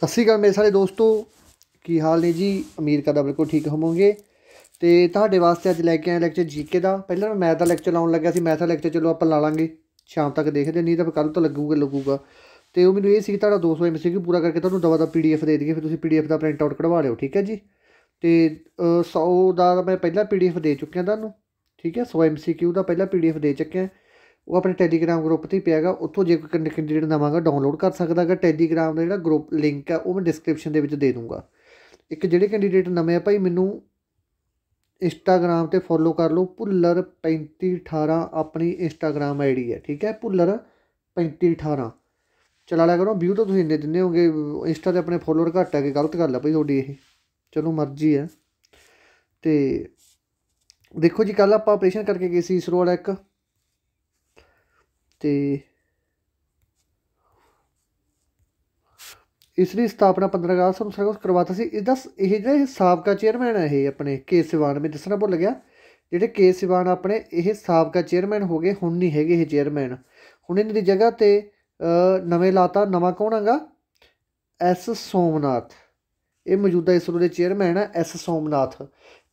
ਸਤਿ ਸ਼੍ਰੀ ਅਕਾਲ ਮੇਰੇ ਸਾਰੇ ਦੋਸਤੋ ਕੀ ਹਾਲ ਨੇ ਜੀ ਅਮੀਰ ਕਾ ਦਾ ਬਿਲਕੁਲ ਠੀਕ ਹੋਵੋਗੇ ਤੇ ਤੁਹਾਡੇ ਵਾਸਤੇ ਅੱਜ ਲੈ ਕੇ ਆਇਆ ਲੈਕਚਰ ਜੀਕੇ ਦਾ ਪਹਿਲਾਂ ਮੈਂ ਮੈਥ ਦਾ ਲੈਕਚਰ ਲਾਉਣ ਲੱਗਾ ਸੀ ਮੈਥ ਦਾ ਲੈਕਚਰ ਚਲੋ ਆਪਾਂ ਲਾ ਲਾਂਗੇ ਸ਼ਾਮ ਤੱਕ ਦੇਖਦੇ ਨਹੀਂ ਤਾਂ ਕੱਲ ਤੋਂ ਲੱਗੂਗਾ ਲੱਗੂਗਾ ਤੇ ਉਹ ਮੈਨੂੰ ਇਹ ਸੀ ਕਿ ਤੁਹਾਡਾ 200 ਕਿ ਪੂਰਾ ਕਰਕੇ ਤੁਹਾਨੂੰ ਦਵਾ ਦਾ ਪੀਡੀਐਫ ਦੇ ਦਈਏ ਫਿਰ ਤੁਸੀਂ ਪੀਡੀਐਫ ਦਾ ਪ੍ਰਿੰਟ ਆਊਟ ਕਢਵਾ ਲਿਓ ਠੀਕ ਹੈ ਜੀ ਤੇ 100 ਦਾ ਮੈਂ ਪਹਿਲਾਂ ਪੀਡੀਐਫ ਦੇ ਚੁੱਕਿਆ ਤੁਹਾਨੂੰ ਠੀਕ ਹੈ 100 ਕਿਊ ਦਾ ਪਹਿਲਾਂ ਪੀਡੀਐਫ ਦੇ ਚੁੱਕਿਆ ਉਹ ਆਪਣੇ ਟੈਲੀਗ੍ਰਾਮ ਗਰੁੱਪ ਤੇ ਪਿਆ ਹੈਗਾ ਉੱਥੋਂ ਜੇ ਕੋਈ ਕੈਂਡੀਡੇਟ ਨਵਾਂਗਾ ਡਾਊਨਲੋਡ ਕਰ ਸਕਦਾ ਹੈਗਾ ਟੈਲੀਗ੍ਰਾਮ ਦਾ ਜਿਹੜਾ ਗਰੁੱਪ ਲਿੰਕ ਹੈ ਉਹ ਮੈਂ ਡਿਸਕ੍ਰਿਪਸ਼ਨ ਦੇ ਵਿੱਚ ਦੇ ਦੂੰਗਾ ਇੱਕ ਜਿਹੜੇ ਕੈਂਡੀਡੇਟ ਨਵੇਂ ਆ ਭਾਈ ਮੈਨੂੰ ਇੰਸਟਾਗ੍ਰam ਤੇ ਫੋਲੋ ਕਰ ਲਓ ਭੁੱਲਰ 3518 ਆਪਣੀ ਇੰਸਟਾਗ੍ਰam ਆਈਡੀ ਹੈ ਠੀਕ ਹੈ ਭੁੱਲਰ 3518 ਚਲਾ ਲਿਆ ਕਰੋ ਵੀਊ ਤਾਂ ਤੁਸੀਂ ਇੰਨੇ ਦਿੰਦੇ ਹੋਗੇ ਇੰਸਟਾ ਤੇ ਆਪਣੇ ਫੋਲੋਅਰ ਘੱਟ ਹੈਗੇ ਗਲਤ ਗੱਲ ਆ ਭਾਈ ਤੁਹਾਡੀ ਇਹ ਚਲੋ ਮਰਜ਼ੀ ਹੈ ਤੇ ਦੇਖੋ ਜੀ ਕੱਲ ਆਪਾਂ ਆਪਰੇਸ਼ਨ ਕਰਕੇ ਗਏ ਸੀ ਇਸਰੋ ਵਾਲਾ ਇੱਕ ਤੇ ਇਸ ਲਈ ਸਥਾਪਨਾ 15 ਅਗਸਤ ਨੂੰ ਸਰਗਸ ਕਰਵਾਤਾ ਸੀ ਇਸ ਦਾ ਇਹ ਜਿਹੜੇ ਸਾਬਕਾ ਚੇਅਰਮੈਨ ਹੈ ਇਹ ਆਪਣੇ ਕੇ ਸਿਵਾਨ ਮੈਂ ਦੱਸਣਾ ਭੁੱਲ ਗਿਆ ਜਿਹੜੇ ਕੇ ਸਿਵਾਨ ਆਪਣੇ ਇਹ ਸਾਬਕਾ ਚੇਅਰਮੈਨ ਹੋ ਗਏ ਹੁਣ ਨਹੀਂ ਹੈਗੇ ਇਹ ਚੇਅਰਮੈਨ ਹੁਣ ਇਹਨਾਂ ਦੀ ਜਗ੍ਹਾ ਤੇ ਨਵੇਂ ਲਾਤਾ ਨਵਾਂ ਕੌਣ ਹੈਗਾ ਐਸ ਸੋਮਨਾਥ ਇਹ ਮੌਜੂਦਾ ਇਸਰੋ ਦੇ ਚੇਅਰਮੈਨ ਐਸ ਸੋਮਨਾਥ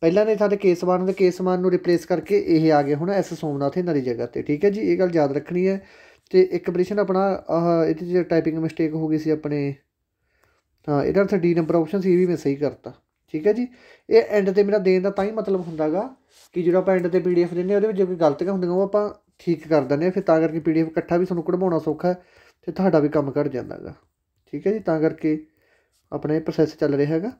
ਪਹਿਲਾਂ ਨੇ ਸਾਡੇ ਕੇਸਵਾਨ ਦੇ ਕੇਸਵਾਨ ਨੂੰ ਰਿਪਲੇਸ ਕਰਕੇ ਇਹ ਆ ਗਏ ਹੁਣ ਐਸ ਸੋਮਨਾਥ ਇਹਨਾਂ ਦੀ ਜਗ੍ਹਾ ਤੇ ਠੀਕ ਹੈ ਜੀ ਇਹ ਗੱਲ ਯਾਦ ਰੱਖਣੀ ਹੈ ਤੇ ਇੱਕ ਪ੍ਰਸ਼ਨ ਆਪਣਾ ਆਹ ਇਹਦੇ ਜਿਹੜਾ ਟਾਈਪਿੰਗ ਮਿਸਟੇਕ ਹੋ ਗਈ ਸੀ ਆਪਣੇ ਹਾਂ ਇਹਦਾ ਅਰਥ ਡੀ ਨੰਬਰ ਆਪਸ਼ਨ ਸੀ ਇਹ ਵੀ ਮੈਂ ਸਹੀ ਕਰਤਾ ਠੀਕ ਹੈ ਜੀ ਇਹ ਐਂਡ ਤੇ ਮੇਰਾ ਦੇਣ ਦਾ ਤਾਂ ਹੀ ਮਤਲਬ ਹੁੰਦਾਗਾ ਕਿ ਜਿਹੜਾ ਆਪਾਂ ਐਂਡ ਤੇ ਪੀਡੀਐਫ ਦਿੰਨੇ ਉਹਦੇ ਵਿੱਚ ਜੇ ਕੋਈ ਗਲਤੀਆਂ ਹੁੰਦੀਆਂ ਉਹ ਆਪਾਂ ਠੀਕ ਕਰ ਦਿੰਨੇ ਆ ਫਿਰ ਤਾਂ ਕਰਕੇ ਪੀਡੀਐਫ ਇਕੱਠਾ ਵੀ ਤੁਹਾਨੂੰ ਕਢਵਾਉਣਾ ਸੌਖਾ ਤੇ ਤੁਹਾਡਾ ਵੀ ਕੰਮ ਘਟ ਜਾਂਦਾਗਾ ਠੀਕ ਹੈ ਜੀ ਤਾਂ ਕਰਕੇ ਆਪਣੇ ਪ੍ਰੋਸੈਸ ਚੱਲ ਰਿਹਾ ਹੈਗਾ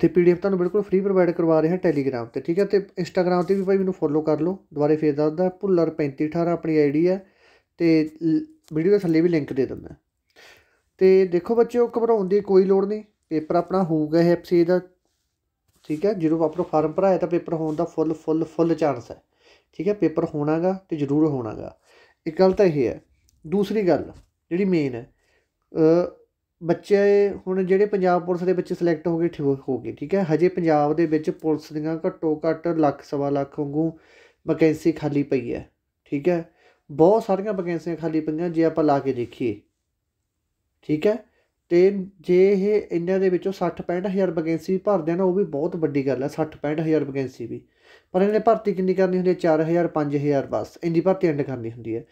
ਤੇ ਪੀਡੀਐਫ ਤੁਹਾਨੂੰ ਬਿਲਕੁਲ ਫ੍ਰੀ ਪ੍ਰੋਵਾਈਡ ਕਰਵਾ ਰਿਹਾ ਟੈਲੀਗ੍ਰਾਮ ਤੇ ਠੀਕ ਹੈ ਤੇ ਇੰਸਟਾਗ੍ਰam ਤੇ ਵੀ ਭਾਈ ਮੈਨੂੰ ਫੋਲੋ ਕਰ ਲਓ ਦੁਬਾਰੇ ਫੇਰ ਦੱਸਦਾ ਭੁੱਲਰ 3518 ਆਪਣੀ ਆਈਡੀ ਹੈ ਤੇ ਵੀਡੀਓ ਦੇ ਥੱਲੇ ਵੀ ਲਿੰਕ ਦੇ ਦਿੰਦਾ ਤੇ ਦੇਖੋ ਬੱਚਿਓ ਘਬਰਾਉਣ ਦੀ ਕੋਈ ਲੋੜ ਨਹੀਂ ਪੇਪਰ ਆਪਣਾ ਹੋਊਗਾ ਇਹ ਐਫਸੀ ਦਾ ਠੀਕ ਹੈ ਜਦੋਂ ਆਪਣਾ ਫਾਰਮ ਭਰਾਇਆ ਤਾਂ ਪੇਪਰ ਹੋਣ ਦਾ ਫੁੱਲ ਫੁੱਲ ਫੁੱਲ ਚਾਂਸ ਹੈ ਠੀਕ ਹੈ ਪੇਪਰ ਹੋਣਾਗਾ ਤੇ ਜ਼ਰੂਰ ਹੋਣਾਗਾ ਇੱਕ ਗੱਲ ਤਾਂ ਇਹ ਹੈ ਦੂਸਰੀ ਗੱਲ ਜਿਹੜੀ ਮੇਨ ਹੈ ਬੱਚੇ ਹੁਣ ਜਿਹੜੇ ਪੰਜਾਬ ਪੁਲਿਸ ਦੇ ਵਿੱਚ ਸਿਲੈਕਟ ਹੋ ਗਏ ਹੋ ਗਏ ਠੀਕ ਹੈ ਹਜੇ ਪੰਜਾਬ ਦੇ ਵਿੱਚ ਪੁਲਿਸ ਦੀਆਂ ਘੱਟੋ ਘੱਟ ਲੱਖ ਸਵਾ ਲੱਖ ਵਾਂਗੂ ਵੈਕੈਂਸੀ ਖਾਲੀ ਪਈ ਹੈ ਠੀਕ ਹੈ ਬਹੁਤ ਸਾਰੀਆਂ ਵੈਕੈਂਸੀਆਂ ਖਾਲੀ ਪਈਆਂ ਜੇ ਆਪਾਂ ਲਾ ਕੇ ਦੇਖੀਏ ਠੀਕ ਹੈ ਤੇ ਜੇ ਇਹ ਇਹਨਾਂ ਦੇ ਵਿੱਚੋਂ 60 65000 ਵੈਕੈਂਸੀ ਭਰਦੇ ਨਾ ਉਹ ਵੀ ਬਹੁਤ ਵੱਡੀ ਗੱਲ ਹੈ 60 65000 ਵੈਕੈਂਸੀ ਵੀ ਪਰ ਇਹਨੇ ਭਰਤੀ ਕਿੰਨੀ ਕਰਨੀ ਹੁੰਦੀ ਹੈ 4000 5000 ਬਸ ਇੰਨੀ ਭਰਤੀ ਐਂਡ ਕਰਨੀ ਹੁੰਦੀ ਹੈ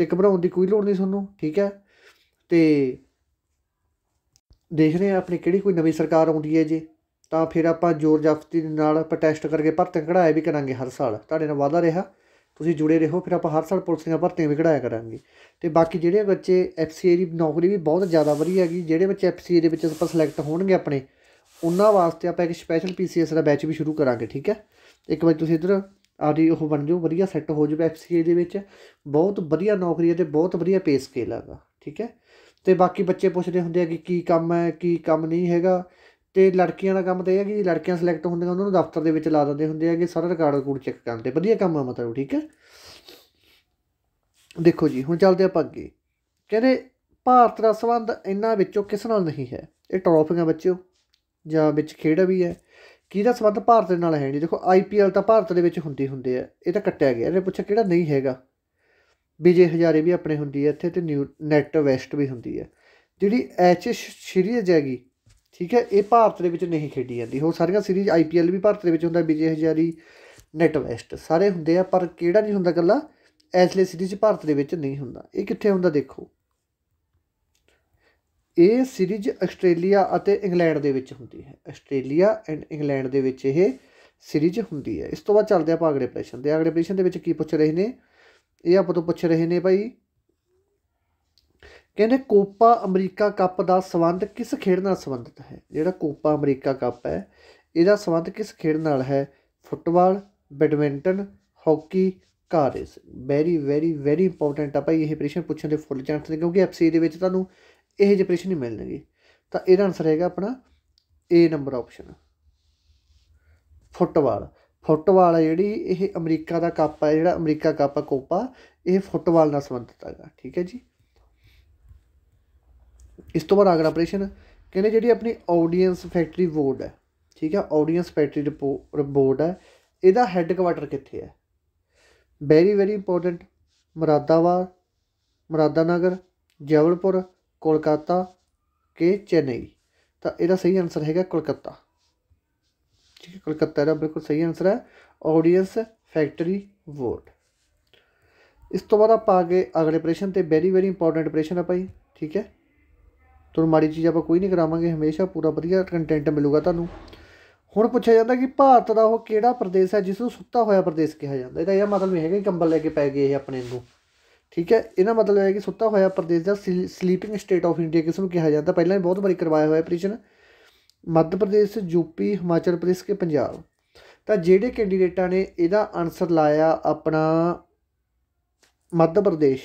ਤੇ ਘਬਰਾਉਣ ਦੀ ਕੋਈ ਲੋੜ ਨਹੀਂ ਤੁਹਾਨੂੰ ਠੀਕ ਹੈ ਤੇ ਦੇਖਦੇ ਆ ਆਪਣੀ ਕਿਹੜੀ ਕੋਈ ਨਵੀਂ ਸਰਕਾਰ ਆਉਂਦੀ ਹੈ ਜੀ ਤਾਂ ਫਿਰ ਆਪਾਂ ਜ਼ੋਰ ਜ਼ਬਤੀ ਦੇ ਨਾਲ ਪ੍ਰੋਟੈਸਟ ਕਰਕੇ ਭਰਤੀਆਂ ਕਢਾਇਆ ਵੀ ਕਰਾਂਗੇ ਹਰ ਸਾਲ ਤੁਹਾਡੇ ਨਾਲ ਵਾਅਦਾ ਰਿਹਾ ਤੁਸੀਂ ਜੁੜੇ ਰਹੋ ਫਿਰ ਆਪਾਂ ਹਰ ਸਾਲ ਪੁਲਿਸ ਦੀਆਂ ਭਰਤੀਆਂ ਵੀ ਕਢਾਇਆ ਕਰਾਂਗੇ ਤੇ ਬਾਕੀ ਜਿਹੜੇ ਬੱਚੇ ਐਫਸੀਏ ਦੀ ਨੌਕਰੀ ਵੀ ਬਹੁਤ ਜ਼ਿਆਦਾ ਵਧੀਆ ਹੈਗੀ ਜਿਹੜੇ ਬੱਚੇ ਐਫਸੀਏ ਦੇ ਵਿੱਚ ਆਪਾਂ ਸਿਲੈਕਟ ਹੋਣਗੇ ਆਪਣੇ ਉਹਨਾਂ ਵਾਸਤੇ ਆਪਾਂ ਇੱਕ ਸਪੈਸ਼ਲ ਪੀਸੀਐਸ ਦਾ ਬੈਚ ਵੀ ਸ਼ੁਰੂ ਕਰਾਂਗੇ ਠੀਕ ਹੈ ਇੱਕ ਵਾਰ ਤੁਸੀਂ ਇਧਰ ਆਦੀ ਉਹ ਬਣ ਜਾਓ ਵਧੀਆ ਸੈੱਟ ਹੋ ਜਾਓ ਐਫਸੀਏ ਦੇ ਵਿੱਚ ਬਹੁਤ ਵਧੀਆ ਨੌਕਰੀ ਹੈ ਤੇ ਬਹੁਤ ਵਧੀਆ ਪੇ ਸਕੇਲ ਹੈਗਾ ਠੀਕ ਹੈ ਅਤੇ ਬਾਕੀ ਬੱਚੇ ਪੁੱਛਦੇ ਹੁੰਦੇ ਆ ਕਿ ਕੀ ਕੰਮ ਹੈ ਕੀ ਕੰਮ ਨਹੀਂ ਹੈਗਾ ਅਤੇ ਲੜਕੀਆਂ ਦਾ ਕੰਮ ਤਾਂ ਇਹ ਹੈ ਕਿ ਲੜਕੀਆਂ ਸਿਲੈਕਟ ਹੁੰਦੀਆਂ ਉਹਨਾਂ ਨੂੰ ਦਫ਼ਤਰ ਦੇ ਵਿੱਚ ਲਾ ਦਿੰਦੇ ਹੁੰਦੇ ਆ ਕਿ ਸਾਰਾ ਰਿਕਾਰਡ ਰਿਕੂਡ ਚੈੱਕ ਕਰਦੇ ਵਧੀਆ ਕੰਮ ਆ ਮਤਲਬ ਠੀਕ ਹੈ ਦੇਖੋ ਜੀ ਹੁਣ ਚੱਲਦੇ ਆਪਾਂ ਅੱਗੇ ਕਹਿੰਦੇ ਭਾਰਤ ਦਾ ਸਬੰਧ ਇਹਨਾਂ ਵਿੱਚੋਂ ਕਿਸ ਨਾਲ ਨਹੀਂ ਹੈ ਇਹ ਟਰੋਫੀਆਂ ਬੱਚਿਓ ਜਾਂ ਵਿੱਚ ਖੇਡ ਵੀ ਹੈ ਕਿਹਦਾ ਸਬੰਧ ਭਾਰਤ ਦੇ ਨਾਲ ਹੈ ਨਹੀਂ ਦੇਖੋ ਆਈਪੀਐਲ ਤਾਂ ਭਾਰਤ ਦੇ ਵਿੱਚ ਹੁੰਦੀ ਹੁੰਦੇ ਆ ਇਹ ਤਾਂ ਕੱਟਿਆ ਗਿਆ ਇਹਨੇ ਪੁੱਛਿਆ ਕਿਹੜਾ ਨਹੀਂ ਹੈਗਾ ਵਿਜੇ ਹਜ਼ਾਰੇ ਵੀ ਆਪਣੇ ਹੁੰਦੀ ਹੈ ਇੱਥੇ ਤੇ ਨਿਊ ਨੈਟ ਵੈਸਟ ਵੀ ਹੁੰਦੀ ਹੈ ਜਿਹੜੀ ਐਚ ਸੀਰੀਜ਼ ਹੈਗੀ ਠੀਕ ਹੈ ਇਹ ਭਾਰਤ ਦੇ ਵਿੱਚ ਨਹੀਂ ਖੇਡੀ ਜਾਂਦੀ ਹੋਰ ਸਾਰੀਆਂ ਸੀਰੀਜ਼ ਆਈਪੀਐਲ ਵੀ ਭਾਰਤ ਦੇ ਵਿੱਚ ਹੁੰਦਾ ਵਿਜੇ ਹਜ਼ਾਰੀ ਨੈਟ ਵੈਸਟ ਸਾਰੇ ਹੁੰਦੇ ਆ ਪਰ ਕਿਹੜਾ ਨਹੀਂ ਹੁੰਦਾ ਕੱਲਾ ਐਸਲੇ ਸੀਰੀਜ਼ ਭਾਰਤ ਦੇ ਵਿੱਚ ਨਹੀਂ ਹੁੰਦਾ ਇਹ ਕਿੱਥੇ ਹੁੰਦਾ ਦੇਖੋ ਇਹ ਸੀਰੀਜ਼ ਆਸਟ੍ਰੇਲੀਆ ਅਤੇ ਇੰਗਲੈਂਡ ਦੇ ਵਿੱਚ ਹੁੰਦੀ ਹੈ ਆਸਟ੍ਰੇਲੀਆ ਐਂਡ ਇੰਗਲੈਂਡ ਦੇ ਵਿੱਚ ਇਹ ਸੀਰੀਜ਼ ਹੁੰਦੀ ਹੈ ਇਸ ਤੋਂ ਬਾਅਦ ਚੱਲਦੇ ਆਪਾਂ ਅਗਲੇ ਪ੍ਰਸ਼ਨ ਦੇ ਅਗਲੇ ਪ੍ਰਸ਼ਨ ਦੇ ਵਿੱਚ ਕੀ ਪੁੱਛ ਰਹੇ ਨੇ ਇਹ ਆਪ ਤੋਂ ਪੁੱਛ ਰਹੇ ਨੇ ਭਾਈ ਕਹਿੰਦੇ ਕੋਪਾ ਅਮਰੀਕਾ ਕੱਪ ਦਾ ਸਬੰਧ ਕਿਸ ਖੇਡ ਨਾਲ ਸੰਬੰਧਿਤ ਹੈ ਜਿਹੜਾ ਕੋਪਾ ਅਮਰੀਕਾ ਕੱਪ ਹੈ ਇਹਦਾ ਸਬੰਧ ਕਿਸ ਖੇਡ ਨਾਲ ਹੈ ਫੁੱਟਬਾਲ ਬੈਡਮਿੰਟਨ ਹਾਕੀ ਕਾਰਿਸ ਵੈਰੀ ਵੈਰੀ ਵੈਰੀ ਇੰਪੋਰਟੈਂਟ ਆ ਭਾਈ ਇਹ ਪ੍ਰਸ਼ਨ ਪੁੱਛਣ ਦੇ ਫੁੱਲ ਚਾਂਸ ਨੇ ਕਿਉਂਕਿ ਐਫਸੀ ਦੇ ਵਿੱਚ ਤੁਹਾਨੂੰ ਇਹ ਜਿਹੇ ਪ੍ਰਸ਼ਨ ਹੀ ਮਿਲਣਗੇ ਤਾਂ ਇਹਦਾ ਆਨਸਰ ਹੈਗਾ ਆਪਣਾ A number option football football ਆ ਜਿਹੜੀ ਇਹ ਅਮਰੀਕਾ ਦਾ ਕੱਪ ਆ ਜਿਹੜਾ ਅਮਰੀਕਾ ਕੱਪ ਆ ਕੋਪਾ ਇਹ ਫੁੱਟਬਾਲ ਨਾਲ ਸੰਬੰਧਿਤ ਹੈਗਾ ਠੀਕ ਹੈ ਜੀ ਇਸ ਤੋਂ ਬਾਅਦ ਅਗਲਾ ਪ੍ਰਸ਼ਨ ਕਹਿੰਦੇ ਜਿਹੜੀ ਆਪਣੀ ਆਡੀਅנס ਫੈਕਟਰੀ ਬੋਰਡ ਹੈ ਠੀਕ ਹੈ ਆਡੀਅנס ਫੈਕਟਰੀ ਬੋਰਡ ਹੈ ਇਹਦਾ ਹੈੱਡ ਕੁਆਟਰ ਕਿੱਥੇ ਹੈ ਵੈਰੀ ਵੈਰੀ ਇੰਪੋਰਟੈਂਟ ਮਰਾਦਾ ਨਗਰ ਜਵਲਪੁਰ ਕੋਲਕਾਤਾ ਕੇ ਚੇਨਈ ਤਾਂ ਇਹਦਾ ਸਹੀ ਆਨਸਰ ਹੈਗਾ ਕੋਲਕਾਤਾ ਠੀਕ ਹੈ ਕਲਕੱਤਾ ਦਾ ਬਿਲਕੁਲ ਸਹੀ ਆਨਸਰ ਹੈ ਆਡੀਅנס ਫੈਕਟਰੀ ਵੋਟ ਇਸ ਤੋਂ ਬਾਅਦ ਆਪਾਂ ਅੱਗੇ ਅਗਲੇ ਪ੍ਰਸ਼ਨ ਤੇ ਵੈਰੀ ਵੈਰੀ ਇੰਪੋਰਟੈਂਟ ਪ੍ਰਸ਼ਨ ਆ ਭਾਈ ਠੀਕ ਹੈ ਤੁਹਾਨੂੰ ਮਾੜੀ ਚੀਜ਼ ਆਪਾਂ ਕੋਈ ਨਹੀਂ ਕਰਾਵਾਂਗੇ ਹਮੇਸ਼ਾ ਪੂਰਾ ਵਧੀਆ ਕੰਟੈਂਟ ਮਿਲੂਗਾ ਤੁਹਾਨੂੰ ਹੁਣ ਪੁੱਛਿਆ ਜਾਂਦਾ ਕਿ ਭਾਰਤ ਦਾ ਉਹ ਕਿਹੜਾ ਪ੍ਰਦੇਸ਼ ਹੈ ਜਿਸ ਨੂੰ ਸੁੱਤਾ ਹੋਇਆ ਪ੍ਰਦੇਸ਼ ਕਿਹਾ ਜਾਂਦਾ ਇਹਦਾ ਇਹ ਮਤਲਬ ਨਹੀਂ ਹੈਗਾ ਕਿ ਕੰਬਲ ਲੈ ਕੇ ਪੈ ਗਏ ਇਹ ਆਪਣੇ ਨੂੰ ਠੀਕ ਹੈ ਇਹਦਾ ਮਤਲਬ ਹੈ ਕਿ ਸੁੱਤਾ ਹੋਇਆ ਪ੍ਰਦੇਸ਼ ਦਾ ਸਲੀਪਿੰਗ ਸਟੇਟ ਆਫ ਇੰਡੀਆ ਕਿਸ ਨੂੰ ਕਿਹਾ ਜਾਂਦਾ ਪਹਿਲਾਂ ਵੀ ਬਹੁਤ ਵਾਰੀ ਕਰਵਾਇਆ ਹੋਇਆ ਪ੍ਰਸ਼ਨ ਮੱਧ ਪ੍ਰਦੇਸ਼ ਯੂਪੀ ਹਿਮਾਚਲ ਪ੍ਰਦੇਸ਼ ਕੇ ਪੰਜਾਬ ਤਾਂ ਜਿਹੜੇ ਕੈਂਡੀਡੇਟਾਂ ਨੇ ਇਹਦਾ ਆਨਸਰ ਲਾਇਆ ਆਪਣਾ ਮੱਧ ਪ੍ਰਦੇਸ਼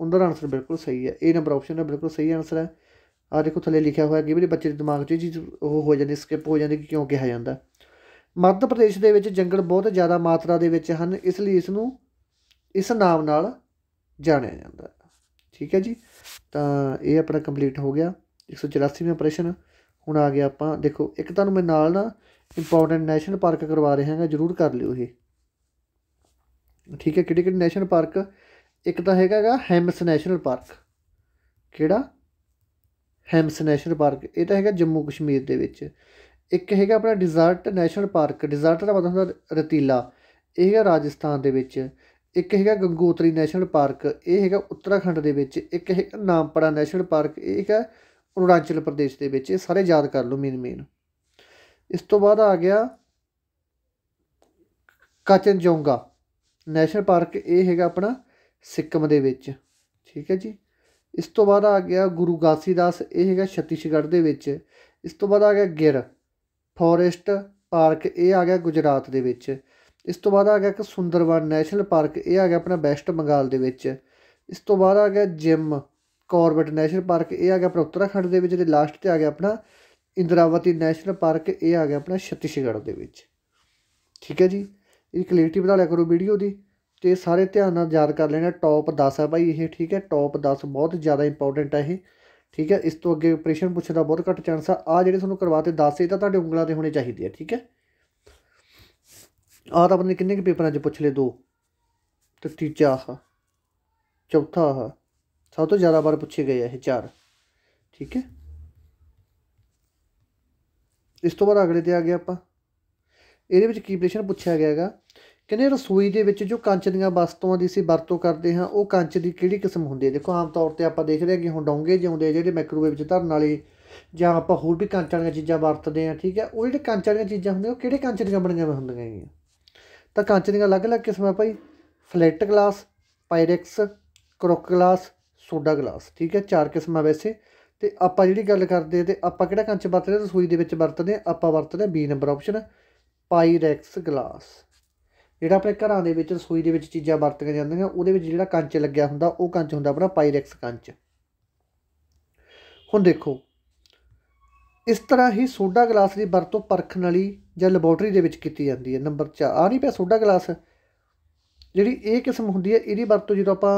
ਉਹਨਾਂ ਦਾ ਆਨਸਰ ਬਿਲਕੁਲ ਸਹੀ ਹੈ ਇਹ ਨੰਬਰ ਆਪਸ਼ਨ ਹੈ ਬਿਲਕੁਲ ਸਹੀ ਆਨਸਰ ਹੈ ਆ ਦੇਖੋ ਥੱਲੇ ਲਿਖਿਆ ਹੋਇਆ ਕਿ ਵੀ ਬੱਚੇ ਦੇ ਦਿਮਾਗ 'ਚ ਇਹ ਚੀਜ਼ ਉਹ ਹੋ ਜਾਂਦੀ ਸਕਿਪ ਹੋ ਜਾਂਦੀ ਕਿਉਂ ਕਿਹਾ ਜਾਂਦਾ ਮੱਧ ਪ੍ਰਦੇਸ਼ ਦੇ ਵਿੱਚ ਜੰਗਲ ਬਹੁਤ ਜ਼ਿਆਦਾ ਮਾਤਰਾ ਦੇ ਵਿੱਚ ਹਨ ਇਸ ਲਈ ਇਸ ਨੂੰ ਇਸ ਨਾਮ ਨਾਲ ਜਾਣਿਆ ਜਾਂਦਾ ਠੀਕ ਹੈ ਜੀ ਤਾਂ ਇਹ ਆਪਣਾ ਕੰਪਲੀਟ ਹੋ ਗਿਆ 184ਵਾਂ ਪ੍ਰਸ਼ਨ ਹੁਣ ਆ ਗਿਆ ਆਪਾਂ ਦੇਖੋ ਇੱਕ ਤੁਹਾਨੂੰ ਮੈਂ ਨਾਲ ਨਾ ਇੰਪੋਰਟੈਂਟ ਨੈਸ਼ਨਲ ਪਾਰਕ ਕਰਵਾ ਰਿਹਾ ਹਾਂਗਾ ਜਰੂਰ ਕਰ ਲਿਓ ਇਹ ਠੀਕ ਹੈ ਕਿਹੜੇ ਕਿਹੜੇ ਨੈਸ਼ਨਲ ਪਾਰਕ ਇੱਕ ਤਾਂ ਹੈਗਾਗਾ ਹੈਮਸ ਨੈਸ਼ਨਲ ਪਾਰਕ ਕਿਹੜਾ ਹੈਮਸ ਨੈਸ਼ਨਲ ਪਾਰਕ ਇਹ ਤਾਂ ਹੈਗਾ ਜੰਮੂ ਕਸ਼ਮੀਰ ਦੇ ਵਿੱਚ ਇੱਕ ਹੈਗਾ ਆਪਣਾ ਡਿਜ਼ਰਟ ਨੈਸ਼ਨਲ ਪਾਰਕ ਡਿਜ਼ਰਟ ਦਾ ਮਤਲਬ ਹੁੰਦਾ ਰਤੀਲਾ ਇਹ ਹੈਗਾ ਰਾਜਸਥਾਨ ਦੇ ਵਿੱਚ ਇੱਕ ਹੈਗਾ ਗੰਗੋਤਰੀ ਨੈਸ਼ਨਲ ਪਾਰਕ ਇਹ ਹੈਗਾ ਉੱਤਰਾਖੰਡ ਦੇ ਵਿੱਚ ਇੱਕ ਹੈਗਾ ਨਾਮਪੜਾ ਨੈਸ਼ਨਲ ਪਾਰਕ ਇਹ ਹੈਗਾ ਅਰੁਣਾਚਲ ਪ੍ਰਦੇਸ਼ ਦੇ ਵਿੱਚ ਇਹ ਸਾਰੇ ਯਾਦ ਕਰ ਲਓ ਮੇਨ ਮੇਨ ਇਸ ਤੋਂ ਬਾਅਦ ਆ ਗਿਆ ਕਾਚਨਜੋਂਗਾ ਨੈਸ਼ਨਲ ਪਾਰਕ ਇਹ ਹੈਗਾ ਆਪਣਾ ਸਿੱਕਮ ਦੇ ਵਿੱਚ ਠੀਕ ਹੈ ਜੀ ਇਸ ਤੋਂ ਬਾਅਦ ਆ ਗਿਆ ਗੁਰੂ ਗਾਸੀਦਾਸ ਇਹ ਹੈਗਾ ਛੱਤੀਸਗੜ੍ਹ ਦੇ ਵਿੱਚ ਇਸ ਤੋਂ ਬਾਅਦ ਆ ਗਿਆ ਗਿਰ ਫੋਰੈਸਟ ਪਾਰਕ ਇਹ ਆ ਗਿਆ ਗੁਜਰਾਤ ਦੇ ਵਿੱਚ ਇਸ ਤੋਂ ਬਾਅਦ ਆ ਗਿਆ ਇੱਕ ਸੁੰਦਰਵਨ ਨੈਸ਼ਨਲ ਪਾਰਕ ਇਹ ਆ ਗਿਆ ਆਪਣਾ ਵੈਸਟ ਬੰਗਾਲ ਦੇ ਵਿੱਚ ਇਸ ਤੋਂ ਬਾਅਦ ਆ ਗਿਆ ਜਿਮ ਕੋਰਬਟ ਨੈਸ਼ਨਲ ਪਾਰਕ ਇਹ ਆ ਗਿਆ ਆਪਣਾ ਉੱਤਰਾਖੰਡ ਦੇ ਵਿੱਚ ਤੇ ਲਾਸਟ ਤੇ ਆ ਗਿਆ ਆਪਣਾ ਇੰਦਰਾਵਤੀ ਨੈਸ਼ਨਲ ਪਾਰਕ ਇਹ ਆ ਗਿਆ ਆਪਣਾ ਛੱਤੀਸਗੜ੍ਹ ਦੇ ਵਿੱਚ ਠੀਕ ਹੈ ਜੀ ਇਹ ਕਲੈਰਿਟੀ ਬਣਾ ਲਿਆ ਕਰੋ ਵੀਡੀਓ ਦੀ ਤੇ ਸਾਰੇ ਧਿਆਨ ਨਾਲ ਯਾਦ ਕਰ ਲੈਣਾ ਟੌਪ 10 ਆ ਭਾਈ ਇਹ ਠੀਕ ਹੈ ਟੌਪ 10 ਬਹੁਤ ਜ਼ਿਆਦਾ ਇੰਪੋਰਟੈਂਟ ਆ ਇਹ ਠੀਕ ਹੈ ਇਸ ਤੋਂ ਅੱਗੇ ਪ੍ਰਸ਼ਨ ਪੁੱਛਣ ਦਾ ਬਹੁਤ ਘੱਟ ਚਾਂਸ ਆ ਆ ਜਿਹੜੇ ਤੁਹਾਨੂੰ ਕਰਵਾਤੇ 10 ਇਹ ਤਾਂ ਤੁਹਾਡੇ ਉਂਗਲਾਂ ਤੇ ਹੋਣੇ ਚਾਹੀਦੇ ਆ ਠੀਕ ਹੈ ਆ ਤਾਂ ਆਪਣੇ ਕਿੰਨੇ ਕਿ ਪੇਪਰਾਂ 'ਚ ਪੁੱਛ ਲੈ ਦੋ ਤੇ ਤੀਜਾ ਆ ਚੌਥਾ ਆ ਸਭ ਤੋਂ ਜ਼ਿਆਦਾ ਵਾਰ ਪੁੱਛੇ ਗਏ ਇਹ ਚਾਰ ਠੀਕ ਹੈ ਇਸ ਤੋਂ ਬਾਅਦ ਅਗਲੇ ਤੇ ਆ ਗਿਆ ਆਪਾਂ ਇਹਦੇ ਵਿੱਚ ਕੀ ਪ੍ਰਸ਼ਨ ਪੁੱਛਿਆ ਗਿਆ ਹੈਗਾ ਕਹਿੰਦੇ ਰਸੋਈ ਦੇ ਵਿੱਚ ਜੋ ਕੰਚ ਦੀਆਂ ਵਸਤੂਆਂ ਦੀ ਅਸੀਂ ਵਰਤੋਂ ਕਰਦੇ ਹਾਂ ਉਹ ਕੰਚ ਦੀ ਕਿਹੜੀ ਕਿਸਮ ਹੁੰਦੀ ਹੈ ਦੇਖੋ ਆਮ ਤੌਰ ਤੇ ਆਪਾਂ ਦੇਖਦੇ ਹਾਂ ਕਿ ਹੁਣ ਡੋਂਗੇ ਜਿਉਂਦੇ ਜਿਹੜੇ ਮਾਈਕ੍ਰੋਵੇਵ 'ਚ ਧਰਨ ਵਾਲੇ ਜਾਂ ਆਪਾਂ ਹੋਰ ਵੀ ਕੰਚ ਵਾਲੀਆਂ ਚੀਜ਼ਾਂ ਵਰਤਦੇ ਹਾਂ ਠੀਕ ਹੈ ਉਹ ਜਿਹੜੇ ਕੰਚ ਵਾਲੀਆਂ ਚੀਜ਼ਾਂ ਹੁੰਦੀਆਂ ਉਹ ਕਿਹੜੇ ਕੰਚ ਦੀਆਂ ਬਣੀਆਂ ਹੋਈਆਂ ਹੁੰਦੀਆਂ ਹੈਗੀਆਂ ਤਾਂ ਕੰਚ ਦੀਆਂ ਅਲੱਗ-ਅਲੱਗ ਕਿਸਮਾਂ ਭਾਈ flat glass Pyrex Crookes glass soda glass ਠੀਕ ਹੈ ਚਾਰ ਕਿਸਮਾਂ ਵੈਸੇ ਤੇ ਆਪਾਂ ਜਿਹੜੀ ਗੱਲ ਕਰਦੇ ਤੇ ਆਪਾਂ ਕਿਹੜਾ ਕੰਚ ਵਰਤਦੇ ਸੂਈ ਦੇ ਵਿੱਚ ਵਰਤਦੇ ਆਪਾਂ ਵਰਤਦੇ ਆ B number option Pyrex glass ਜਿਹੜਾ ਆਪਣੇ ਘਰਾਂ ਦੇ ਵਿੱਚ ਸੂਈ ਦੇ ਵਿੱਚ ਚੀਜ਼ਾਂ ਵਰਤੀਆਂ ਜਾਂਦੀਆਂ ਉਹਦੇ ਵਿੱਚ ਜਿਹੜਾ ਕੰਚ ਲੱਗਿਆ ਹੁੰਦਾ ਉਹ ਕੰਚ ਹੁੰਦਾ ਆਪਣਾ ਪਾਈਰੈਕਸ ਕੰਚ ਹੁਣ ਦੇਖੋ ਇਸ ਤਰ੍ਹਾਂ ਹੀ ਸੋਡਾ ਗਲਾਸ ਦੀ ਵਰਤੋਂ ਪਰਖਣ ਵਾਲੀ ਜਾਂ ਲੈਬੋਰਟਰੀ ਦੇ ਵਿੱਚ ਕੀਤੀ ਜਾਂਦੀ ਹੈ ਨੰਬਰ 4 ਆ ਨਹੀਂ ਪਿਆ ਸੋਡਾ ਗਲਾਸ ਜਿਹੜੀ ਇਹ ਕਿਸਮ ਹੁੰਦੀ ਹੈ ਇਹਦੀ ਵਰਤੋਂ ਜਦੋਂ ਆਪਾਂ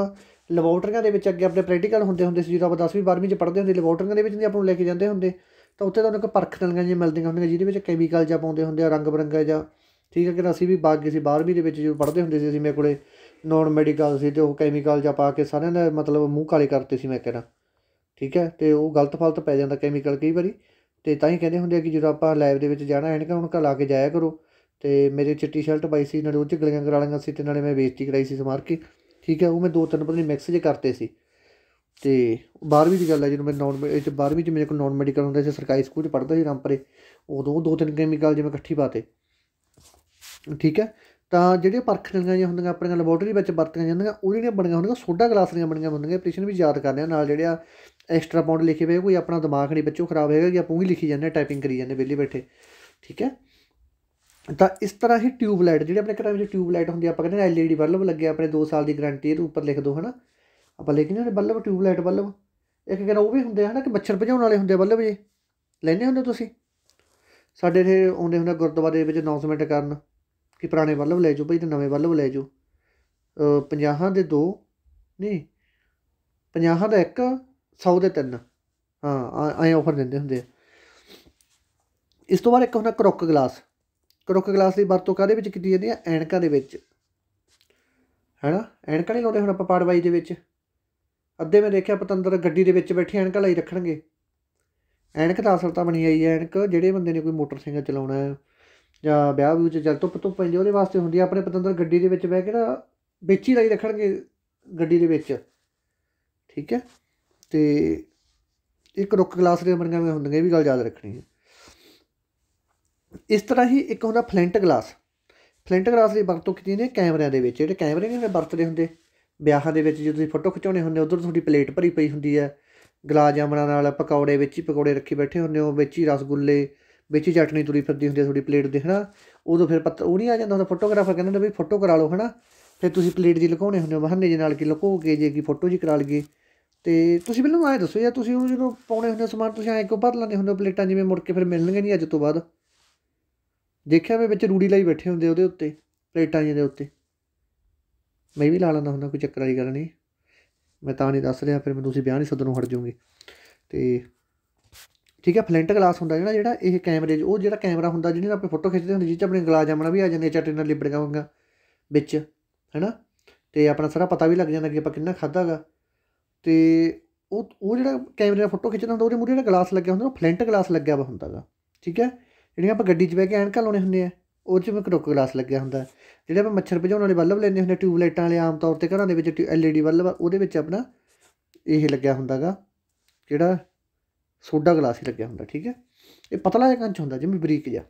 ਲੈਬੋਰਟਰੀਆਂ ਦੇ ਵਿੱਚ ਅੱਗੇ ਆਪਣੇ ਪ੍ਰੈਕਟੀਕਲ ਹੁੰਦੇ ਹੁੰਦੇ ਸੀ ਜਦੋਂ ਆਪਾਂ 10ਵੀਂ 12ਵੀਂ ਚ ਪੜ੍ਹਦੇ ਹੁੰਦੇ ਲੈਬੋਰਟਰੀਆਂ ਦੇ ਵਿੱਚ ਨਹੀਂ ਆਪਾਂ ਨੂੰ ਲੈ ਕੇ ਜਾਂਦੇ ਹੁੰਦੇ ਤਾਂ ਉੱਥੇ ਤੁਹਾਨੂੰ ਇੱਕ ਪਰਖਤਣੀਆਂ ਜਿਹੀਆਂ ਮਿਲਦੀਆਂ ਹੁੰਦੀਆਂ ਜਿਹਦੇ ਵਿੱਚ ਕੈਮੀਕਲ ਜਾਂ ਪਾਉਂਦੇ ਹੁੰਦੇ ਆ ਰੰਗ ਬਰੰਗਾ ਜਾਂ ਠੀਕ ਹੈ ਕਿ ਅਸੀਂ ਵੀ ਬਾਗ ਗਏ ਸੀ 12ਵੀਂ ਦੇ ਵਿੱਚ ਜਦੋਂ ਪੜ੍ਹਦੇ ਹੁੰਦੇ ਸੀ ਅਸੀਂ ਮੇਰੇ ਕੋਲੇ ਨਾਨ ਮੈਡੀਕਲ ਸੀ ਤੇ ਉਹ ਕੈਮੀਕਲ ਜਾਂ ਪਾ ਕੇ ਸਾਰਿਆਂ ਦਾ ਮਤਲਬ ਮੂੰਹ ਕਾਲੇ ਕਰਤੇ ਸੀ ਮੈਂ ਕਹਿੰਦਾ ਠੀਕ ਹੈ ਤੇ ਉਹ ਗਲਤ ਫਲਤ ਪੈ ਜਾਂਦਾ ਕੈਮੀਕਲ ਕਈ ਵਾਰੀ ਤੇ ਤਾਂ ਹੀ ਕਹਿੰਦੇ ਹੁੰਦੇ ਆ ਕਿ ਜਦੋਂ ਆਪਾਂ ਲੈਬ ਦੇ ਵਿੱਚ ਜਾਣਾ ਹੁਣ ਕਾ ਲਾ ਕੇ ਜਾਇਆ ਕਰੋ ਤੇ ਮੇਰੇ ਚਿੱਟੀ ਸ਼ਰਟ ਪਾਈ ਸੀ ਨਾਲ ਉਹ ਚ ਗਲੀਆਂ ਕਰਾ ਲਈਆਂ ਸੀ ਤੇ ਨਾਲੇ ਮੈਂ ਵੇਚਤੀ ਕਰਾਈ ਸੀ ਸਮਾਰਕੀ ਠੀਕ ਹੈ ਉਹ ਮੈਂ ਦੋ ਤਿੰਨ ਪਤਾ ਨਹੀਂ ਮਿਕਸ ਜੇ ਕਰਤੇ ਸੀ ਤੇ 12ਵੀਂ ਦੀ ਗੱਲ ਹੈ ਜਦੋਂ ਮੈਂ ਨਾਨ ਇਹ 12ਵੀਂ ਚ ਮੇਰੇ ਕੋਲ ਨਾਨ ਮੈਡੀਕਲ ਹੁੰਦਾ ਸੀ ਸਰਕਾਰੀ ਸਕੂਲ ਚ ਪੜ੍ਹਦਾ ਸੀ ਰਾਮਪਰੇ ਉਦੋਂ ਦੋ ਤਿੰਨ ਕੈਮੀਕਲ ਜਿਵੇਂ ਇਕੱਠੀ ਪਾਤੇ ਠੀਕ ਹੈ ਤਾਂ ਪਰਖ ਪਰਖਣੀਆਂ ਜਾਂ ਹੁੰਦੀਆਂ ਆਪਣੀਆਂ ਲੈਬੋਰਟਰੀ ਵਿੱਚ ਵਰਤੀਆਂ ਜਾਂਦੀਆਂ ਉਹ ਜਿਹੜੀਆਂ ਬਣੀਆਂ ਹੁੰਦੀਆਂ ਸੋਡਾ ਗਲਾਸ ਦੀਆਂ ਬਣੀਆਂ ਹੁੰਦੀਆਂ ਪ੍ਰੈਸ਼ਨ ਵੀ ਯਾਦ ਕਰਦੇ ਆ ਨਾਲ ਜਿਹੜਿਆ ਐਕਸਟਰਾ ਪਾਉਂਡ ਲਿਖੇ ਹੋਏ ਕੋਈ ਆਪਣਾ ਦਿਮਾਗ ਨਹੀਂ ਬੱਚੋ ਖਰਾਬ ਹੋਏਗਾ ਕਿ ਆਪਾਂ ਉਹੀ ਲਿਖੀ ਜਾਂਦੇ ਟਾਈਪਿੰਗ ਕਰੀ ਜਾਂਦੇ ਵਿਹਲੇ ਬੈਠੇ ਠੀਕ ਹੈ ਤਾਂ ਇਸ ਤਰ੍ਹਾਂ ਹੀ ਟਿਊਬ ਲਾਈਟ ਜਿਹੜੇ ਆਪਣੇ ਘਰਾਂ ਵਿੱਚ ਟਿਊਬ ਲਾਈਟ ਹੁੰਦੀ ਆ ਆਪਾਂ ਕਹਿੰਦੇ ਐਲਈਡੀ ਬੱਲਬ ਲੱਗਿਆ ਆਪਣੇ 2 ਸਾਲ ਦੀ ਗਾਰੰਟੀ ਇਹਦੇ ਉੱਪਰ ਲਿਖ ਦਿਓ ਹਨਾ ਆਪਾਂ ਲਿਖ ਨਹੀਂ ਬੱਲਬ ਟਿਊਬ ਲਾਈਟ ਬੱਲਬ ਇੱਕ ਕਹਿੰਦਾ ਉਹ ਵੀ ਹੁੰਦੇ ਹਨਾ ਕਿ ਮੱਛਰ ਭਜਾਉਣ ਵਾਲੇ ਹੁੰਦੇ ਬੱਲਬ ਜੇ ਲੈਣੇ ਹੁੰਦੇ ਤੁਸੀਂ ਸਾਡੇ ਇਥੇ ਆਉਂਦੇ ਹੁੰਦੇ ਗੁਰਦੁਆਰੇ ਵਿੱਚ ਅਨਾਉਂਸਮੈਂਟ ਕਰਨ ਕਿ ਪੁਰਾਣੇ ਬੱਲਬ ਲੈ ਜਾਓ ਭਾਈ ਤੇ ਨਵੇਂ ਬੱਲਬ ਲੈ ਜਾਓ 50 ਦੇ 2 ਨਹੀਂ 50 ਦਾ 1 100 ਦੇ 3 ਹਾਂ ਐ ਆਫਰ ਦਿੰਦੇ ਹੁੰਦੇ ਇਸ ਤੋਂ ਬਾਅਦ ਇੱਕ ਹੁੰਦਾ ਕਰੋਕ ਗਲਾਸ ਕਰੋਕ ਗਲਾਸ ਦੀ ਵਰਤੋਂ ਕਾਦੇ ਵਿੱਚ ਕੀਤੀ ਜਾਂਦੀ ਹੈ ਐਣਕਾਂ ਦੇ ਵਿੱਚ ਹੈਨਾ ਐਣਕਾਂ ਨਹੀਂ ਲਾਉਂਦੇ ਹੁਣ ਆਪਾਂ ਪਾੜਵਾਈ ਦੇ ਵਿੱਚ ਅੱਧੇ ਮੈਂ ਦੇਖਿਆ ਪਤੰਦਰ ਗੱਡੀ ਦੇ ਵਿੱਚ ਬੈਠੇ ਐਣਕਾਂ ਲਈ ਰੱਖਣਗੇ ਐਣਕ ਤਾਂ ਅਸਲ ਤਾਂ ਬਣੀ ਆਈ ਹੈ ਐਣਕ ਜਿਹੜੇ ਬੰਦੇ ਨੇ ਕੋਈ ਮੋਟਰਸਾਈਕਲ ਚਲਾਉਣਾ ਹੈ ਜਾਂ ਵਿਆਹ ਵਿੱਚ ਜਲ ਧੁੱਪ ਧੁੱਪ ਪੈਂਦੇ ਉਹਦੇ ਵਾਸਤੇ ਹੁੰਦੀ ਆਪਣੇ ਪਤੰਦਰ ਗੱਡੀ ਦੇ ਵਿੱਚ ਬਹਿ ਕੇ ਨਾ ਵਿੱਚ ਹੀ ਲਈ ਰੱਖਣਗੇ ਗੱਡੀ ਦੇ ਵਿੱਚ ਠੀਕ ਹੈ ਤੇ ਇੱਕ ਰੁੱਕ ਗਲਾਸ ਦੀਆਂ ਬਣੀਆਂ ਹੋਈਆਂ ਹੁੰਦੀਆਂ ਇਹ ਵੀ ਗੱਲ ਯਾਦ ਰੱਖਣੀ ਹੈ ਇਸ ਤਰ੍ਹਾਂ ਹੀ ਇੱਕ ਹੁੰਦਾ ਫਲਿੰਟ ਗਲਾਸ ਫਲਿੰਟ ਗਲਾਸ ਦੀ ਵਰਤੋਂ ਕੀਤੀ ਨੇ ਕੈਮਰਿਆਂ ਦੇ ਵਿੱਚ ਜਿਹੜੇ ਕੈਮਰੇ ਨੇ ਵਰਤਦੇ ਹੁੰਦੇ ਵਿਆਹਾਂ ਦੇ ਵਿੱਚ ਜੇ ਤੁਸੀਂ ਫੋਟੋ ਖਿਚਾਉਣੇ ਹੁੰਦੇ ਉਧਰ ਤੁਹਾਡੀ ਪਲੇਟ ਭਰੀ ਪਈ ਹੁੰਦੀ ਹੈ ਗਲਾਸ ਜਾਮਣਾ ਨਾਲ ਪਕੌੜੇ ਵਿੱਚ ਹੀ ਪਕੌੜੇ ਰੱਖੇ ਬੈਠੇ ਹੁੰਦੇ ਹੋ ਵਿੱਚ ਹੀ ਰਸਗੁੱਲੇ ਵਿੱਚ ਹੀ ਚਟਨੀ ਤੁਰੀ ਫਿਰਦੀ ਹੁੰਦੀ ਹੈ ਤੁਹਾਡੀ ਪਲੇਟ ਦੇ ਹਨਾ ਉਦੋਂ ਫਿਰ ਪਤਾ ਉਹ ਨਹੀਂ ਆ ਜਾਂਦਾ ਹੁੰਦਾ ਫੋਟੋਗ੍ਰਾਫਰ ਕਹਿੰਦਾ ਹੁੰਦਾ ਵੀ ਫੋਟੋ ਕਰਾ ਲਓ ਹਨਾ ਫਿਰ ਤੁਸੀਂ ਪਲੇਟ ਦੀ ਲਗਾਉਣੇ ਹੁੰਦੇ ਹੋ ਬਹਾਨੇ ਦੇ ਨਾਲ ਕਿ ਲੁਕੋ ਕੇ ਜੇ ਕਿ ਫੋਟੋ ਜੀ ਕਰਾ ਲਗੇ ਤੇ ਤੁਸੀਂ ਮੈਨੂੰ ਆਏ ਦੱਸੋ ਯਾਰ ਤੁਸੀਂ ਉਹ ਜਦੋਂ ਪਾਉਣੇ ਹੁੰਦੇ ਸਮਾਨ ਤੁਸੀਂ ਐਂ ਕਿਉਂ ਭਰ ਲੈਂਦੇ ਹੁੰਦੇ ਪਲੇਟਾਂ ਜਿਵੇਂ ਮੁੜ ਕੇ ਫਿਰ ਮਿਲਣਗੇ ਨਹੀਂ ਅੱਜ ਤੋਂ ਬਾਅਦ ਦੇਖਿਆ ਮੈਂ ਵਿੱਚ ਰੂੜੀ ਲਾਈ ਬੈਠੇ ਹੁੰਦੇ ਉਹਦੇ ਉੱਤੇ ਪਲੇਟਾਂ ਜਿਹਦੇ ਦੇ ਉੱਤੇ ਮੈਂ ਵੀ ਲਾ ਲੈਂਦਾ ਹੁੰਦਾ ਕੋਈ ਚੱਕਰ ਵਾਲੀ ਗੱਲ ਨਹੀਂ ਮੈਂ ਤਾਂ ਨਹੀਂ ਦੱਸ ਰਿਹਾ ਫਿਰ ਮੈਂ ਤੁਸੀਂ ਬਿਆਨ ਨਹੀਂ ਸਦਨੋਂ ਹਟ ਜਾਓਗੇ ਤੇ ਠੀਕ ਹੈ ਫਲੈਂਟ ਗਲਾਸ ਹੁੰਦਾ ਜਿਹੜਾ ਜਿਹੜਾ ਇਹ ਕੈਮਰੇ ਉਹ ਜਿਹੜਾ ਕੈਮਰਾ ਹੁੰਦਾ ਜਿਹਦੇ ਨਾਲ ਆਪਾਂ ਫੋਟੋ ਖਿੱਚਦੇ ਹੁੰਦੇ ਜਿੱਚ ਆਪਣੇ ਗਲਾਸ ਜਾਮਣਾ ਵੀ ਆ ਜਾਂਦੇ ਚਟੇ ਨਾਲ ਲਿਬੜਗਾ ਹੋਗਾ ਵਿੱਚ ਹੈਨਾ ਤੇ ਆਪਣਾ ਸਾਰਾ ਪਤਾ ਵੀ ਲੱਗ ਜਾਂਦਾ ਕਿ ਆਪਾਂ ਕਿੰਨਾ ਖਾਦਾਗਾ ਤੇ ਉਹ ਉਹ ਜਿਹੜਾ ਕੈਮਰੇ ਨਾਲ ਫੋਟੋ ਖਿੱਚਦਾ ਹੁੰਦਾ ਉਹਦੇ ਮੂਰੇ ਜਿਹੜਾ ਗਲਾਸ ਲੱਗਿਆ ਹੁੰਦਾ ਉਹ ਫਲੈਂਟ ਗਲਾਸ ਲੱਗਿਆ ਹੁੰਦਾਗਾ ਠੀਕ ਹੈ ਜਿਹੜੀ ਆਪਾਂ ਗੱਡੀ 'ਚ ਬਹਿ ਕੇ ਐਨਕਾਂ ਲਾਉਣੇ ਹੁੰਦੇ ਆ ਉਹ 'ਚ ਵੀ ਕਰੋਕ ਗਲਾਸ ਲੱਗਿਆ ਹੁੰਦਾ ਜਿਹੜੇ ਆਪਾਂ ਮੱਛਰ ਭਜਾਉਣ ਵਾਲੇ ਬੱਲਬ ਲੈਣੇ ਹੁੰਦੇ ਟਿਊਬ ਲਾਈਟਾਂ ਵਾਲੇ ਆਮ ਤੌਰ ਤੇ ਘਰਾਂ ਦੇ ਵਿੱਚ ਐਲਈਡੀ ਬੱਲਬ ਉਹਦੇ ਵਿੱਚ ਆਪਣਾ ਇਹ ਲੱਗਿਆ ਹੁੰਦਾਗਾ ਜਿਹੜਾ ਸੋਡਾ ਗਲਾਸ ਹੀ ਲੱਗਿਆ ਹੁੰਦਾ ਠੀਕ ਹੈ ਇਹ ਪਤਲਾ ਜਿਹਾ ਕੰਚ ਹੁੰਦਾ ਜਿਵੇਂ ਬਰੀਕ ਜਿਹਾ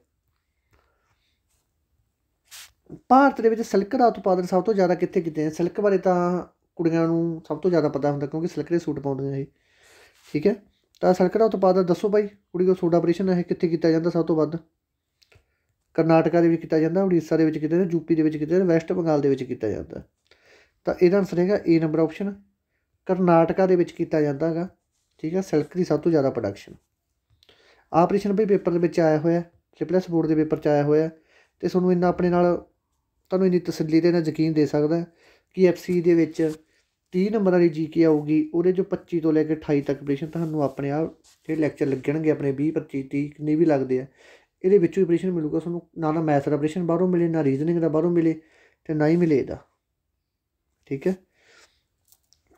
ਭਾਰਤ ਦੇ ਵਿੱਚ ਸਿਲਕ ਦਾ ਉਤਪਾਦਨ ਸਭ ਤੋਂ ਜ਼ਿਆਦਾ ਕਿੱਥੇ ਕੀਤੇ ਹੈ ਸਿਲਕ ਬਾਰੇ ਤਾਂ ਕੁੜੀਆਂ ਨੂੰ ਸਭ ਤੋਂ ਜ਼ਿਆਦਾ ਪਤਾ ਹੁੰਦਾ ਕਿਉਂਕਿ ਸਿਲਕ ਦੇ ਸੂਟ ਪਾਉਂਦੀਆਂ ਇਹ ਠੀਕ ਹੈ ਤਾਂ ਸਲਕੜਾ ਉਤਪਾਦ ਦੱਸੋ ਭਾਈ ਕੁੜੀ ਕੋ ਸੋਡਾ ਆਪਰੇਸ਼ਨ ਇਹ ਕਿੱਥੇ ਕੀਤਾ ਜਾਂਦਾ ਸਭ ਤੋਂ ਵੱਧ ਕਰਨਾਟਕਾ ਦੇ ਵਿੱਚ ਕੀਤਾ ਜਾਂਦਾ ਉੜੀਸਾ ਦੇ ਵਿੱਚ ਕੀਤਾ ਜਾਂਦਾ ਯੂਪੀ ਦੇ ਵਿੱਚ ਕੀਤਾ ਜਾਂਦਾ ਵੈਸਟ ਬੰਗਾਲ ਦੇ ਵਿੱਚ ਕੀਤਾ ਜਾਂਦਾ ਤਾਂ ਇਹਦਾ ਆਨਸਰ ਹੈਗਾ ਏ ਨੰਬਰ ਆਪਸ਼ਨ ਕਰਨਾਟਕਾ ਦੇ ਵਿੱਚ ਕੀਤਾ ਜਾਂਦਾ ਹੈਗਾ ਠੀਕ ਹੈ ਸਿਲਕ ਦੀ ਸਭ ਤੋਂ ਜ਼ਿਆਦਾ ਪ੍ਰੋਡਕਸ਼ਨ ਆਪਰੇਸ਼ਨ ਵੀ ਪੇਪਰ ਦੇ ਵਿੱਚ ਆਇਆ ਹੋਇਆ ਟ੍ਰਿਪਲਸ ਬੋਰਡ ਦੇ ਪੇਪਰ 'ਚ ਆਇਆ ਹੋਇਆ ਤੇ ਤੁਹਾਨੂੰ ਇੰਨਾ ਆਪਣੇ ਨਾਲ ਤੁਹਾਨੂੰ ਇੰਨੀ ਤਸੱਲੀ ਦੇ ਨਾਲ ਯਕੀਨ ਦੇ ਸਕਦਾ ਕਿ ਐਫਸੀ ਦੇ ਵਿੱਚ ਤੀਹ ਨੰਬਰ ਵਾਲੀ ਜੀਕੇ ਆਊਗੀ ਉਹਦੇ ਜੋ 25 ਤੋਂ ਲੈ ਕੇ 28 ਤੱਕ ਪ੍ਰੈਸ਼ਨ ਤੁਹਾਨੂੰ ਆਪਣੇ ਆਪ ਇਹ ਲੈਕਚਰ ਲੱਗਣਗੇ ਆਪਣੇ 20 25 30 ਕਿੰਨੇ ਵੀ ਲੱਗਦੇ ਆ ਇਹਦੇ ਵਿੱਚੋਂ ਹੀ ਪ੍ਰੈਸ਼ਨ ਮਿਲੂਗਾ ਤੁਹਾਨੂੰ ਨਾ ਨਾ ਮੈਥ ਦਾ ਪ੍ਰੈਸ਼ਨ ਬਾਹਰੋਂ ਮਿਲੇ ਨਾ ਰੀਜ਼ਨਿੰਗ ਦਾ ਬਾਹਰੋਂ ਮਿਲੇ ਤੇ ਨਾ ਹੀ ਮਿਲੇ ਇਹਦਾ ਠੀਕ ਹੈ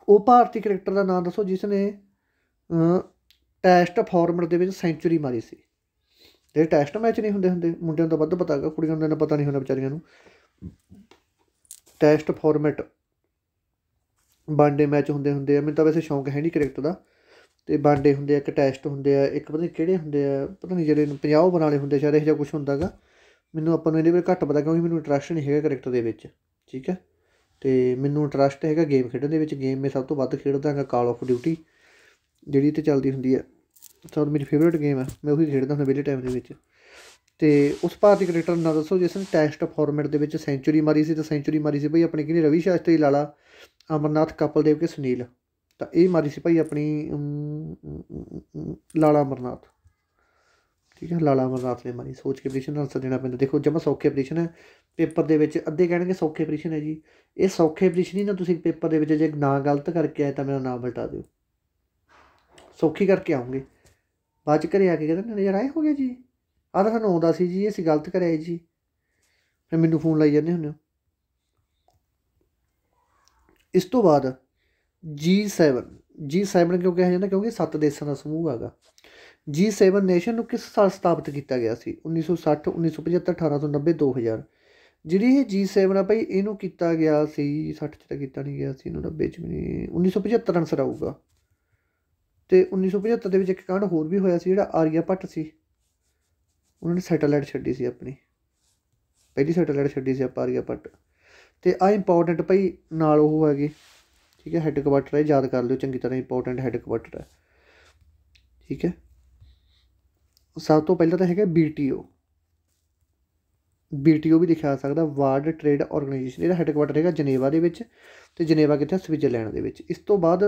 ਉਹ ਭਾਰਤੀ ਕ੍ਰਿਕਟਰ ਦਾ ਨਾਮ ਦੱਸੋ ਜਿਸ ਨੇ ਟੈਸਟ ਫਾਰਮਟ ਦੇ ਵਿੱਚ ਸੈਂਚੁਰੀ ਮਾਰੀ ਸੀ ਤੇ ਟੈਸਟ ਮੈਚ ਨਹੀਂ ਹੁੰਦੇ ਹੁੰਦੇ ਮੁੰਡਿਆਂ ਤੋਂ ਵੱਧ ਪਤਾ ਹੈਗਾ ਕੁੜੀਆਂ ਨੂੰ ਤਾਂ ਪਤਾ ਨਹੀਂ ਹੁੰਦਾ ਵਿਚਾਰੀਆਂ ਨੂੰ ਟੈਸਟ ਫਾਰਮੈਟ ਵਨਡੇ ਮੈਚ ਹੁੰਦੇ ਹੁੰਦੇ ਆ ਮੈਨੂੰ ਤਾਂ ਵੈਸੇ ਸ਼ੌਂਕ ਹੈ ਨਹੀਂ ਕ੍ਰਿਕਟ ਦਾ ਤੇ ਵਨਡੇ ਹੁੰਦੇ ਆ ਇੱਕ ਟੈਸਟ ਹੁੰਦੇ ਆ ਇੱਕ ਪਤਾ ਨਹੀਂ ਕਿਹੜੇ ਹੁੰਦੇ ਆ ਪਤਾ ਨਹੀਂ ਜਿਹੜੇ 50 ਓਵਰ ਵਾਲੇ ਹੁੰਦੇ ਸ਼ਾਇਦ ਇਹ ਜਿਹਾ ਕੁਝ ਹੁੰਦਾਗਾ ਮੈਨੂੰ ਆਪਾਂ ਨੂੰ ਇਹਦੇ ਬਾਰੇ ਘੱਟ ਪਤਾ ਕਿਉਂਕਿ ਮੈਨੂੰ ਇੰਟਰਸਟ ਨਹੀਂ ਹੈਗਾ ਕ੍ਰਿਕਟ ਦੇ ਵਿੱਚ ਠੀਕ ਹੈ ਤੇ ਮੈਨੂੰ ਇੰਟਰਸਟ ਹੈਗਾ ਗੇਮ ਖੇਡਣ ਦੇ ਵਿੱਚ ਗੇਮ ਮੇ ਸਭ ਤੋਂ ਵੱਧ ਖੇਡਦਾ ਹਾਂ ਕਾਲ ਆਫ ਡਿਊਟੀ ਜਿਹੜੀ ਤੇ ਚੱਲਦੀ ਹੁੰਦੀ ਹੈ ਸਭ ਮੇਰੀ ਫੇਵਰਿਟ ਗੇਮ ਹੈ ਮੈਂ ਉਹੀ ਖੇਡਦਾ ਹੁੰਦਾ ਵਿਲੇ ਟਾਈਮ ਦੇ ਵਿੱਚ ਤੇ ਉਸ ਭਾਰਤੀ ਕ੍ਰਿਕਟਰ ਨਾਲ ਦੱਸੋ ਜਿਸ ਨੇ ਟੈਸਟ ਫਾਰਮੈਟ ਦੇ ਵਿੱਚ ਸੈਂਚੁਰੀ ਮਾਰੀ ਸੀ ਤੇ ਸੈਂਚੁਰੀ ਮਾਰੀ ਸੀ ਭਈ ਆਪਣੇ ਕਿਹਨੇ ਰਵੀ ਸ਼ਾਸਤਰੀ ਲਾਲਾ ਅਮਰਨਾਥ ਦੇਵ ਕੇ ਸੁਨੀਲ ਤਾਂ ਇਹ ਮਾਰੀ ਸੀ ਭਾਈ ਆਪਣੀ ਲਾਲਾ ਅਮਰਨਾਥ ਠੀਕ ਹੈ ਲਾਲਾ ਅਮਰਨਾਥ ਨੇ ਮਾਰੀ ਸੋਚ ਕੇ ਪ੍ਰੀਸ਼ਨ ਆਨਸਰ ਦੇਣਾ ਪੈਂਦਾ ਦੇਖੋ ਜਮਾ ਸੌਖੇ ਪ੍ਰੀਸ਼ਨ ਹੈ ਪੇਪਰ ਦੇ ਵਿੱਚ ਅੱਧੇ ਕਹਿਣਗੇ ਸੌਖੇ ਪ੍ਰੀਸ਼ਨ ਹੈ ਜੀ ਇਹ ਸੌਖੇ ਪ੍ਰੀਸ਼ਨ ਹੀ ਨਾ ਤੁਸੀਂ ਪੇਪਰ ਦੇ ਵਿੱਚ ਜੇ ਨਾ ਗਲਤ ਕਰਕੇ ਆਏ ਤਾਂ ਮੇਰਾ ਨਾਮ ਬਲਟਾ ਦਿਓ ਸੌਖੀ ਕਰਕੇ ਆਉਂਗੇ ਬਾਅਦ ਚ ਘਰੇ ਆ ਕੇ ਕਹਿੰਦੇ ਨੇ ਯਾਰ ਆਏ ਹੋ ਗਿਆ ਜੀ ਆ ਤਾਂ ਸਾਨੂੰ ਆਉਂਦਾ ਸੀ ਜੀ ਇਹ ਸੀ ਗਲਤ ਕਰਿਆ ਜੀ ਫਿਰ ਮੈਨੂੰ ਫੋਨ ਲਾਈ ਜਾਂਦੇ ਹੁੰਦੇ ਇਸ ਤੋਂ ਬਾਅਦ G7 G7 ਕਿਉਂ ਕਿਹਾ ਜਾਂਦਾ ਕਿਉਂਕਿ ਸੱਤ ਦੇਸ਼ਾਂ ਦਾ ਸਮੂਹ ਹੈਗਾ G7 ਨੇਸ਼ਨ ਨੂੰ ਕਿਸ ਸਾਲ ਸਥਾਪਿਤ ਕੀਤਾ ਗਿਆ ਸੀ 1960 1975 1890 2000 ਜਿਹੜੀ ਇਹ G7 ਆ ਭਾਈ ਇਹਨੂੰ ਕੀਤਾ ਗਿਆ ਸੀ 60 ਚ ਤਾਂ ਕੀਤਾ ਨਹੀਂ ਗਿਆ ਸੀ ਇਹਨੂੰ 90 ਚ ਵੀ 1975 ਅਨਸਰ ਆਊਗਾ ਤੇ 1975 ਦੇ ਵਿੱਚ ਇੱਕ ਕਾਂਡ ਹੋਰ ਵੀ ਹੋਇਆ ਸੀ ਜਿਹੜਾ ਆਰੀਆ ਭੱਟ ਸੀ ਉਹਨਾਂ ਨੇ ਸੈਟੇਲਾਈਟ ਛੱਡੀ ਸੀ ਆਪਣੀ ਪਹਿਲੀ ਸੈਟੇਲਾਈਟ ਛੱਡੀ ਸੀ ਆਪਾਂ ਆਰੀਆ ਭੱਟ ਤੇ ਆ ਇੰਪੋਰਟੈਂਟ ਭਾਈ ਨਾਲ ਉਹ ਹੈਗੇ ਠੀਕ ਹੈ ਹੈੱਡ ਕੁਆਟਰ ਹੈ ਯਾਦ ਕਰ ਲਿਓ ਚੰਗੀ ਤਰ੍ਹਾਂ ਇੰਪੋਰਟੈਂਟ ਹੈੱਡ ਕੁਆਟਰ ਹੈ ਠੀਕ ਹੈ ਸਭ ਤੋਂ ਪਹਿਲਾਂ ਤਾਂ ਹੈਗਾ ਬੀਟੀਓ ਬੀਟੀਓ ਵੀ ਦਿਖਾ ਸਕਦਾ ਵਰਲਡ ਟ੍ਰੇਡ ਆਰਗੇਨਾਈਜੇਸ਼ਨ ਇਹਦਾ ਹੈੱਡ ਕੁਆਟਰ ਹੈਗਾ ਜਨੇਵਾ ਦੇ ਵਿੱਚ ਤੇ ਜਨੇਵਾ ਕਿੱਥੇ ਹੈ ਸਵਿਟਜ਼ਰਲੈਂਡ ਦੇ ਵਿੱਚ ਇਸ ਤੋਂ ਬਾਅਦ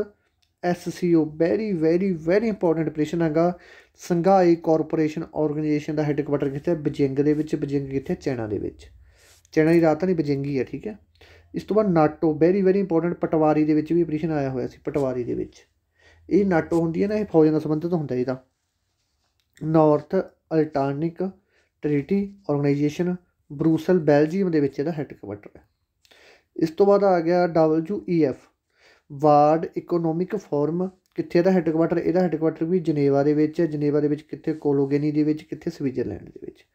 SCO very very very important operation ਹੈਗਾ ਸੰਘਾਈ ਕਾਰਪੋਰੇਸ਼ਨ ਆਰਗੇਨਾਈਜੇਸ਼ਨ ਦਾ ਹੈੱਡ ਕੁਆਟਰ ਕਿੱਥੇ ਬਜਿੰਗ ਦੇ ਵਿੱਚ ਬਜਿੰਗ ਕਿੱਥੇ ਚੈਨਾ ਦੇ ਵਿੱਚ ਚੈਨਲ ਦੀ ਰਾਤ ਨਹੀਂ ਬਜਿੰਗੀ ਹੈ ਠੀਕ ਹੈ ਇਸ ਤੋਂ ਬਾਅਦ ਨਾਟੋ ਵੈਰੀ ਵੈਰੀ ਇੰਪੋਰਟੈਂਟ ਪਟਵਾਰੀ ਦੇ ਵਿੱਚ ਵੀ ਆਪਰੇਸ਼ਨ ਆਇਆ ਹੋਇਆ ਸੀ ਪਟਵਾਰੀ ਦੇ ਵਿੱਚ ਇਹ ਨਾਟੋ ਹੁੰਦੀ ਹੈ ਨਾ ਇਹ ਫੌਜਾਂ ਨਾਲ ਸੰਬੰਧਿਤ ਹੁੰਦਾ ਇਹਦਾ ਨਾਰਥ ਅਲਟਾਨਿਕ ਟ੍ਰੀਟੀ ਆਰਗੇਨਾਈਜੇਸ਼ਨ ਬਰੂਸਲ ਬੈਲਜੀਅਮ ਦੇ ਵਿੱਚ ਇਹਦਾ ਹੈੱਡਕੁਆਟਰ ਹੈ ਇਸ ਤੋਂ ਬਾਅਦ ਆ ਗਿਆ WEF ਵਾਰਡ ਇਕਨੋਮਿਕ ਫੋਰਮ ਕਿੱਥੇ ਇਹਦਾ ਹੈੱਡਕੁਆਟਰ ਇਹਦਾ ਹੈੱਡਕੁਆਟਰ ਵੀ ਜਨੇਵਾ ਦੇ ਵਿੱਚ ਹੈ ਜਨੇਵਾ ਦੇ ਵਿੱਚ ਕਿੱਥੇ ਕੋਲੋਗੇਨੀ ਦੇ ਵਿੱਚ ਕਿੱਥੇ ਸਵਿਟਜ਼ਰਲੈਂਡ ਦੇ ਵਿੱਚ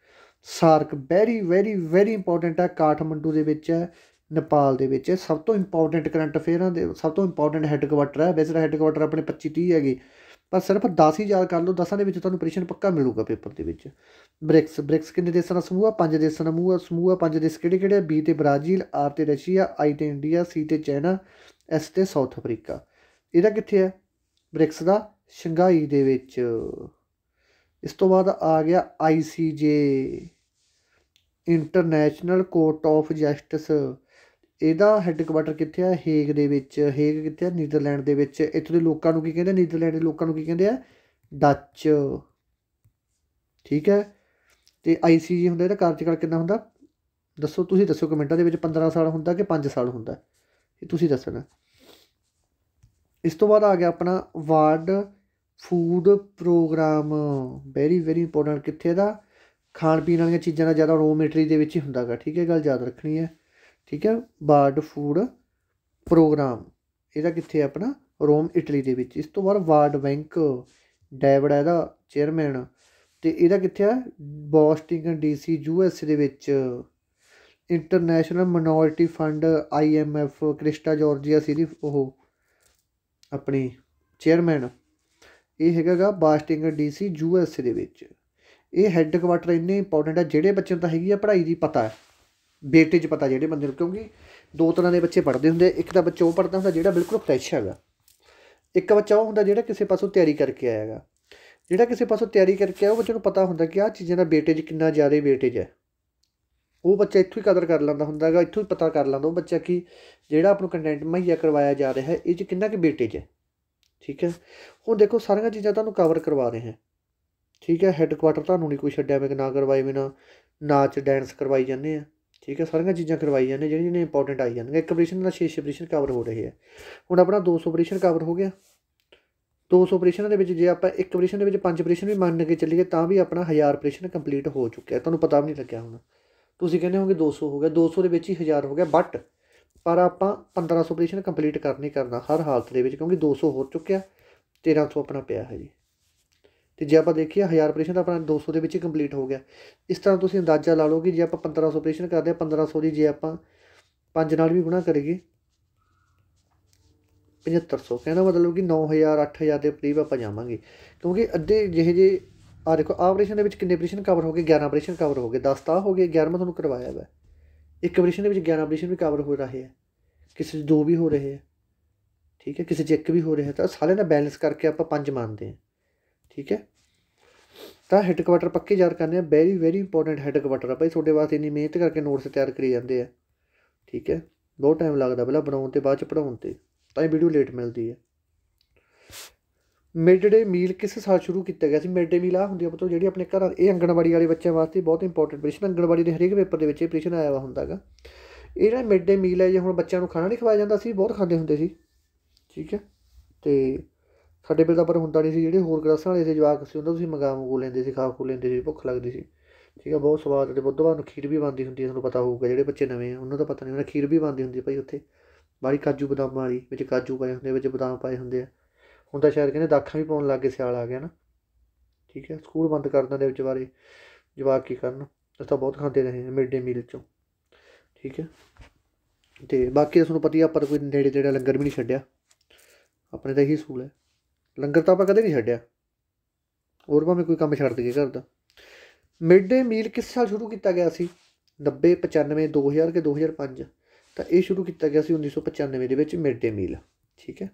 SAARC very very very important ਹੈ ਕਾਠਮੰਡੂ ਦੇ ਵਿੱਚ ਹੈ ਨੇਪਾਲ ਦੇ ਵਿੱਚ ਹੈ ਸਭ ਤੋਂ ਇੰਪੋਰਟੈਂਟ ਕਰੰਟ ਅਫੇਅਰਾਂ ਦੇ ਸਭ ਤੋਂ ਇੰਪੋਰਟੈਂਟ ਹੈੱਡਕੁਆਟਰ ਹੈ ਵੈਸੇ ਹੈੱਡਕੁਆਟਰ ਆਪਣੇ 25 30 ਹੈਗੇ ਪਰ ਸਿਰਫ 10 ਹੀ ਯਾਦ ਕਰ ਲਓ 10 ਦੇ ਵਿੱਚ ਤੁਹਾਨੂੰ ਪ੍ਰਸ਼ਨ ਪੱਕਾ ਮਿਲੂਗਾ ਪੇਪਰ ਦੇ ਵਿੱਚ ਬ੍ਰਿਕਸ ਬ੍ਰਿਕਸ ਕਿੰਨੇ ਦੇਸ਼ਾਂ ਦਾ ਸਮੂਹ ਆ ਪੰਜ ਦੇਸ਼ਾਂ ਦਾ ਸਮੂਹ ਆ ਸਮੂਹ ਆ ਪੰਜ ਦੇਸ਼ ਕਿਹੜੇ ਕਿਹੜੇ ਆ ਬੀ ਤੇ ਬ੍ਰਾਜ਼ੀਲ ਆਰ ਤੇ ਰਸ਼ੀਆ ਆਈ ਤੇ ਇੰਡੀਆ ਸੀ ਤੇ ਚਾਈਨਾ ਐਸ ਤੇ ਸਾਊਥ ਅਫਰੀਕਾ ਇਹਦਾ ਕਿੱਥੇ ਹੈ ਬ੍ਰਿਕਸ ਦਾ ਸ਼ੰਘਾਈ ਦੇ ਵਿੱਚ ਇਸ ਤੋਂ ਬਾਅਦ ਆ ਗਿਆ ICJ international court of justice ਇਹਦਾ ਹੈੱਡਕੁਆਟਰ ਕਿੱਥੇ ਆ ਹੇਗ ਦੇ ਵਿੱਚ ਹੇਗ ਕਿੱਥੇ ਆ ਨੀਦਰਲੈਂਡ ਦੇ ਵਿੱਚ ਇੱਥੋਂ ਦੇ ਲੋਕਾਂ ਨੂੰ ਕੀ ਕਹਿੰਦੇ ਨੀਦਰਲੈਂਡ ਦੇ ਲੋਕਾਂ ਨੂੰ ਕੀ ਕਹਿੰਦੇ ਆ ਡੱਚ ਠੀਕ ਹੈ ਤੇ ICJ ਹੁੰਦਾ ਇਹਦਾ ਕਾਰਜਕਾਲ ਕਿੰਨਾ ਹੁੰਦਾ ਦੱਸੋ ਤੁਸੀਂ ਦੱਸੋ ਕਮੈਂਟਾਂ ਦੇ ਵਿੱਚ 15 ਸਾਲ ਹੁੰਦਾ ਕਿ 5 ਸਾਲ ਹੁੰਦਾ ਇਹ ਤੁਸੀਂ ਦੱਸਣਾ ਇਸ ਤੋਂ ਬਾਅਦ ਆ ਗਿਆ ਆਪਣਾ world food programme very very important ਕਿੱਥੇ ਦਾ ਖਾਣ ਪੀਣ ਵਾਲੀਆਂ ਚੀਜ਼ਾਂ ਦਾ ਜ਼ਿਆਦਾ ਰੋ ਮਟੀਰੀਅਲ ਦੇ ਵਿੱਚ ਹੀ ਹੁੰਦਾਗਾ ਠੀਕ ਹੈ ਗੱਲ ਯਾਦ ਰੱਖਣੀ ਹੈ ਠੀਕ ਹੈ ਬਾਰਡ ਫੂਡ ਪ੍ਰੋਗਰਾਮ ਇਹਦਾ ਕਿੱਥੇ ਆਪਣਾ ਰੋਮ ਇਟਲੀ ਦੇ ਵਿੱਚ ਇਸ ਤੋਂ ਬਾਅਦ ਵਾਰਡ ਬੈਂਕ ਡੈਵਿਡ ਹੈ ਦਾ ਚੇਅਰਮੈਨ ਤੇ ਇਹਦਾ ਕਿੱਥੇ ਆ ਬੋਸਟਿੰਗਨ ਡੀਸੀ ਐਸ ਦੇ ਵਿੱਚ ਇੰਟਰਨੈਸ਼ਨਲ ਮਿਨੋਰਿਟੀ ਫੰਡ ਆਈਐਮਐਫ ਕ੍ਰਿਸਟਾ ਜਾਰਜੀਆ ਸੀ ਦੀ ਉਹ ਆਪਣੀ ਚੇਅਰਮੈਨ ਇਹ ਹੈਗਾਗਾ ਬਾਸਟਿੰਗ ਡੀਸੀ ਯੂ ਐਸ ਦੇ ਵਿੱਚ ਇਹ ਹੈੱਡ ਕੁਆਟਰ ਇੰਨੇ ਇੰਪੋਰਟੈਂਟ ਆ ਜਿਹੜੇ ਬੱਚਿਆਂ ਤਾਂ ਹੈਗੀ ਆ ਪੜ੍ਹਾਈ ਦੀ ਪਤਾ ਹੈ ਬੇਟੇ 'ਚ ਪਤਾ ਜਿਹੜੇ ਬੰਦੇ ਨੂੰ ਕਿਉਂਕਿ ਦੋ ਤਰ੍ਹਾਂ ਦੇ ਬੱਚੇ ਪੜ੍ਹਦੇ ਹੁੰਦੇ ਇੱਕ ਤਾਂ ਬੱਚਾ ਉਹ ਪੜ੍ਹਦਾ ਹੁੰਦਾ ਜਿਹੜਾ ਬਿਲਕੁਲ ਫਰੈਸ਼ ਹੈਗਾ ਇੱਕ ਬੱਚਾ ਉਹ ਹੁੰਦਾ ਜਿਹੜਾ ਕਿਸੇ ਪਾਸੋਂ ਤਿਆਰੀ ਕਰਕੇ ਆਇਆ ਹੈਗਾ ਜਿਹੜਾ ਕਿਸੇ ਪਾਸੋਂ ਤਿਆਰੀ ਕਰਕੇ ਆਇਆ ਉਹ ਬੱਚੇ ਨੂੰ ਪਤਾ ਹੁੰਦਾ ਕਿ ਆਹ ਚੀਜ਼ਾਂ ਦਾ ਚ ਕਿੰਨਾ ਜ਼ਿਆਦਾ ਵੇਟੇਜ ਹੈ ਉਹ ਬੱਚਾ ਇੱਥੋਂ ਹੀ ਕਦਰ ਕਰ ਲੈਂਦਾ ਹੁੰਦਾ ਹੈਗਾ ਇੱਥੋਂ ਹੀ ਪਤਾ ਕਰ ਲੈਂਦਾ ਉਹ ਬੱਚਾ ਕਿ ਜਿਹੜਾ ਆਪ ਨੂੰ ਕੰਟੈਂਟ ਮਹੀਆ ਕਰਵਾਇਆ ਜਾ ਰਿਹਾ ਹੈ ਇਹ 'ਚ ਕਿੰਨਾ ਕੁ ਵੇਟੇਜ ਹੈ ਠੀਕ ਹੈ ਹੁਣ ਦੇਖੋ ਸਾਰੀਆਂ ਚੀਜ਼ਾਂ ਤੁਹਾਨੂੰ ਕਵਰ ਕਰਵਾ ਰਹੇ ਹਾਂ ਠੀਕ ਹੈ ਹੈੱਡ ਕੁਆਟਰ ਤੁਹਾਨੂੰ ਨਹੀਂ ਕੋਈ ਛੱਡਿਆ ਮੈਂ ਨਾ ਕਰਵਾਏ ਬਿਨਾ ਨਾਚ ਡਾਂਸ ਕਰਵਾਈ ਜਾਂਦੇ ਆ ਠੀਕ ਹੈ ਸਾਰੀਆਂ ਚੀਜ਼ਾਂ ਕਰਵਾਈ ਜਾਂਦੇ ਜਿਹੜੀ ਜਿਹੜੀ ਇੰਪੋਰਟੈਂਟ ਆਈ ਜਾਂਦੀਆਂ ਇੱਕ ਆਪਰੇਸ਼ਨ ਦਾ 6 ਆਪਰੇਸ਼ਨ ਕਵਰ ਹੋ ਰਹੇ ਆ ਹੁਣ ਆਪਣਾ 200 ਆਪਰੇਸ਼ਨ ਕਵਰ ਹੋ ਗਿਆ 200 ਆਪਰੇਸ਼ਨਾਂ ਦੇ ਵਿੱਚ ਜੇ ਆਪਾਂ ਇੱਕ ਆਪਰੇਸ਼ਨ ਦੇ ਵਿੱਚ ਪੰਜ ਆਪਰੇਸ਼ਨ ਵੀ ਮੰਨ ਕੇ ਚੱਲੀਏ ਤਾਂ ਵੀ ਆਪਣਾ 1000 ਆਪਰੇਸ਼ਨ ਕੰਪਲੀਟ ਹੋ ਚੁੱਕਿਆ ਤੁਹਾਨੂੰ ਪਤਾ ਵੀ ਨਹੀਂ ਲੱਗਿਆ ਹੁਣ ਤੁਸੀਂ ਕਹਿੰਦੇ ਹੋਗੇ 200 ਹੋ ਗਿਆ 200 ਦੇ ਵਿੱਚ ਹੀ 1000 ਹੋ ਗਿਆ ਬਟ ਪਰ ਆਪਾਂ 1500 ਆਪਰੇਸ਼ਨ ਕੰਪਲੀਟ ਕਰਨੀ ਕਰਨਾ ਹਰ ਹਾਲਤ ਦੇ ਵਿੱਚ ਕਿਉਂਕਿ 200 ਹੋ ਚੁੱਕਿਆ ਤੋਂ ਆਪਣਾ ਪਿਆ ਹੈ ਜੀ ਤੇ ਜੇ ਆਪਾਂ ਦੇਖੀਏ 1000 ਆਪਰੇਸ਼ਨ ਤਾਂ ਆਪਣਾ 200 ਦੇ ਵਿੱਚ ਹੀ ਕੰਪਲੀਟ ਹੋ ਗਿਆ ਇਸ ਤਰ੍ਹਾਂ ਤੁਸੀਂ ਅੰਦਾਜ਼ਾ ਲਾ ਲਓ ਕਿ ਜੇ ਆਪਾਂ 1500 ਆਪਰੇਸ਼ਨ ਕਰਦੇ ਆ 1500 ਦੀ ਜੇ ਆਪਾਂ 5 ਨਾਲ ਵੀ ਗੁਣਾ ਕਰੀਏ 7500 ਕਹਿੰਦਾ ਮਤਲਬ ਕਿ 9000 8000 ਦੇ ਕਰੀਬ ਆਪਾਂ ਜਾਵਾਂਗੇ ਕਿਉਂਕਿ ਅੱਧੇ ਜਿਹੇ ਜੇ ਆ ਦੇਖੋ ਆਪਰੇਸ਼ਨ ਦੇ ਵਿੱਚ ਕਿੰਨੇ ਆਪਰੇਸ਼ਨ ਕਵਰ ਹੋ ਗਏ 11 ਆਪਰੇਸ਼ਨ ਕਵਰ ਹੋ ਗਏ 10 ਤਾਂ ਹੋ ਗਏ 11ਵਾਂ ਤੁਹਾਨੂੰ ਕਰਵਾਇਆ ਹੈ ਇੱਕ ਆਪਰੇਸ਼ਨ ਦੇ ਵਿੱਚ 11 ਆਪਰੇਸ਼ਨ ਵੀ ਕਵਰ ਹੋ ਰਹੇ ਆ ਕਿਸੇ ਦੋ ਵੀ ਹੋ ਰਹੇ ਆ ਠੀਕ ਹੈ ਕਿਸੇ 'ਚ ਇੱਕ ਵੀ ਹੋ ਰਿਹਾ ਤਾਂ ਸਾਰੇ ਨਾਲ ਬੈਲੈਂਸ ਕਰਕੇ ਆਪਾਂ ਪੰਜ ਮੰਨਦੇ ਹਾਂ ਠੀਕ ਹੈ ਤਾਂ ਹੈਡ ਕੁਆਟਰ ਪੱਕੇ ਯਾਦ ਕਰਨੇ ਆ very very important headquarter ਆ ਭਾਈ ਤੁਹਾਡੇ ਵਾਸਤੇ ਇੰਨੀ ਮਿਹਨਤ ਕਰਕੇ ਨੋਟਸ ਤਿਆਰ ਕਰੀ ਜਾਂਦੇ ਆ ਠੀਕ ਹੈ ਬਹੁਤ ਟਾਈਮ ਲੱਗਦਾ ਪਹਿਲਾਂ ਬਣਾਉਣ ਤੇ ਬਾਅਦ ਚ ਪੜਾਉਣ ਤੇ ਤਾਂ ਇਹ ਵੀਡੀਓ ਲੇਟ ਮਿਲਦੀ ਹੈ ਮਿਡਡੇ ਮੀਲ ਕਿਸ ਸਾਲ ਸ਼ੁਰੂ ਕੀਤਾ ਗਿਆ ਸੀ ਮਿਡਡੇ ਮੀਲ ਆ ਹੁੰਦੀ ਆ ਪਤਾ ਜਿਹੜੀ ਆਪਣੇ ਘਰਾਂ ਇਹ ਅੰਗਣਵਾੜੀ ਵਾਲੇ ਬੱਚਿਆਂ ਵਾਸਤੇ ਬਹੁਤ ਇੰਪੋਰਟੈਂਟ ਪ੍ਰਸ਼ਨ ਅੰਗਣਵਾੜੀ ਦੇ ਹਰੇਕ ਪੇਪਰ ਦੇ ਵਿੱਚ ਇਹ ਪ੍ਰਸ਼ਨ ਆਇਆ ਹੁੰਦਾ ਹੈਗਾ ਇਹ ਜਿਹੜਾ ਮਿਡਡੇ ਮੀਲ ਹੈ ਜੇ ਹੁਣ ਬੱਚਿਆਂ ਨੂੰ ਖਾਣਾ ਨਹੀਂ ਖਵਾਇਆ ਜਾਂਦਾ ਸੀ ਬਹੁਤ ਖਾਂਦੇ ਹੁੰਦੇ ਸੀ ਠੀਕ ਹੈ ਤੇ ਸਾਡੇ ਵੇਲੇ ਤਾਂ ਪਰ ਹੁੰਦਾ ਨਹੀਂ ਸੀ ਜਿਹੜੇ ਹੋਰ ਕਲਾਸਾਂ ਵਾਲੇ ਸੀ ਜਵਾਕ ਸੀ ਉਹਨਾਂ ਤੁਸੀਂ ਮੰਗਾ ਮੰਗੂ ਲੈਂਦੇ ਸੀ ਖਾ ਖੂ ਲੈਂਦੇ ਸੀ ਭੁੱਖ ਲੱਗਦੀ ਸੀ ਠੀਕ ਹੈ ਬਹੁਤ ਸਵਾਦ ਤੇ ਬੁੱਧਵਾਰ ਨੂੰ ਖੀਰ ਵੀ ਬਣਦੀ ਹੁੰਦੀ ਹੈ ਤੁਹਾਨੂੰ ਪਤਾ ਹੋਊਗਾ ਜਿਹੜੇ ਬੱਚੇ ਨਵੇਂ ਆ ਉਹਨਾਂ ਦਾ ਪਤਾ ਨਹੀਂ ਉਹਨਾਂ ਖੀਰ ਵੀ ਬਣਦੀ ਹੁੰਦੀ ਹੈ ਭਾਈ ਉੱਥੇ ਬਾਰੀ ਕਾਜੂ ਬਦਾਮ ਵਾਲੀ ਵਿੱਚ ਕਾਜੂ ਪਏ ਹੁੰਦੇ ਵਿੱਚ ਬਦਾਮ ਪਾਏ ਹੁੰਦੇ ਆ ਹੁਣ ਤਾਂ ਸ਼ਾਇਦ ਕਹਿੰਦੇ ਦਾਖਾਂ ਵੀ ਪਾਉਣ ਲੱਗ ਗਏ ਸਿਆਲ ਆ ਗਿਆ ਨਾ ਠੀਕ ਹੈ ਸਕੂਲ ਬੰਦ ਕਰ ਦਿੰਦੇ ਵਿੱਚ ਬਾਰੇ ਜਵਾਕ ਕੀ ਕਰਨ ਅਸੀਂ ਤਾਂ ਬਹੁਤ ਖਾਂਦੇ ਰਹੇ ਹਾਂ ਮਿਡ ਡੇ ਮੀਲ ਚੋਂ ਠੀਕ ਹੈ ਤੇ ਬਾਕੀ ਤੁਹਾਨੂੰ ਪਤਾ ਹੀ ਆ ਪਰ ਕੋਈ ਨੇੜੇ ਤੇੜੇ ਲੰਗਰ ਵੀ ਨਹੀਂ ਛੱਡਿਆ ਆਪਣੇ ਤਾਂ ਇਹੀ ਸੂਲ ਹੈ ਲੰਗਰ ਤਾਂ ਆਪਾਂ ਕਦੇ ਨਹੀਂ ਛੱਡਿਆ ਹੋਰ ਭਾਵੇਂ ਕੋਈ ਕੰਮ ਛੱਡ ਦਈਏ ਘਰ ਦਾ ਮਿਡ ਡੇ ਮੀਲ ਕਿਸ ਸਾਲ ਸ਼ੁਰੂ ਕੀਤਾ ਗਿਆ ਸੀ 90 95 2000 ਕੇ 2005 ਤਾਂ ਇਹ ਸ਼ੁਰੂ ਕੀਤਾ ਗਿਆ ਸੀ 1995 ਦੇ ਵਿੱਚ ਮਿਡ ਡੇ ਮੀਲ ਠੀਕ ਹੈ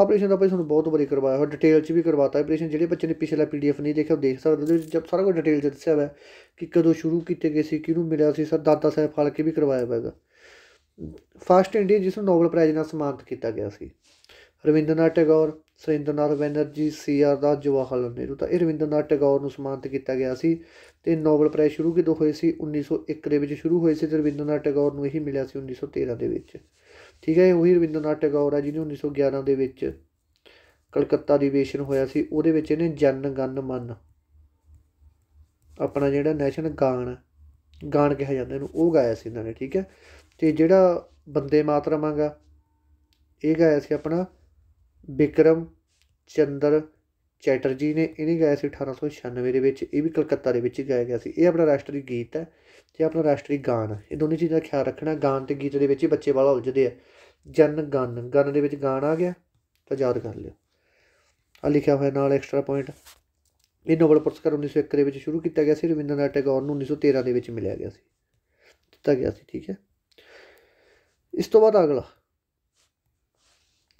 ਆਪਰੇਸ਼ਨ ਦਾ ਭਾਈ ਤੁਹਾਨੂੰ ਬਹੁਤ ਵਾਰੀ ਕਰਵਾਇਆ ਹੋਇਆ ਡਿਟੇਲ 'ਚ ਵੀ ਕਰਵਾਤਾ ਆਪਰੇਸ਼ਨ ਜਿਹੜੇ ਬੱਚੇ ਨੇ ਪਿਛਲਾ ਪੀਡੀਐਫ ਨਹੀਂ ਦੇਖਿਆ ਉਹ ਦੇਖ ਸਕਦੇ ਉਹਦੇ ਜਦ ਸਾਰਾ ਕੁਝ ਡਿਟੇਲ 'ਚ ਦੱਸਿਆ ਹੋਇਆ ਕਿ ਕਦੋਂ ਸ਼ੁਰੂ ਕੀਤੇ ਗਏ ਸੀ ਕਿਹਨੂੰ ਮਿਲਿਆ ਸੀ ਸਰ ਦਾਦਾ ਸਾਹਿਬ ਫਾਲਕੇ ਵੀ ਕਰਵਾਇਆ ਹੋਇਆ ਹੈਗਾ ਫਸਟ ਇੰਡੀਆ ਜਿਸ ਨੂੰ ਨੋਬਲ ਪ੍ਰਾਈਜ਼ ਨਾਲ ਸਨਮਾਨਿਤ ਕੀਤਾ ਗਿਆ ਸੀ ਰਵਿੰਦਰਨਾਥ ਟੈਗੋਰ ਸੁਰਿੰਦਰਨਾਥ ਬੈਨਰਜੀ ਸੀ ਆਰ ਦਾ ਜਵਾਹਰ ਲਾਲ ਨਹਿਰੂ ਤਾਂ ਇਹ ਰਵਿੰਦਰਨਾਥ ਟੈਗੋਰ ਨੂੰ ਸਨਮਾਨਿਤ ਕੀਤਾ ਗਿਆ ਸੀ ਤੇ ਨੋਬਲ ਪ੍ਰਾਈਜ਼ ਸ਼ੁਰੂ ਕਿਦੋਂ ਹੋਏ ਸੀ 1901 ਦੇ ਵਿੱਚ ਸ਼ੁਰੂ ਹੋਏ ਸੀ ਤੇ ਰਵਿੰਦਰਨਾਥ ਟੈਗੋਰ ਨੂੰ ਇਹੀ ਮਿਲਿਆ ਸੀ 1913 ਦੇ ਵਿੱਚ ਠੀਕ ਹੈ ਉਹੀ ਰਵਿੰਦਰਨਾਥ ਟੈਗੋਰ ਆ ਜਿਹਨੇ 1911 ਦੇ ਵਿੱਚ ਕਲਕੱਤਾ ਦੀ ਵੇਸ਼ਨ ਹੋਇਆ ਸੀ ਉਹਦੇ ਵਿੱਚ ਇਹਨੇ ਜਨ ਗਨ ਮਨ ਆਪਣਾ ਜਿਹੜਾ ਨੈਸ਼ਨਲ ਗਾਣ ਗਾਣ ਕਿਹਾ ਜਾਂਦਾ ਇਹਨੂੰ ਉਹ ਗਾਇਆ ਸੀ ਇਹਨਾਂ ਨੇ ਠੀਕ ਹੈ ਤੇ ਜਿਹੜਾ ਬੰਦੇ ਮਾਤਰਮ ਹੈਗਾ ਇਹ ਗਾਇਆ ਸੀ ਆਪਣਾ ਵਿਕਰਮ ਚੰਦਰ ਚੈਟਰਜੀ ਨੇ ਇਹਨੇ ਗਾਇਆ ਸੀ 1896 ਦੇ ਵਿੱਚ ਇਹ ਵੀ ਕਲਕੱਤਾ ਦੇ ਵਿੱਚ ਗਾਇਆ ਗਿਆ ਸੀ ਇਹ ਆਪਣਾ ਰਾਸ਼ਟਰੀ ਗੀਤ ਹੈ ਤੇ ਆਪਣਾ ਰਾਸ਼ਟਰੀ ਗਾਨ ਇਹ ਦੋਨੇ ਚੀਜ਼ਾਂ ਦਾ ਖਿਆਲ ਰੱਖਣਾ ਗਾਨ ਤੇ ਗੀਤ ਦੇ ਵਿੱਚ ਹੀ ਬੱਚੇ ਵਾਲਾ ਉਲਝਦੇ ਆ ਜਨ ਗਨ ਗਨ ਦੇ ਵਿੱਚ ਗਾਣ ਆ ਗਿਆ ਤਾਂ ਯਾਦ ਕਰ ਲਿਓ ਆ ਲਿਖਿਆ ਹੋਇਆ ਨਾਲ ਐਕਸਟਰਾ ਪੁਆਇੰਟ ਇਹ ਨੋਬਲ ਪੁਰਸਕਾਰ 1901 ਦੇ ਵਿੱਚ ਸ਼ੁਰੂ ਕੀਤਾ ਗਿਆ ਸੀ ਰਵਿੰਦਰਨਾਥ ਟੈਗੋਰ ਨੂੰ 1913 ਦੇ ਵਿੱਚ ਮਿਲਿਆ ਗਿਆ ਸੀ ਦਿੱਤਾ ਗਿਆ ਸੀ ਠੀਕ ਹੈ ਇਸ ਤੋਂ ਬਾਅਦ ਅਗਲਾ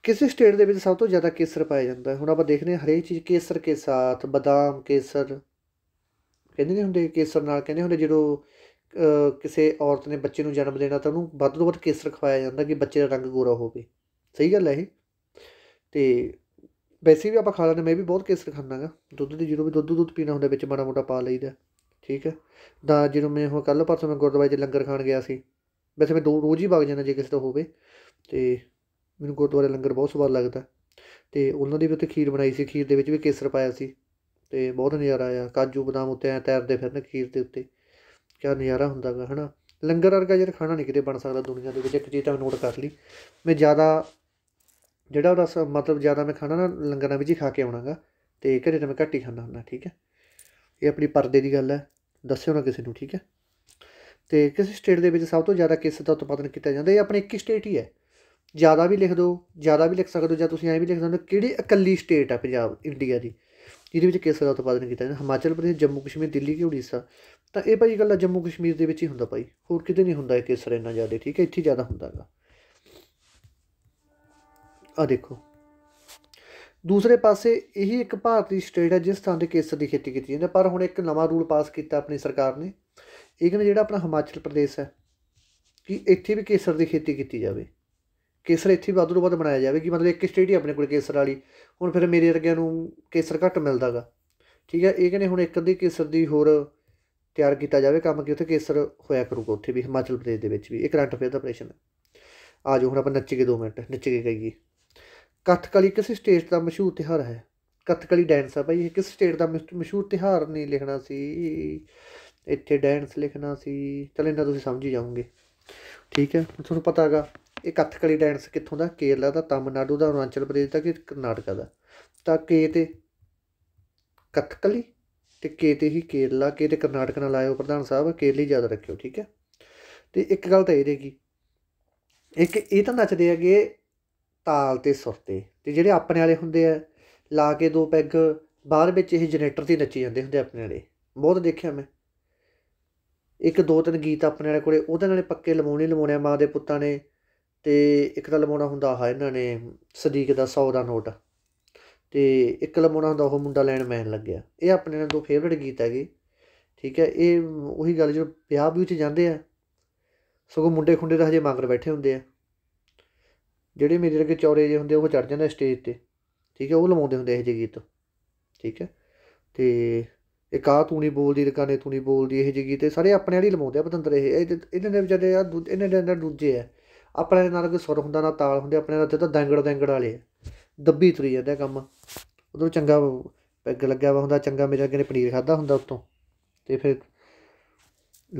ਕਿਸੇ ਸਟੇਟ ਦੇ ਵਿੱਚ ਸਭ ਤੋਂ ਜ਼ਿਆਦਾ ਕੇਸਰ ਪਾਇਆ ਜਾਂਦਾ ਹੈ ਹੁਣ ਆਪਾਂ ਦੇਖਦੇ ਹਾਂ ਹਰੇਕ ਚੀਜ਼ ਕੇਸਰ ਕੇ ਸਾਥ ਬਦਾਮ ਕੇਸਰ ਕਹਿੰਦੇ ਨੇ ਹੁੰਦੇ ਕੇਸਰ ਨਾਲ ਕਹਿੰਦੇ ਹੁੰਦੇ ਜਦੋਂ ਕਿਸੇ ਔਰਤ ਨੇ ਬੱਚੇ ਨੂੰ ਜਨਮ ਦੇਣਾ ਤਾਂ ਉਹਨੂੰ ਵੱਧ ਤੋਂ ਵੱਧ ਕੇਸਰ ਖਵਾਇਆ ਜਾਂਦਾ ਕਿ ਬੱਚੇ ਦਾ ਰੰਗ ਗੋਰਾ ਹੋਵੇ ਸਹੀ ਗੱਲ ਹੈ ਇਹ ਤੇ ਵੈਸੇ ਵੀ ਆਪਾਂ ਖਾਣਾ ਨੇ ਮੈਂ ਵੀ ਬਹੁਤ ਕੇਸਰ ਖਾਂਦਾਗਾ ਦੁੱਧ ਦੇ ਜਿਹੜੋ ਵੀ ਦੁੱਧ ਦੁੱਧ ਪੀਣਾ ਹੁੰਦਾ ਵਿੱਚ ਮਾੜਾ ਮੋਟਾ ਪਾ ਲਈਦਾ ਠੀਕ ਹੈ ਦਾ ਜਿਹੜੋ ਮੈਂ ਹੁਣ ਕੱਲ ਪਰਸੋਂ ਮੈਂ ਗੁਰਦੁਆਰੇ 'ਚ ਲੰਗਰ ਖਾਣ ਗਿਆ ਸੀ ਵੈਸੇ ਮੈਂ ਦੋ ਰੋਜ਼ ਹੀ ਵਗ ਜਾਂਦਾ ਜੇ ਕਿਸੇ ਤੋਂ ਹੋਵੇ ਤੇ ਮੈਨੂੰ ਗੁਰਦੁਆਰੇ ਲੰਗਰ ਬਹੁਤ ਸਵਾਦ ਲੱਗਦਾ ਤੇ ਉਹਨਾਂ ਦੀ ਵੀ ਉੱਥੇ ਖੀਰ ਬਣਾਈ ਸੀ ਖੀਰ ਦੇ ਵਿੱਚ ਵੀ ਕੇਸਰ ਪਾਇਆ ਸੀ ਤੇ ਬਹੁਤ ਨਜ਼ਾਰਾ ਆਇਆ ਕਾਜੂ ਬਦਾਮ ਉੱਤੇ ਐ ਤੈਰਦੇ ਫਿਰਨ ਖੀਰ ਦੇ ਉੱਤੇ ਕਿਆ ਨਜ਼ਾਰਾ ਹੁੰਦਾਗਾ ਹਨਾ ਲੰਗਰ ਵਰਗਾ ਜਿਹੜਾ ਖਾਣਾ ਨਹੀਂ ਕਿਤੇ ਬਣ ਸਕਦਾ ਦੁਨੀਆ ਦੇ ਵਿੱਚ ਇੱਕ ਚੀਜ਼ ਤਾਂ ਨੋਟ ਕਰ ਲਈ ਮੈਂ ਜ਼ਿਆਦਾ ਜਿਹੜਾ ਉਹਦਾ ਮਤਲਬ ਜ਼ਿਆਦਾ ਮੈਂ ਖਾਣਾ ਨਾ ਲੰਗਰਾਂ ਵਿੱਚ ਹੀ ਖਾ ਕੇ ਆਉਣਾਗਾ ਤੇ ਘਰੇ ਤਾਂ ਮੈਂ ਘੱਟ ਹੀ ਖਾਣਾ ਹੁੰਦਾ ਠੀਕ ਹੈ ਇਹ ਆਪਣੀ ਪਰਦੇ ਦੀ ਗੱਲ ਹੈ ਦੱਸਿਓ ਨਾ ਕਿਸੇ ਨੂੰ ਠੀਕ ਹੈ ਤੇ ਕਿਸ ਸਟੇਟ ਦੇ ਵਿੱਚ ਸਭ ਤੋਂ ਜ਼ਿਆਦਾ ਕਿਸ ਦਾ ਉਤਪਾਦਨ ਕੀਤਾ ਜਾਂਦਾ ਇਹ ਆਪਣੇ ਇੱਕ ਸਟੇਟ ਹੀ ਹੈ ਜ਼ਿਆਦਾ ਵੀ ਲਿਖ ਦਿਓ ਜ਼ਿਆਦਾ ਵੀ ਲਿਖ ਸਕਦੇ ਹੋ ਜਾਂ ਤੁਸੀਂ ਐਂ ਵੀ ਲਿਖ ਸਕਦੇ ਹੋ ਕਿਹੜੀ ਇਕੱਲੀ ਸਟੇਟ ਹੈ ਪੰਜਾਬ ਇੰਡੀਆ ਦੀ ਜਿਹਦੇ ਵਿੱਚ ਕਿਸ ਦਾ ਉਤਪਾਦਨ ਕੀਤਾ ਜਾਂਦਾ ਹਿਮਾਚਲ ਪ੍ਰਦੇਸ਼ ਜੰਮੂ ਕਸ਼ਮੀਰ ਦਿੱਲੀ ਕਿ ਉੜੀਸਾ ਤਾਂ ਇਹ ਭਾਈ ਗੱਲ ਜੰਮੂ ਕਸ਼ਮੀਰ ਦੇ ਵਿੱਚ ਹੀ ਹੁੰਦਾ ਭਾਈ ਹੋਰ ਕਿਤੇ ਨਹੀਂ ਹੁੰਦਾ ਇਹ ਕੇਸਰ ਇੰਨਾ ਜ਼ਿਆਦਾ ਠੀਕ ਹੈ ਇੱਥੇ ਜ਼ਿਆਦਾ ਹੁੰਦਾਗਾ ਆ ਦੇਖੋ ਦੂਸਰੇ ਪਾਸੇ ਇਹੀ ਇੱਕ ਭਾਰਤੀ ਸਟੇਟ ਹੈ ਜਿਸ ਥਾਂ ਤੇ ਕੇਸਰ ਦੀ ਖੇਤੀ ਕੀਤੀ ਜਾਂਦੀ ਪਰ ਹੁਣ ਇੱਕ ਨਵਾਂ ਰੂਲ ਪਾਸ ਕੀਤਾ ਆਪਣੀ ਸਰਕਾਰ ਨੇ ਈਵਨ ਜਿਹੜਾ ਆਪਣਾ ਹਿਮਾਚਲ ਪ੍ਰਦੇਸ਼ ਹੈ ਕਿ ਇੱਥੇ ਵੀ ਕੇਸਰ ਦੀ ਖੇਤੀ ਕੀਤੀ ਜਾਵੇ ਕੇਸਰ ਇੱਥੇ ਵੱਧ ਤੋਂ ਵੱਧ ਬਣਾਇਆ ਜਾਵੇ ਕਿ ਮਤਲਬ ਇੱਕ ਸਟੇਟ ਹੀ ਆਪਣੇ ਕੋਲ ਕੇਸਰ ਵਾਲੀ ਹੁਣ ਫਿਰ ਮੇਰੇ ਵਰਗਿਆਂ ਨੂੰ ਕੇਸਰ ਘੱਟ ਮਿਲਦਾਗਾ ਠੀਕ ਹੈ ਇਹ ਕਹਿੰਦੇ ਹੁਣ ਇੱਕ ਅੱਧੀ ਕੇਸਰ ਦੀ ਹੋਰ ਤਿਆਰ ਕੀਤਾ ਜਾਵੇ ਕੰਮ ਕਿ ਉੱਥੇ ਕੇਸਰ ਹੋਇਆ ਕਰੂਗਾ ਉੱਥੇ ਵੀ ਹਿਮਾਚਲ ਪ੍ਰਦੇਸ਼ ਦੇ ਵਿੱਚ ਵੀ ਇਹ ਕਰੰਟ ਅਫੇਅਰ ਦਾ ਆਪਰੇਸ਼ਨ ਹੈ ਆ ਜਾਓ ਹੁਣ ਆਪਾਂ ਨੱਚ ਕੇ 2 ਮਿੰਟ ਨੱਚ ਕੇ ਗਈਏ ਕਥਕਲੀ ਕਿਸ ਸਟੇਟ ਦਾ ਮਸ਼ਹੂਰ ਤਿਹਾਰ ਹੈ ਕਥਕਲੀ ਡਾਂਸ ਆ ਭਾਈ ਇਹ ਕਿਸ ਸਟੇਟ ਦਾ ਮਸ਼ਹੂਰ ਤਿਹਾਰ ਨਹੀਂ ਲਿਖਣਾ ਸੀ ਇੱਥੇ ਡੈਂਸ ਲਿਖਣਾ ਸੀ ਚਲ ਇਹਨਾਂ ਤੁਸੀਂ ਸਮਝ ਹੀ ਜਾਓਗੇ ਠੀਕ ਹੈ ਤੁਹਾਨੂੰ ਪਤਾ ਹੈਗਾ ਇਹ ਕਥਕਲੀ ਡਾਂਸ ਕਿੱਥੋਂ ਦਾ ਕੇਰਲਾ ਦਾ ਤਾਮਿਲਨਾਡੂ ਦਾ ਅਰੁਣਾਚਲ ਪ੍ਰਦੇਸ਼ ਦਾ ਕਿ ਕਰਨਾਟਕਾ ਦਾ ਤਾਂ ਕੇ ਤੇ ਕਥਕਲੀ ਤੇ ਕੇ ਤੇ ਹੀ ਕੇਰਲਾ ਕੇ ਤੇ ਕਰਨਾਟਕ ਨਾਲ ਆਇਓ ਪ੍ਰਧਾਨ ਸਾਹਿਬ ਕੇਰਲੀ ਯਾਦ ਰੱਖਿਓ ਠੀਕ ਹੈ ਤੇ ਇੱਕ ਗੱਲ ਤਾਂ ਇਹ ਰਹੇਗੀ ਇੱਕ ਇਹ ਤਾਂ ਨੱਚਦੇ ਹੈਗੇ ਤਾਲ ਤੇ ਸੁਰ ਤੇ ਤੇ ਜਿਹੜੇ ਆਪਣੇ ਵਾਲੇ ਹੁੰਦੇ ਆ ਲਾ ਕੇ ਦੋ ਪੈਗ ਬਾਹਰ ਵਿੱਚ ਇਹ ਜਨਰੇਟਰ ਤੇ ਨੱਚੀ ਜਾਂਦੇ ਹੁੰਦੇ ਆਪਣੇ ਵਾਲੇ ਬਹੁਤ ਦੇਖਿਆ ਮੈਂ ਇੱਕ ਦੋ ਤਿੰਨ ਗੀਤ ਆਪਣੇ ਵਾਲੇ ਕੋਲੇ ਉਹਦੇ ਨਾਲੇ ਪੱਕੇ ਲਵਾਉਣੇ ਲਵਾਉਣੇ ਮਾਂ ਦੇ ਪੁੱਤਾਂ ਨੇ ਤੇ ਇੱਕ ਤਾਂ ਲਵਾਉਣਾ ਹੁੰਦਾ ਆ ਇਹਨਾਂ ਨੇ ਸਦੀਕ ਦਾ 100 ਦਾ ਨੋਟ ਤੇ ਇੱਕ ਲਵਾਉਣਾ ਹੁੰਦਾ ਉਹ ਮੁੰਡਾ ਲੈਣ ਮੈਨ ਲੱਗਿਆ ਇਹ ਆਪਣੇ ਨਾਲ ਦੋ ਫੇਵਰਿਟ ਗੀਤ ਹੈਗੇ ਠੀਕ ਹੈ ਇਹ ਉਹੀ ਗੱਲ ਜੋ ਵਿਆਹ ਵੀ ਉੱਚ ਜਾਂਦੇ ਆ ਸਗੋਂ ਮੁੰਡੇ ਖੁੰਡੇ ਤਾਂ ਹਜੇ ਮੰਗਰ ਬੈਠੇ ਹੁੰਦੇ ਆ ਜਿਹੜੇ ਮੇਰੇ ਵਰਗੇ ਚੌਰੇ ਜੇ ਹੁੰਦੇ ਉਹ ਚੜ ਜਾਂਦੇ ਸਟੇਜ ਤੇ ਠੀਕ ਹੈ ਉਹ ਲਵਾਉਂਦੇ ਹੁੰਦੇ ਇਹ ਜਿਹੇ ਗੀਤ ਠੀਕ ਹੈ ਤੇ ਇਹ ਕਾ ਤੂੰ ਨਹੀਂ ਬੋਲਦੀ ਨੇ ਤੂੰ ਨਹੀਂ ਬੋਲਦੀ ਇਹ ਜਿਹੀ ਗੀਤ ਸਾਰੇ ਆਪਣੇ ਵਾਲੀ ਲਮਾਉਂਦੇ ਆ ਪਤੰਦਰ ਇਹ ਇਹਨਾਂ ਦੇ ਵਿਚਾਰੇ ਆ ਇਹਨਾਂ ਦੇ ਅੰਦਰ ਦੂਜੇ ਆ ਆਪਣੇ ਨਾਲ ਕੋਈ ਸੁਰ ਹੁੰਦਾ ਨਾ ਤਾਲ ਹੁੰਦੇ ਆਪਣੇ ਨਾਲ ਤਾਂ ਦੈਂਗੜ ਦੈਂਗੜ ਵਾਲੇ ਦੱਬੀ ਤੁਰੀ ਜਾਂਦਾ ਕੰਮ ਉਦੋਂ ਚੰਗਾ ਪੈਗ ਲੱਗਿਆ ਵਾ ਹੁੰਦਾ ਚੰਗਾ ਮੇਰੇ ਅੱਗੇ ਨੇ ਪਨੀਰ ਖਾਦਾ ਹੁੰਦਾ ਉਤੋਂ ਤੇ ਫਿਰ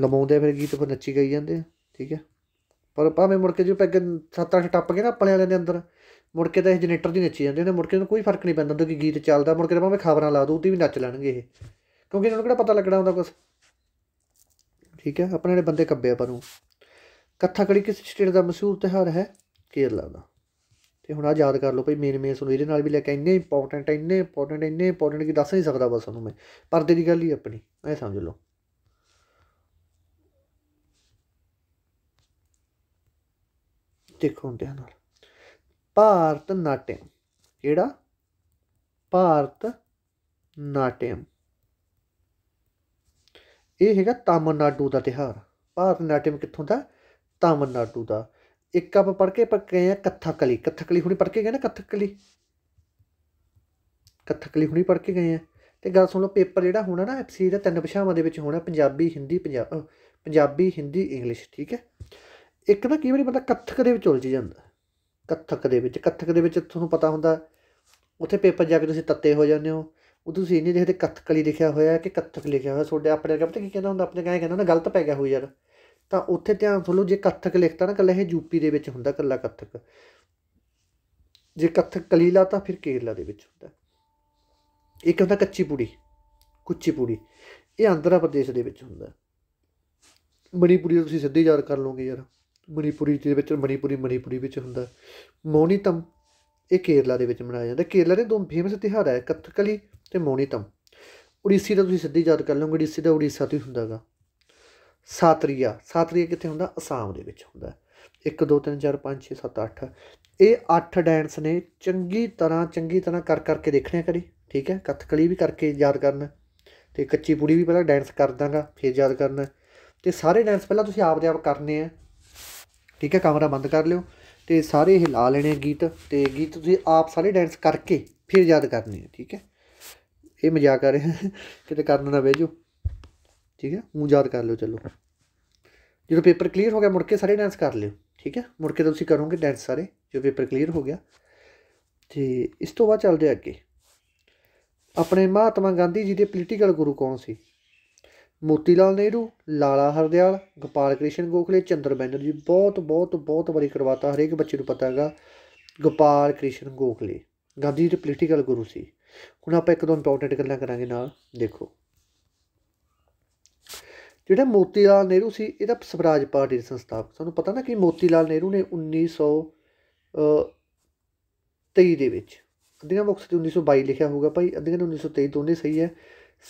ਲਮਾਉਂਦੇ ਫਿਰ ਗੀਤ ਫਿਰ ਨੱਚੀ ਗਈ ਜਾਂਦੇ ਠੀਕ ਹੈ ਪਰ ਭਾਵੇਂ ਮੁੜ ਕੇ ਜੇ ਪੈਗ ਸੱਤ ਅੱਠ ਟੱਪ ਗਏ ਨਾ ਆਪਣੇ ਵਾਲਿਆਂ ਦੇ ਅੰਦਰ ਮੁੜ ਕੇ ਤਾਂ ਇਹ ਜਨਰੇਟਰ ਦੀ ਨੱਚੀ ਜਾਂਦੇ ਨੇ ਮੁੜ ਕੇ ਕੋਈ ਫਰਕ ਨਹੀਂ ਪੈਂਦਾ ਕਿ ਗੀਤ ਚੱਲਦਾ ਮੁੜ ਕੇ ਭਾਵੇਂ ਖਬਰਾਂ ਲਾ ਦੂ ਉਹ ਵੀ ਨੱਚ ਲੈਣਗੇ ਇਹ ਕਿਉਂਕਿ ਇਹਨਾਂ ਨੂੰ ਕਿਹੜਾ ਪਤਾ ਲੱਗਣਾ ਹੁੰਦਾ ਕੁਝ ਠੀਕ ਹੈ ਆਪਣੇ ਜਿਹੜੇ ਬੰਦੇ ਕੱਬੇ ਆਪਾਂ ਨੂੰ ਕਥਾਕਲੀ ਕਿਸ ਸਟੇਟ ਦਾ ਮਸ਼ਹੂਰ ਤਿਹਾਰ ਹੈ ਕੇਰਲਾ ਦਾ ਤੇ ਹੁਣ ਆ ਯਾਦ ਕਰ ਲਓ ਭਈ ਮੇਨ ਮੇਨ ਸੁਣੋ ਇਹਦੇ ਨਾਲ ਵੀ ਲੈ ਕੇ ਇੰਨੇ ਇੰਪੋਰਟੈਂਟ ਇੰਨੇ ਇੰਪੋਰਟੈਂਟ ਇੰਨੇ ਇੰਪੋਰਟੈਂਟ ਕਿ ਦੱਸ ਨਹੀਂ ਸਕਦਾ ਬਸ ਤੁਹਾਨੂੰ ਮੈਂ ਪਰਦੇ ਦੀ ਗੱਲ ਹੀ ਆਪਣੀ ਐ ਸਮਝ ਲਓ ਦੇਖੋ ਧਿਆਨ ਨਾਲ ਭਾਰਤ ਨਾਟਿਅਮ ਕਿਹੜਾ ਭਾਰਤ ਨਾਟਿਅਮ ਇਹ ਹੈਗਾ ਤਾਮਿਲਨਾਡੂ ਦਾ ਤਿਹਾਰ ਭਾਰਤ ਨਾਟਿਅਮ ਕਿੱਥੋਂ ਦਾ ਤਾਮਿਲਨਾਡੂ ਦਾ ਇੱਕ ਆਪ ਪੜ ਕੇ ਪੱਕੇ ਆ ਕਥਕਲੀ ਕਥਕਲੀ ਹੁਣੀ ਪੜ ਕੇ ਗਏ ਨਾ ਕਥਕਲੀ ਕਥਕਲੀ ਹੁਣੀ ਪੜ ਕੇ ਗਏ ਆ ਤੇ ਗੱਲ ਸੁਣ ਲਓ ਪੇਪਰ ਜਿਹੜਾ ਹੋਣਾ ਨਾ ਐਫਸੀ ਦਾ ਤਿੰਨ ਭਾਸ਼ਾਵਾਂ ਦੇ ਵਿੱਚ ਹੋਣਾ ਪੰਜਾਬੀ ਹਿੰਦੀ ਪੰਜਾਬੀ ਹਿੰਦੀ ਇੰਗਲਿਸ਼ ਠੀਕ ਹੈ ਇੱਕ ਨਾ ਕਈ ਵਾਰੀ ਬੰਦਾ ਕਥਕ ਦੇ ਵਿੱਚ ਉਲਝ ਜਾਂਦਾ ਕਥਕ ਦੇ ਵਿੱਚ ਕਥਕ ਦੇ ਵਿੱਚ ਤੁਹਾਨੂੰ ਪਤਾ ਹੁੰਦਾ ਉੱਥੇ ਪੇਪਰ ਜਾ ਕੇ ਤੁਸੀਂ ਤੱਤੇ ਹੋ ਜਾਂਦੇ ਹੋ ਉਹ ਤੁਸੀਂ ਇਹ ਨਹੀਂ ਦੇਖਦੇ ਕਥਕਲੀ ਲਿਖਿਆ ਹੋਇਆ ਕਿ ਕਥਕ ਲਿਖਿਆ ਹੋਇਆ ਤੁਹਾਡੇ ਆਪਣੇ ਕਹਿੰਦੇ ਕੀ ਕਹਿੰਦਾ ਹੁੰਦਾ ਆਪਣੇ ਕਹੇ ਕਹਿੰਦਾ ਨਾ ਗਲਤ ਪੈ ਗਿਆ ਹੋਈ ਯਾਰ ਤਾਂ ਉੱਥੇ ਧਿਆਨ ਸੁਣੋ ਜੇ ਕਥਕ ਲਿਖਤਾ ਨਾ ਕੱਲਾ ਇਹ ਯੂਪੀ ਦੇ ਵਿੱਚ ਹੁੰਦਾ ਕੱਲਾ ਕਥਕ ਜੇ ਕਥਕ ਕਲੀਲਾ ਤਾਂ ਫਿਰ ਕੇਰਲਾ ਦੇ ਵਿੱਚ ਹੁੰਦਾ ਇੱਕ ਹੁੰਦਾ ਕੱਚੀ ਪੂੜੀ ਕੁੱਚੀ ਪੂੜੀ ਇਹ ਆਂਧਰਾ ਪ੍ਰਦੇਸ਼ ਦੇ ਵਿੱਚ ਹੁੰਦਾ ਮਣੀਪੁਰੀ ਤੁਸੀਂ ਸਿੱਧੇ ਯਾਦ ਕਰ ਲਓਗੇ ਯਾਰ ਮਣੀਪੁਰੀ ਦੇ ਵਿੱਚ ਮਣੀਪੁਰੀ ਮਣੀਪੁਰੀ ਵਿੱਚ ਹੁੰਦਾ ਮੋਨੀਤਮ ਇਹ ਕੇਰਲਾ ਦੇ ਵਿੱਚ ਮਨਾਇਆ ਜਾਂਦਾ ਕੇਰਲਾ ਦੇ ਦੋ ਫੇਮਸ ਤਿਹਾਰ ਹੈ ਕਥਕਲੀ ਤੇ ਮੋਨੀਤਮ ਉੜੀਸੀ ਦਾ ਤੁਸੀਂ ਸਿੱਧੀ ਯਾਦ ਕਰ ਲਓਗੇ ਉੜੀਸੀ ਦਾ ਉੜੀਸਾ ਤੇ ਹੁੰਦਾਗਾ ਸਾਤਰੀਆ ਸਾਤਰੀਆ ਕਿੱਥੇ ਹੁੰਦਾ ਅਸਾਮ ਦੇ ਵਿੱਚ ਹੁੰਦਾ 1 2 3 4 5 6 7 8 ਇਹ 8 ਡਾਂਸ ਨੇ ਚੰਗੀ ਤਰ੍ਹਾਂ ਚੰਗੀ ਤਰ੍ਹਾਂ ਕਰ ਕਰਕੇ ਦੇਖਣਿਆ ਕਰੀ ਠੀਕ ਹੈ ਕਥਕਲੀ ਵੀ ਕਰਕੇ ਯਾਦ ਕਰਨਾ ਤੇ ਕੱਚੀ ਪੂੜੀ ਵੀ ਪਹਿਲਾਂ ਡਾਂਸ ਕਰ ਦਾਂਗਾ ਫਿਰ ਯਾਦ ਕਰਨਾ ਤੇ ਸਾਰੇ ਡਾਂਸ ਪਹਿਲਾਂ ਤੁਸੀਂ ਆਪ ਦੇ ਆਪ ਕਰਨੇ ਆ ਠੀਕ ਹੈ ਕਮਰਾ ਬੰਦ ਕਰ ਲਿਓ ਤੇ ਸਾਰੇ ਹਿਲਾ ਲੈਣੇ ਗੀਤ ਤੇ ਗੀਤ ਤੁਸੀਂ ਆਪ ਸਾਰੇ ਡਾਂਸ ਕਰਕੇ ਫਿਰ ਯਾਦ ਕਰਨੇ ਆ ਠੀਕ ਹੈ ਇਹ ਮਜ਼ਾਕ ਕਰ ਰਿਹਾ ਕਿਤੇ ਕਰਨ ਨਾ ਵੇਜੋ ਠੀਕ ਹੈ ਮੂੰਹ ਯਾਦ ਕਰ ਲਿਓ ਚਲੋ ਜਦੋਂ ਪੇਪਰ ਕਲੀਅਰ ਹੋ ਗਿਆ ਮੁੜ ਕੇ ਸਾਰੇ ਡਾਂਸ ਕਰ ਲਿਓ ਠੀਕ ਹੈ ਮੁੜ ਕੇ ਤੁਸੀਂ ਕਰੋਗੇ ਡਾਂਸ ਸਾਰੇ ਜੋ ਪੇਪਰ ਕਲੀਅਰ ਹੋ ਗਿਆ ਤੇ ਇਸ ਤੋਂ ਬਾਅਦ ਚੱਲਦੇ ਅੱਗੇ ਆਪਣੇ ਮਹਾਤਮਾ ਗਾਂਧੀ ਜੀ ਦੇ ਪੋਲੀਟੀਕਲ ਗੁਰੂ ਕੌਣ ਸੀ ਮੋਤੀ ਲਾਲ ਨਹਿਰੂ ਲਾਲਾ ਹਰਦਿਆਲ ਗੋਪਾਲ ਕ੍ਰਿਸ਼ਨ ਗੋਖਲੇ ਚੰਦਰ ਬੈਨਰਜੀ ਬਹੁਤ ਬਹੁਤ ਬਹੁਤ ਵਾਰੀ ਕਰਵਾਤਾ ਹਰੇਕ ਬੱਚੇ ਨੂੰ ਪਤਾ ਹੈਗਾ ਗੋਪਾਲ ਕ੍ਰਿਸ਼ਨ ਗੋਖਲੇ ਗਾਂਧੀ ਜੀ ਪੋਲੀਟੀਕਲ ਗੁਰੂ ਸੀ ਹੁਣ ਆਪਾਂ ਇੱਕ ਦੋ ਇੰਪੋਰਟੈਂਟ ਗੱਲਾਂ ਕਰਾਂਗੇ ਨਾਲ ਦੇਖੋ ਜਿਹੜਾ ਮੋਤੀ ਲਾਲ ਨਹਿਰੂ ਸੀ ਇਹਦਾ ਸਵਰਾਜ ਪਾਰਟੀ ਦੇ ਸੰਸਥਾਪਕ ਸਾਨੂੰ ਪਤਾ ਨਾ ਕਿ ਮੋਤੀ ਲਾਲ ਨਹਿਰੂ ਨੇ 1900 1923 ਦੇ ਵਿੱਚ ਅੱਧੀਆਂ ਬੁੱਕਸ ਤੇ 1922 ਲਿਖਿਆ ਹੋਊਗਾ ਭਾਈ ਅੱਧੀਆਂ 1923 ਦੋਨੇ ਸਹੀ ਹੈ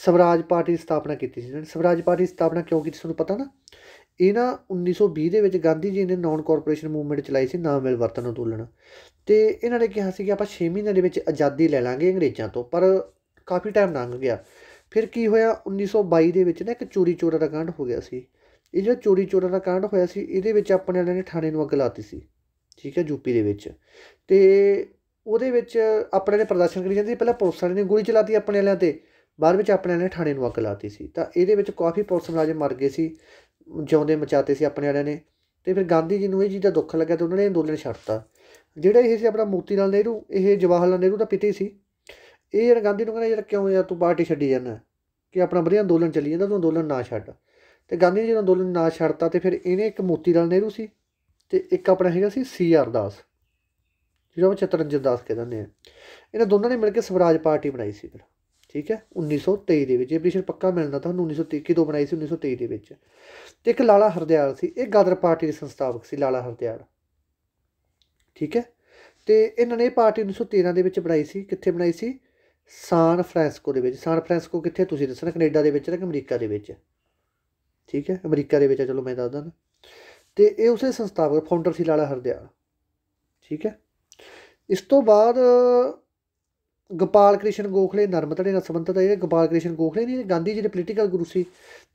ਸਵਰਾਜ ਪਾਰਟੀ ਦੀ ਸਥਾਪਨਾ ਕੀਤੀ ਸੀ ਸਵਰਾਜ ਪਾਰਟੀ ਦੀ ਸਥਾਪਨਾ ਕਿਉਂ ਕੀਤੀ ਤੁਹਾਨੂੰ ਪਤਾ ਨਾ ਇਹ ਨਾ 1920 ਦੇ ਵਿੱਚ ਗਾਂਧੀ ਜੀ ਨੇ ਨਾਨ ਕਾਰਪੋਰੇਸ਼ਨ ਮੂਵਮੈਂਟ ਚਲਾਈ ਸੀ ਨਾਮ ਮਿਲ ਵਰਤਨ ਅੰਦੋਲਨ ਤੇ ਇਹਨਾਂ ਨੇ ਕਿਹਾ ਸੀ ਕਿ ਆਪਾਂ 6 ਮਹੀਨਿਆਂ ਦੇ ਵਿੱਚ ਆਜ਼ਾਦੀ ਲੈ ਲਾਂਗੇ ਅੰਗਰੇਜ਼ਾਂ ਤੋਂ ਪਰ ਕਾਫੀ ਟਾਈਮ ਲੰਘ ਗਿਆ ਫਿਰ ਕੀ ਹੋਇਆ 1922 ਦੇ ਵਿੱਚ ਨਾ ਇੱਕ ਚੋਰੀ ਚੋਰਾ ਦਾ ਕਾਂਡ ਹੋ ਗਿਆ ਸੀ ਇਹ ਜਿਹੜਾ ਚੋਰੀ ਚੋਰਾ ਦਾ ਕਾਂਡ ਹੋਇਆ ਸੀ ਇਹਦੇ ਵਿੱਚ ਆਪਣੇ ਵਾਲਿਆਂ ਨੇ ਥਾਣੇ ਨੂੰ ਅੱਗ ਲਾਤੀ ਸੀ ਠੀਕ ਹੈ ਯੂਪੀ ਦੇ ਵਿੱਚ ਤੇ ਉਹਦੇ ਵਿੱਚ ਆਪਣੇ ਨੇ ਪ੍ਰਦਰਸ਼ਨ ਕਰੀ ਜਾਂਦੇ ਪਹਿਲਾਂ ਪੁਲਿਸ ਵਾਲਿਆਂ ਨੇ ਗੋਲੀ ਚਲਾਤੀ ਆਪਣੇ ਵਾਲਿਆਂ ਤੇ ਬਾਅਦ ਵਿੱਚ ਆਪਣੇ ਨੇ ਥਾਣੇ ਨੂੰ ਅੱਗ ਲਾਤੀ ਸੀ ਤਾਂ ਇਹਦੇ ਵਿੱਚ ਕਾਫੀ ਪੁਲਿਸ ਮੁਲਾਜ਼ਮ ਮਰ ਗਏ ਸੀ ਜਿਉਂਦੇ ਮਚਾਤੇ ਸੀ ਆਪਣੇ ਵਾਲਿਆਂ ਨੇ ਤੇ ਫਿਰ ਗਾਂਧੀ ਜੀ ਨੂੰ ਇਹ ਚੀਜ਼ ਦਾ ਦੁੱਖ ਲੱਗਾ ਤੇ ਉਹਨਾਂ ਨੇ ਅੰਦੋਲਨ ਛੱਡਤਾ ਜਿਹੜਾ ਇਹ ਸੀ ਆਪਣਾ ਮੋਤੀ ਲਾਲ ਨਹਿਰੂ ਇਹ ਜਵਾਹਰ ਲਾਲ ਨਹਿਰੂ ਦਾ ਪਿਤਾ ਸੀ ਇਹ ਜਿਹੜਾ ਗਾਂਧੀ ਨੂੰ ਕਹਿੰਦਾ ਯਾਰ ਕਿਉਂ ਯਾਰ ਤੂੰ ਪਾਰਟੀ ਛੱਡੀ ਜਾਂਦਾ ਕਿ ਆਪਣਾ ਵਧੀਆ ਅੰਦੋਲਨ ਚੱਲੀ ਜਾਂਦਾ ਤੂੰ ਅੰਦੋਲਨ ਨਾ ਛੱਡ ਤੇ ਗਾਂਧੀ ਜੀ ਨੇ ਅੰਦੋਲਨ ਨਾ ਛੱਡਤਾ ਤੇ ਫਿਰ ਇਹਨੇ ਇੱਕ ਮੋਤੀ ਲਾਲ ਨਹਿਰੂ ਸੀ ਤੇ ਇੱਕ ਆਪਣਾ ਹੈਗਾ ਸੀ ਸੀ ਆਰ ਦਾਸ ਜਿਹੜਾ ਉਹ ਚਤਰੰਜਨ ਦਾਸ ਕਹਿੰਦੇ ਨੇ ਇਹਨਾਂ ਦੋਨਾਂ ਨੇ ਮਿਲ ਕੇ ਸਵਰਾਜ ਪਾਰਟੀ ਬਣਾਈ ਸੀ ਫਿਰ ਠੀਕ ਹੈ 1923 ਦੇ ਵਿੱਚ ਇਹ ਪਟੀਸ਼ਨ ਪੱਕਾ ਮਿਲਦਾ ਤੁਹਾਨੂੰ 1923 ਕਿਦੋਂ ਬਣਾਈ ਸੀ 1923 ਦੇ ਵਿੱਚ ਤੇ ਇੱਕ ਲਾਲਾ ਹਰਦਿਆਲ ਸੀ ਇਹ ਗਦਰ ਪਾਰਟੀ ਦੇ ਸੰਸਥਾਪਕ ਸੀ ਲਾਲਾ ਹਰਦਿਆਲ ਠੀਕ ਹੈ ਤੇ ਇਹਨਾਂ ਨੇ ਪਾਰਟੀ 1913 ਦੇ ਵਿੱਚ ਬਣਾਈ ਸੀ ਕਿੱਥੇ ਬਣਾਈ ਸੀ ਸਾਨ ਫਰਾਂਸਿਸਕੋ ਦੇ ਵਿੱਚ ਸਾਨ ਫਰਾਂਸਿਸਕੋ ਕਿੱਥੇ ਤੁਸੀਂ ਦੱਸਣਾ ਕੈਨੇਡਾ ਦੇ ਵਿੱਚ ਕਿ ਅਮਰੀਕਾ ਦੇ ਵਿੱਚ ਠੀਕ ਹੈ ਅਮਰੀਕਾ ਦੇ ਵਿੱਚ ਚਲੋ ਮੈਂ ਦੱਸ ਨਾ ਤੇ ਇਹ ਉਸੇ ਸੰਸਥਾਪਕ ਫਾਊਂਡਰ ਸੀ ਲਾਲਾ ਹਰਦਿਆਲ ਠੀਕ ਹੈ ਇਸ ਤੋਂ ਬਾਅਦ ਗੋਪਾਲ ਕ੍ਰਿਸ਼ਨ ਗੋਖਲੇ ਨਰਮਤੜੇ ਨਾਲ ਸੰਬੰਧਤ ਹੈ ਇਹ ਗੋਪਾਲ ਕ੍ਰਿਸ਼ਨ ਗੋਖਲੇ ਨੇ ਗਾਂਧੀ ਜੀ ਦੇ ਪੋਲੀਟੀਕਲ ਗੁਰੂ ਸੀ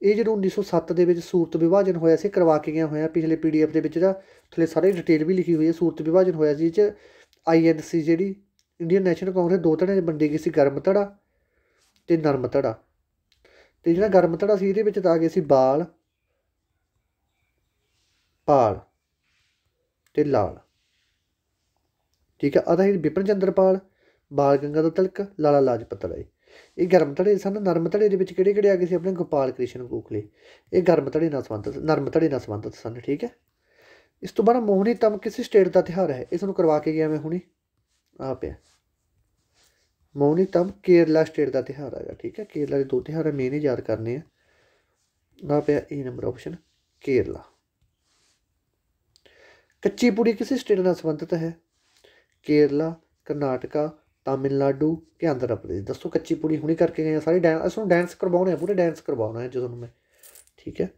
ਇਹ ਜਿਹੜਾ 1907 ਦੇ ਵਿੱਚ ਸੂਰਤ ਵਿਭਾਜਨ ਹੋਇਆ ਸੀ ਕਰਵਾ ਕੇ ਗਿਆ ਹੋਇਆ ਪਿਛਲੇ ਪੀਡੀਐਫ ਦੇ ਵਿੱਚ ਦਾ ਥਲੇ ਸਾਰੇ ਡਿਟੇਲ ਵੀ ਲਿਖੀ ਹੋਈ ਹੈ ਸੂਰਤ ਵਿਭਾਜਨ ਹੋਇਆ ਸੀ ਚ ਆਈਐਨਸੀ ਜਿਹੜੀ ਇੰਡੀਅਨ ਨੈਸ਼ਨਲ ਕਾਂਗਰਸ ਦੋ ਧੜੇ ਵੰਡੀ ਗਈ ਸੀ ਗਰਮਤੜਾ ਤੇ ਨਰਮਤੜਾ ਤੇ ਜਿਹੜਾ ਗਰਮਤੜਾ ਸੀ ਇਹਦੇ ਵਿੱਚ ਤਾਂ ਆ ਗਏ ਸੀ ਬਾਲ ਪਾਲ ਤੇ ਲਾਲ ਠੀਕ ਹੈ ਅਦਾ ਇਹ ਵਿਪਨ ਚੰਦਰਪਾਲ ਬਾਲ ਗੰਗਾਧਰ ਤਿਲਕ ਲਾਲਾ ਲਾਜਪਤ ਰਾਏ ਇਹ ਗਰਮ ਧੜੇ ਸਨ ਨਰਮ ਧੜੇ ਦੇ ਵਿੱਚ ਕਿਹੜੇ ਕਿਹੜੇ ਆ ਗਏ ਸੀ ਆਪਣੇ ਗੋਪਾਲ ਕ੍ਰਿਸ਼ਨ ਗੋਖਲੇ ਇਹ ਗਰਮ ਧੜੇ ਨਾਲ ਸੰਬੰਧਿਤ ਨਰਮ ਧੜੇ ਨਾਲ ਸੰਬੰਧਿਤ ਸਨ ਠੀਕ ਹੈ ਇਸ ਤੋਂ ਬਾਅਦ ਮੋਹਨੀ ਤਮ ਕਿਸੇ ਸਟੇਟ ਦਾ ਤਿਹਾਰ ਹੈ ਇਸ ਨੂੰ ਕਰਵਾ ਕੇ ਗਿਆ ਮੈਂ ਹੁਣੀ ਆ ਪਿਆ ਮੋਹਨੀ ਤਮ ਕੇਰਲਾ ਸਟੇਟ ਦਾ ਤਿਹਾਰ ਹੈਗਾ ਠੀਕ ਹੈ ਕੇਰਲਾ ਦੇ ਦੋ ਤਿਹਾਰ ਹੈ ਮੈਂ ਇਹ ਯਾਦ ਕਰਨੇ ਆ ਨਾ ਪਿਆ ਇਹ ਨੰਬਰ ਆਪਸ਼ਨ ਕੇਰਲਾ ਕੱਚੀ ਪੂੜੀ ਕਿਸੇ ਸਟੇਟ ਨਾਲ ਸੰਬੰਧਿਤ ਹੈ ਕੇਰਲਾ ਕਰਨਾਟਕਾ ਤਾਮਿਲਨਾਡੂ ਤੇ ਆਂਧਰਾ ਪ੍ਰਦੇਸ਼ ਦੱਸੋ ਕੱਚੀ ਪੂਰੀ ਹੁਣੀ ਕਰਕੇ ਗਏ ਆ ਸਾਰੇ ਡਾਂਸ ਅਸਾਂ ਡਾਂਸ ਕਰਵਾਉਣੇ ਆ ਪੂਰੇ ਡਾਂਸ ਕਰਵਾਉਣਾ ਹੈ ਜਦੋਂ ਮੈਂ ਠੀਕ ਹੈ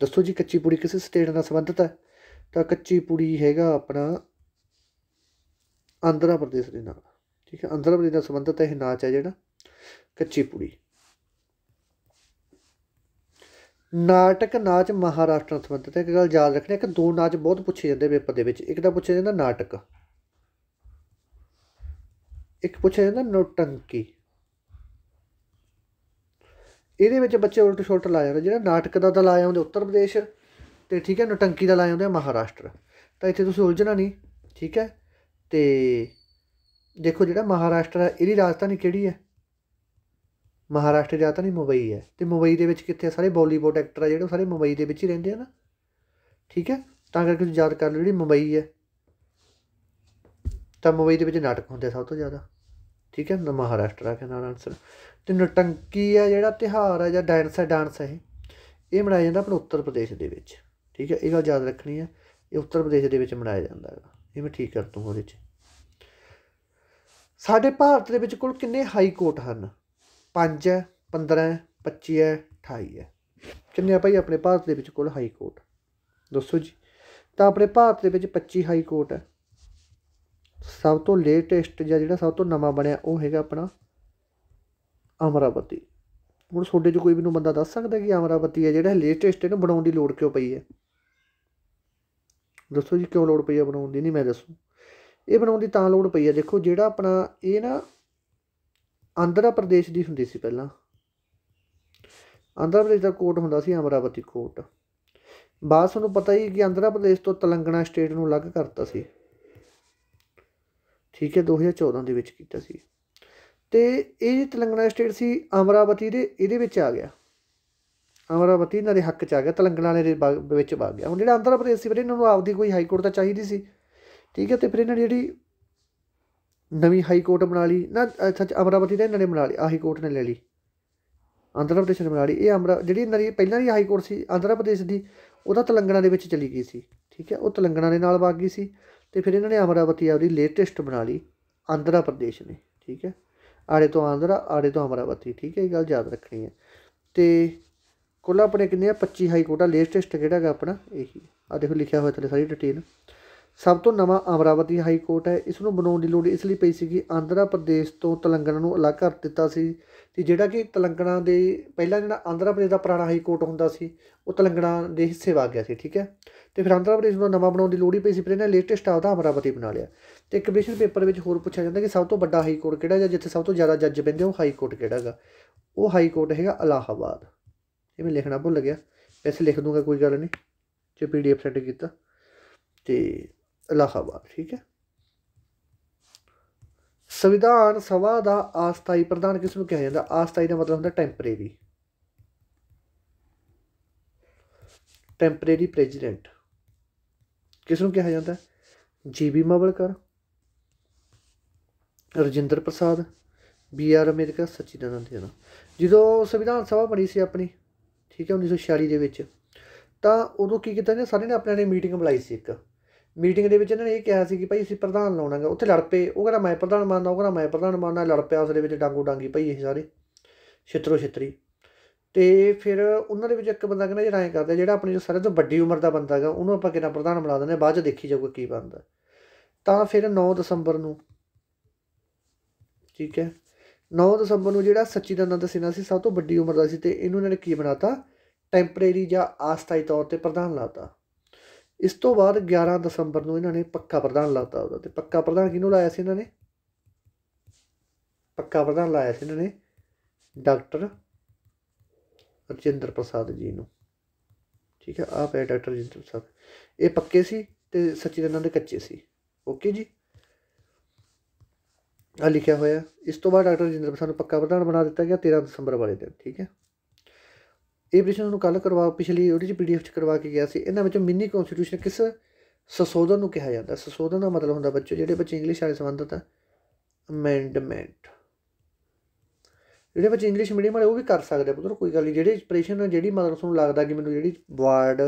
ਦੱਸੋ ਜੀ ਕੱਚੀ ਪੂਰੀ ਕਿਸੇ ਸਟੇਟ ਨਾਲ ਸੰਬੰਧਿਤ ਹੈ ਤਾਂ ਕੱਚੀ ਪੂਰੀ ਹੈਗਾ ਆਪਣਾ ਆਂਧਰਾ ਪ੍ਰਦੇਸ਼ ਦੇ ਨਾਲ ਠੀਕ ਹੈ ਆਂਧਰਾ ਪ੍ਰਦੇਸ਼ ਨਾਲ ਸੰਬੰਧਿਤ ਇਹ ਨਾਚ ਹੈ ਜਿਹੜਾ ਕੱਚੀ ਪੂਰੀ ਨਾਟਕ ਨਾਚ ਮਹਾਰਾਸ਼ਟਰ ਨਾਲ ਸੰਬੰਧਿਤ ਹੈ ਇੱਕ ਗੱਲ ਯਾਦ ਰੱਖਣੀ ਕਿ ਦੋ ਨਾਚ ਬਹੁਤ ਪੁੱਛੇ ਜਾਂਦੇ ਪੇਪਰ ਦੇ ਵਿੱਚ ਇੱਕ ਤਾਂ ਪੁੱਛਿਆ ਜਾਂਦਾ ਨਾਟਕ ਇੱਕ ਪੁੱਛਿਆ ਜਾਂਦਾ ਨੋਟੰਕੀ ਇਹਦੇ ਵਿੱਚ ਬੱਚੇ ਉਲਟ ਛੋਟ ਲਾ ਜਾਂਦੇ ਜਿਹੜਾ ਨਾਟਕ ਦਾ ਤਾਂ ਲਾ ਹੁੰਦੇ ਉੱਤਰ ਪ੍ਰਦੇਸ਼ ਤੇ ਠੀਕ ਹੈ ਨਟੰਕੀ ਦਾ ਲਾ ਹੁੰਦੇ ਮਹਾਰਾਸ਼ਟਰ ਤਾਂ ਇੱਥੇ ਤੁਸੀਂ ਉਲਝਣਾ ਨਹੀਂ ਠੀਕ ਹੈ ਤੇ ਦੇਖੋ ਜਿਹੜਾ ਮਹਾਰਾਸ਼ਟਰ ਹੈ ਇਹਦੀ ਰਾਜਧਾਨੀ ਕਿਹੜੀ ਹੈ ਮਹਾਰਾਸ਼ਟਰ ਜਾਂ ਤਾਂ ਨਹੀਂ ਮੁੰਬਈ ਹੈ ਤੇ ਮੁੰਬਈ ਦੇ ਵਿੱਚ ਕਿੱਥੇ ਸਾਰੇ ਬਾਲੀਵੁੱਡ ਐਕਟਰ ਆ ਜਿਹੜੇ ਸਾਰੇ ਮੁੰਬਈ ਦੇ ਵਿੱਚ ਹੀ ਰਹਿੰਦੇ ਆ ਨਾ ਠੀਕ ਹੈ ਤਾਂ ਕਰਕੇ ਤੁਸੀਂ ਯਾਦ ਕਰ ਲਓ ਜਿਹੜੀ ਮੁੰਬਈ ਹੈ ਤਾਂ ਮੁੰਬਈ ਦੇ ਵਿੱਚ ਨਾਟਕ ਹੁੰਦੇ ਸਭ ਤੋਂ ਜ਼ਿਆਦਾ ਠੀਕ ਹੈ ਮਹਾਰਾਸ਼ਟਰ ਆ ਕੇ ਨਾਲ ਆਨਸਰ ਤੇ ਨਟੰਕੀ ਆ ਜਿਹੜਾ ਤਿਹਾਰ ਆ ਜਾਂ ਡਾਂਸ ਹੈ ਡਾਂਸ ਹੈ ਇਹ ਮਨਾਇਆ ਜਾਂਦਾ ਆਪਣਾ ਉੱਤਰ ਪ੍ਰਦੇਸ਼ ਦੇ ਵਿੱਚ ਠੀਕ ਹੈ ਇਹ ਗੱਲ ਯਾਦ ਰੱਖਣੀ ਹੈ ਇਹ ਉੱਤਰ ਪ੍ਰਦੇਸ਼ ਦੇ ਵਿੱਚ ਮਨਾਇਆ ਜਾਂਦਾ ਹੈ ਇਹ ਮੈਂ ਠੀਕ ਕਰ ਦੂੰ ਉਹਦੇ 'ਚ ਸਾਡੇ ਭਾਰਤ ਦੇ ਵਿੱਚ ਕੁੱਲ ਕਿੰਨੇ ਹਾਈ ਕੋਰਟ ਹਨ 5 ਹੈ 15 ਹੈ 25 ਹੈ 28 ਹੈ ਕਿੰਨੇ ਆ ਭਾਈ ਆਪਣੇ ਭਾਰਤ ਦੇ ਵਿੱਚ ਕੁੱਲ ਹਾਈ ਕੋਰਟ ਦੱਸੋ ਜੀ ਤਾਂ ਆਪਣੇ ਭਾਰਤ ਦੇ ਵਿੱਚ 25 ਹਾਈ ਕੋਰਟ ਹੈ ਸਭ ਤੋਂ ਲੇਟੈਸਟ ਜਾਂ ਜਿਹੜਾ ਸਭ ਤੋਂ ਨਵਾਂ ਬਣਿਆ ਉਹ ਹੈਗਾ ਆਪਣਾ ਅਮਰਾਵਤੀ ਹੁਣ ਤੁਹਾਡੇ ਚ ਕੋਈ ਵੀ ਨੂੰ ਬੰਦਾ ਦੱਸ ਸਕਦਾ ਕਿ ਅਮਰਾਵਤੀ ਹੈ ਜਿਹੜਾ ਲੇਟੈਸਟ ਇਹਨੂੰ ਬਣਾਉਣ ਦੀ ਲੋੜ ਕਿਉਂ ਪਈ ਹੈ ਦੱਸੋ ਜੀ ਕਿਉਂ ਲੋੜ ਪਈ ਹੈ ਬਣਾਉਣ ਦੀ ਨਹੀਂ ਮੈਂ ਦੱਸੂ ਇਹ ਬਣਾਉਣ ਦੀ ਤਾਂ ਲੋੜ ਪਈ ਹੈ ਦੇਖੋ ਜਿਹੜਾ ਆਪਣਾ ਇਹ ਨਾ ਆਂਧਰਾ ਪ੍ਰਦੇਸ਼ ਦੀ ਹੁੰਦੀ ਸੀ ਪਹਿਲਾਂ ਆਂਧਰਾ ਪ੍ਰਦੇਸ਼ ਦਾ ਕੋਟ ਹੁੰਦਾ ਸੀ ਅਮਰਾਵਤੀ ਕੋਟ ਬਾਅਦ ਨੂੰ ਪਤਾ ਹੀ ਕਿ ਆਂਧਰਾ ਪ੍ਰਦੇਸ਼ ਤੋਂ ਤਲੰਗਣਾ ਸਟੇਟ ਨੂੰ ਅਲੱਗ ਕਰਤਾ ਸੀ ਠੀਕ ਹੈ 2014 ਦੇ ਵਿੱਚ ਕੀਤਾ ਸੀ ਤੇ ਇਹ ਤਲੰਗਣਾ ਸਟੇਟ ਸੀ ਅਮਰਾਵਤੀ ਦੇ ਇਹਦੇ ਵਿੱਚ ਆ ਗਿਆ ਅਮਰਾਵਤੀ ਇਹਨਾਂ ਦੇ ਹੱਕ 'ਚ ਆ ਗਿਆ ਵਾਲੇ ਦੇ ਵਿੱਚ ਵਗ ਗਿਆ ਹੁਣ ਜਿਹੜਾ ਆਂਧਰਾ ਪ੍ਰਦੇਸ਼ ਸੀ ਫਿਰ ਇਹਨਾਂ ਨੂੰ ਆਪਦੀ ਕੋਈ ਹਾਈ ਕੋਰਟ ਤਾਂ ਚਾਹੀਦੀ ਸੀ ਠੀਕ ਹੈ ਤੇ ਫਿਰ ਇਹਨਾਂ ਨੇ ਜਿਹੜੀ ਨਵੀਂ ਹਾਈ ਕੋਰਟ ਬਣਾ ਲਈ ਨਾ ਸੱਚ ਅਮਰਾਵਤੀ ਦੇ ਇਹਨਾਂ ਨੇ ਬਣਾ ਲਈ ਆਹੀ ਕੋਰਟ ਨੇ ਲੈ ਲਈ ਆਂਧਰਾ ਪ੍ਰਦੇਸ਼ ਨੇ ਬਣਾ ਲਈ ਇਹ ਅਮਰਾ ਜਿਹੜੀ ਇਹਨਾਂ ਦੀ ਪਹਿਲਾਂ ਦੀ ਹਾਈ ਕੋਰਟ ਸੀ ਆਂਧਰਾ ਪ੍ਰਦੇਸ਼ ਦੀ ਉਹਦਾ ਤਲੰਗਣਾ ਦੇ ਵਿੱਚ ਚਲੀ ਗਈ ਸੀ ਠੀਕ ਹੈ ਉਹ ਤਲੰਗਣਾ ਦੇ ਨਾਲ ਵਗ ਗਈ ਸੀ ਤੇ ਫਿਰ ਇਹਨਾਂ ਨੇ ਅਮਰਾਵਤੀ ਆਪਣੀ ਲੇਟੈਸਟ ਬਣਾ ਲਈ ਆਂਧਰਾ ਪ੍ਰਦੇਸ਼ ਨੇ ਠੀਕ ਹੈ ਆੜੇ ਤੋਂ ਆਂਧਰਾ ਆੜੇ ਤੋਂ ਅਮਰਾਵਤੀ ਠੀਕ ਹੈ ਇਹ ਗੱਲ ਯਾਦ ਰੱਖਣੀ ਹੈ ਤੇ ਕੁੱਲ ਆਪਣੇ ਕਿੰਨੇ ਆ 25 ਹਾਈ ਕੋਟਾ ਲੇਟੈਸਟ ਕਿਹੜਾ ਹੈਗਾ ਆਪਣਾ ਇਹੀ ਆ ਦੇਖੋ ਲਿਖਿਆ ਹੋਇਆ ਥੱਲੇ ਸਾਰੀ ਡਿਟੇਲ ਸਭ ਤੋਂ ਨਵਾਂ ਅਮਰਾਵਤੀ ਹਾਈ ਕੋਰਟ ਹੈ ਇਸ ਨੂੰ ਬਣਾਉਣ ਦੀ ਲੋੜ ਇਸ ਲਈ ਪਈ ਸੀ ਕਿ ਆਂਧਰਾ ਪ੍ਰਦੇਸ਼ ਤੋਂ ਤਲੰਗਣਾ ਨੂੰ ਅਲੱਗ ਕਰ ਦਿੱਤਾ ਸੀ ਤੇ ਜਿਹੜਾ ਕਿ ਤਲੰਗਣਾ ਦੇ ਪਹਿਲਾਂ ਜਿਹੜਾ ਆਂਧਰਾ ਪ੍ਰਦੇਸ਼ ਦਾ ਪੁਰਾਣਾ ਹਾਈ ਕੋਰਟ ਹੁੰਦਾ ਸੀ ਉਹ ਤਲੰਗਣਾ ਦੇ ਹਿੱਸੇ ਵਾ ਗਿਆ ਸੀ ਠੀਕ ਹੈ ਤੇ ਫਿਰ ਆਂਧਰਾ ਪ੍ਰਦੇਸ਼ ਨੂੰ ਨਵਾਂ ਬਣਾਉਣ ਦੀ ਲੋੜ ਹੀ ਪਈ ਸੀ ਪਰ ਇਹਨਾਂ ਲੇਟੈਸਟ ਆਪਦਾ ਅਮਰਾਵਤੀ ਬਣਾ ਲਿਆ ਤੇ ਕਮਿਸ਼ਨ ਪੇਪਰ ਵਿੱਚ ਹੋਰ ਪੁੱਛਿਆ ਜਾਂਦਾ ਕਿ ਸਭ ਤੋਂ ਵੱਡਾ ਹਾਈ ਕੋਰਟ ਕਿਹੜਾ ਹੈ ਜਿੱਥੇ ਸਭ ਤੋਂ ਜ਼ਿਆਦਾ ਜੱਜ ਬੈਂਦੇ ਉਹ ਹਾਈ ਕੋਰਟ ਕਿਹੜਾ ਹੈਗਾ ਉਹ ਹਾਈ ਕੋਰਟ ਹੈਗਾ ਅਲਾਹਾਬਾਦ ਇਹ ਮੈਂ ਲਿਖਣਾ ਭੁੱਲ ਗਿਆ ਐਸੇ ਲਿਖ ਦੂੰਗਾ ਕੋਈ ਗੱਲ ਨਹੀਂ ਜੇ ਪੀਡੀਐਫ ਸੈਟ ਕੀਤਾ ਤੇ ਇਲਾਹਾਬਾਦ ਠੀਕ ਹੈ ਸੰਵਿਧਾਨ ਸਭਾ ਦਾ ਆਸਥਾਈ ਪ੍ਰਧਾਨ ਕਿਸ ਨੂੰ ਕਿਹਾ ਜਾਂਦਾ ਆਸਥਾਈ ਦਾ ਮਤਲਬ ਹੁੰਦਾ ਟੈਂਪਰੇਰੀ ਟੈਂਪਰੇਰੀ ਪ੍ਰੈਜ਼ੀਡੈਂਟ ਕਿਸ ਨੂੰ ਕਿਹਾ ਜਾਂਦਾ GB Mavalankar Rajendra Prasad B R Ambedkar Sachchidananda ji ਜਦੋਂ ਸੰਵਿਧਾਨ ਸਭਾ ਬਣੀ ਸੀ ਆਪਣੀ ਠੀਕ ਹੈ 1946 ਦੇ ਵਿੱਚ ਤਾਂ ਉਦੋਂ ਕੀ ਕੀਤਾ ਨੇ ਸਾਰੇ ਨੇ ਆਪਣੇ ਨੇ ਮੀਟਿੰਗ ਬੁਲਾਈ ਸੀ ਇੱਕ ਮੀਟਿੰਗ ਦੇ ਵਿੱਚ ਇਹਨਾਂ ਨੇ ਇਹ ਕਿਹਾ ਸੀ ਕਿ ਭਾਈ ਅਸੀਂ ਪ੍ਰਧਾਨ ਲਾਉਣਾਗਾ ਉੱਥੇ ਲੜ ਪਏ ਉਹ ਕਹਿੰਦਾ ਮੈਂ ਪ੍ਰਧਾਨ ਮੰਨਦਾ ਉਹ ਕਹਿੰਦਾ ਮੈਂ ਪ੍ਰਧਾਨ ਮੰਨਦਾ ਲੜ ਪਿਆ ਉਸ ਦੇ ਵਿੱਚ ਡਾਂਗੂ ਡਾਂਗੀ ਭਾਈ ਇਹ ਸਾਰੇ ਛਿੱਤਰੋ ਛਿੱਤਰੀ ਤੇ ਫਿਰ ਉਹਨਾਂ ਦੇ ਵਿੱਚ ਇੱਕ ਬੰਦਾ ਕਹਿੰਦਾ ਜਿਹੜਾ ਐਂ ਕਰਦਾ ਜਿਹੜਾ ਆਪਣੀ ਸਾਰੇ ਤੋਂ ਵੱਡੀ ਉਮਰ ਦਾ ਬੰਦਾ ਹੈਗਾ ਉਹਨੂੰ ਆਪਾਂ ਕਿਹਨਾਂ ਪ੍ਰਧਾਨ ਬਣਾ ਦਿੰਦੇ ਬਾਅਦ ਚ ਦੇਖੀ ਜਾਊਗਾ ਕੀ ਬਣਦਾ ਤਾਂ ਫਿਰ 9 ਦਸੰਬਰ ਨੂੰ ਠੀਕ ਹੈ 9 ਦਸੰਬਰ ਨੂੰ ਜਿਹੜਾ ਸੱਚੀ ਨੰਦ ਸਿਨਾ ਸੀ ਸਭ ਤੋਂ ਵੱਡੀ ਉਮਰ ਦਾ ਸੀ ਤੇ ਇਹਨੂੰ ਇਹਨਾਂ ਨੇ ਕੀ ਬਣਾਤਾ ਟੈਂਪਰੇਰੀ ਜਾਂ ਆਸਥਾਈ ਤੌਰ ਤੇ ਪ੍ਰਧਾਨ ਲਾਤਾ ਇਸ ਤੋਂ ਬਾਅਦ 11 ਦਸੰਬਰ ਨੂੰ ਇਹਨਾਂ ਨੇ ਪੱਕਾ ਪ੍ਰਧਾਨ ਲਾਤਾ ਉਹਦਾ ਤੇ ਪੱਕਾ ਪ੍ਰਧਾਨ ਕਿਹਨੂੰ ਲਾਇਆ ਸੀ ਇਹਨਾਂ ਨੇ ਪੱਕਾ ਪ੍ਰਧਾਨ ਲਾਇਆ ਸੀ ਇਹਨਾਂ ਨੇ ਡਾਕਟਰ ਰਜਿੰਦਰ ਪ੍ਰਸਾਦ ਜੀ ਨੂੰ ਠੀਕ ਹੈ ਆਪ ਹੈ ਡਾਕਟਰ ਰਜਿੰਦਰ ਪ੍ਰਸਾਦ ਇਹ ਪੱਕੇ ਸੀ ਤੇ ਸਚਿਦਾਨੰਦ ਕੱਚੇ ਸੀ ਓਕੇ ਜੀ ਆ ਲਿਖਿਆ ਹੋਇਆ ਇਸ ਤੋਂ ਬਾਅਦ ਡਾਕਟਰ ਰਜਿੰਦਰ ਪ੍ਰਸਾਦ ਨੂੰ ਪੱਕਾ ਪ੍ਰਧਾਨ ਬਣਾ ਦਿੱਤਾ ਗਿਆ 13 ਦਸੰਬਰ ਵਾਲੇ ਦਿਨ ਠੀਕ ਹੈ ਇਹ ਪ੍ਰਸ਼ਨ ਨੂੰ ਕੱਲ ਕਰਵਾ ਪਿਛਲੀ ਉਹਦੇ ਚ ਪੀਡੀਐਫ ਚ ਕਰਵਾ ਕੇ ਗਿਆ ਸੀ ਇਹਨਾਂ ਵਿੱਚੋਂ ਮਿੰਨੀ ਕਨਸਟੀਟਿਊਸ਼ਨ ਕਿਸ ਸੰਸ਼ੋਧਨ ਨੂੰ ਕਿਹਾ ਜਾਂਦਾ ਸੰਸ਼ੋਧਨ ਦਾ ਮਤਲਬ ਹੁੰਦਾ ਬੱਚੋ ਜਿਹੜੇ ਬੱਚੇ ਇੰਗਲਿਸ਼ ਨਾਲ ਸੰਬੰਧਤ ਆ ਅਮੈਂਡਮੈਂਟ ਜਿਹੜੇ ਬੱਚੇ ਇੰਗਲਿਸ਼ ਮੀਡੀਅਮ ਵਾਲੇ ਉਹ ਵੀ ਕਰ ਸਕਦੇ ਆ ਪੁੱਤਰ ਕੋਈ ਗੱਲ ਨਹੀਂ ਜਿਹੜੇ ਪ੍ਰਸ਼ਨ ਜਿਹੜੀ ਮਤਲਬ ਤੁਹਾਨੂੰ ਲੱਗਦਾ ਕਿ ਮੈਨੂੰ ਜਿਹੜੀ ਵਰਡ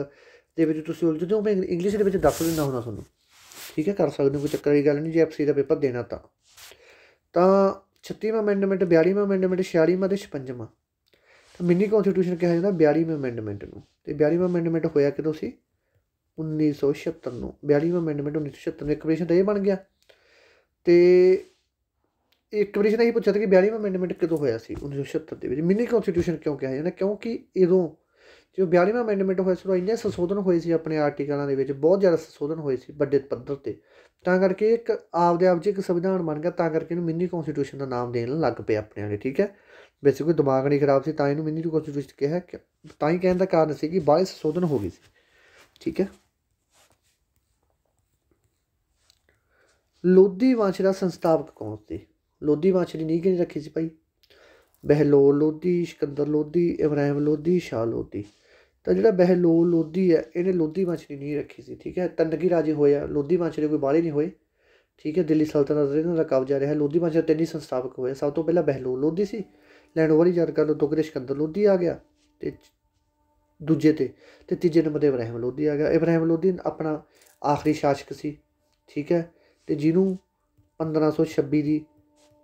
ਦੇ ਵਿੱਚ ਤੁਸੀਂ ਉਲਝਦੇ ਹੋ ਮੈਂ ਇੰਗਲਿਸ਼ ਦੇ ਵਿੱਚ ਦੱਸ ਦਿੰਦਾ ਹੁੰਦਾ ਤੁਹਾਨੂੰ ਠੀਕ ਹੈ ਕਰ ਸਕਦੇ ਹੋ ਕੋਈ ਚੱਕਰ ਵਾਲੀ ਗੱਲ ਨਹੀਂ ਜੇ ਐਫਸੀ ਦਾ ਪੇਪਰ ਦੇਣਾ ਤਾਂ ਤਾਂ 36ਵਾਂ ਅਮੈਂਡਮੈਂਟ 42ਵਾਂ ਅਮੈਂਡਮੈਂਟ 46ਵਾਂ ਤੇ 56ਵਾਂ ਤਾਂ ਮਿੰਨੀ ਕਨਸਟੀਟਿਊਸ਼ਨ ਕਿਹਾ ਜਾਂਦਾ 42ਵੇਂ ਅਮੈਂਡਮੈਂਟ ਨੂੰ ਤੇ 42ਵਾਂ ਅਮੈਂਡਮੈਂਟ ਹੋਇਆ ਕਿਦੋਂ ਸੀ 1976 ਨੂੰ 42ਵਾਂ ਅਮੈਂਡਮੈਂਟ 1976 ਨੂੰ ਇੱਕ ਦਾ ਇਹ ਬਣ ਗਿਆ ਤੇ ਇੱਕ ਪ੍ਰਸ਼ਨ ਇਹ ਪੁੱਛਿਆ ਕਿ 42ਵਾਂ ਅਮੈਂਡਮੈਂਟ ਕਦੋਂ ਹੋਇਆ ਸੀ 1976 ਦੇ ਵਿੱਚ ਮਿੰਨੀ ਕਨਸਟੀਟਿਊਸ਼ਨ ਕਿਉਂ ਕਿਹਾ ਜਾਂਦਾ ਕਿਉਂਕਿ ਇਦੋਂ ਜੋ 42ਵਾਂ ਅਮੈਂਡਮੈਂਟ ਹੋਇਆ ਸੀ ਉਹ ਇੰਨੇ ਸੰਸ਼ੋਧਨ ਹੋਏ ਸੀ ਆਪਣੇ ਆਰਟੀਕਲਾਂ ਦੇ ਵਿੱਚ ਬਹੁਤ ਜ਼ਿਆਦਾ ਸੰਸ਼ੋਧਨ ਹੋਏ ਸੀ ਵੱਡੇ ਪੱਧਰ ਤੇ ਤਾਂ ਕਰਕੇ ਇੱਕ ਆਪਦੇ ਆਪ ਜੀ ਇੱਕ ਸੰਵਿਧਾਨ ਬਣ ਗਿਆ ਤਾਂ ਕਰਕੇ ਇਹਨੂੰ ਮਿੰਨੀ ਕਨਸਟੀਟਿਊਸ਼ਨ ਦਾ ਨਾਮ ਦੇਣ ਲੱਗ ਪਏ ਆਪਣੇ ਆਲੇ ਠੀਕ ਹੈ ਵੈਸੇ ਕੋਈ ਦਿਮਾਗ ਨਹੀਂ ਖਰਾਬ ਸੀ ਤਾਂ ਇਹਨੂੰ ਮਿੰਨੀ ਟੂ ਕਨਸਟੀਟਿਊਸ਼ਨ ਕਿਹਾ ਤਾਂ ਹੀ ਕਹਿਣ ਦਾ ਕਾਰਨ ਸੀ ਕਿ ਬਾਇਸ ਸੋਧਨ ਹੋ ਗਈ ਸੀ ਠੀਕ ਹੈ ਲੋਧੀ ਵੰਸ਼ ਦਾ ਸੰਸਥਾਪਕ ਕੌਣ ਸੀ ਲੋਧੀ ਵੰਸ਼ ਦੀ ਨੀਂਹ ਕਿਹਨੇ ਰੱਖੀ ਸੀ ਭਾਈ ਬਹਿਲੋਲ ਲੋਧੀ ਸ਼ਕੰਦਰ ਲੋਧੀ ਇਬਰਾਹਿਮ ਲੋਧੀ ਸ਼ਾਹ ਲੋਧੀ ਤਾਂ ਜਿਹੜਾ ਬਹਿਲੋਲ ਲੋਧੀ ਹੈ ਇਹਨੇ ਲੋਧੀ ਵੰਸ਼ ਦੀ ਨੀਂਹ ਰੱਖੀ ਸੀ ਠੀਕ ਹੈ ਤੰਦਗੀ ਰਾਜੇ ਹੋਇਆ ਲੋਧੀ ਵੰਸ਼ ਦੇ ਕੋਈ ਬਾਲੇ ਨਹੀਂ ਹੋਏ ਠੀਕ ਹੈ ਦਿੱਲੀ ਸਲਤਨਤ ਦੇ ਰਕਬ ਕਬਜ਼ਾ ਰਿਹਾ ਲੋਧੀ ਵੰਸ਼ ਦੇ ਤਿੰਨ ਸੰਸਥਾਪਕ ਹੋਏ ਸਭ ਤੋਂ ਪਹਿਲਾਂ ਬਹਿਲੋਲ ਲੋਧੀ ਸੀ ਲੈਣ ਵਾਲੀ ਜਾਣਕਾਰੀ ਨੂੰ ਦੋਗਰੇ ਸਿਕੰਦਰ ਲੋਧੀ ਆ ਗਿਆ ਤੇ ਦੂਜੇ ਤੇ ਤੇ ਤੀਜੇ ਨੰਬਰ ਤੇ ਇਬਰਾਹਿਮ ਲੋਧੀ ਆ ਗਿਆ ਇਬਰਾਹਿਮ ਲੋਧੀ ਆਪਣਾ ਆਖਰੀ ਸ਼ਾਸਕ ਸੀ ਠੀਕ ਹੈ ਤੇ ਜਿਹਨੂੰ 1526 ਦੀ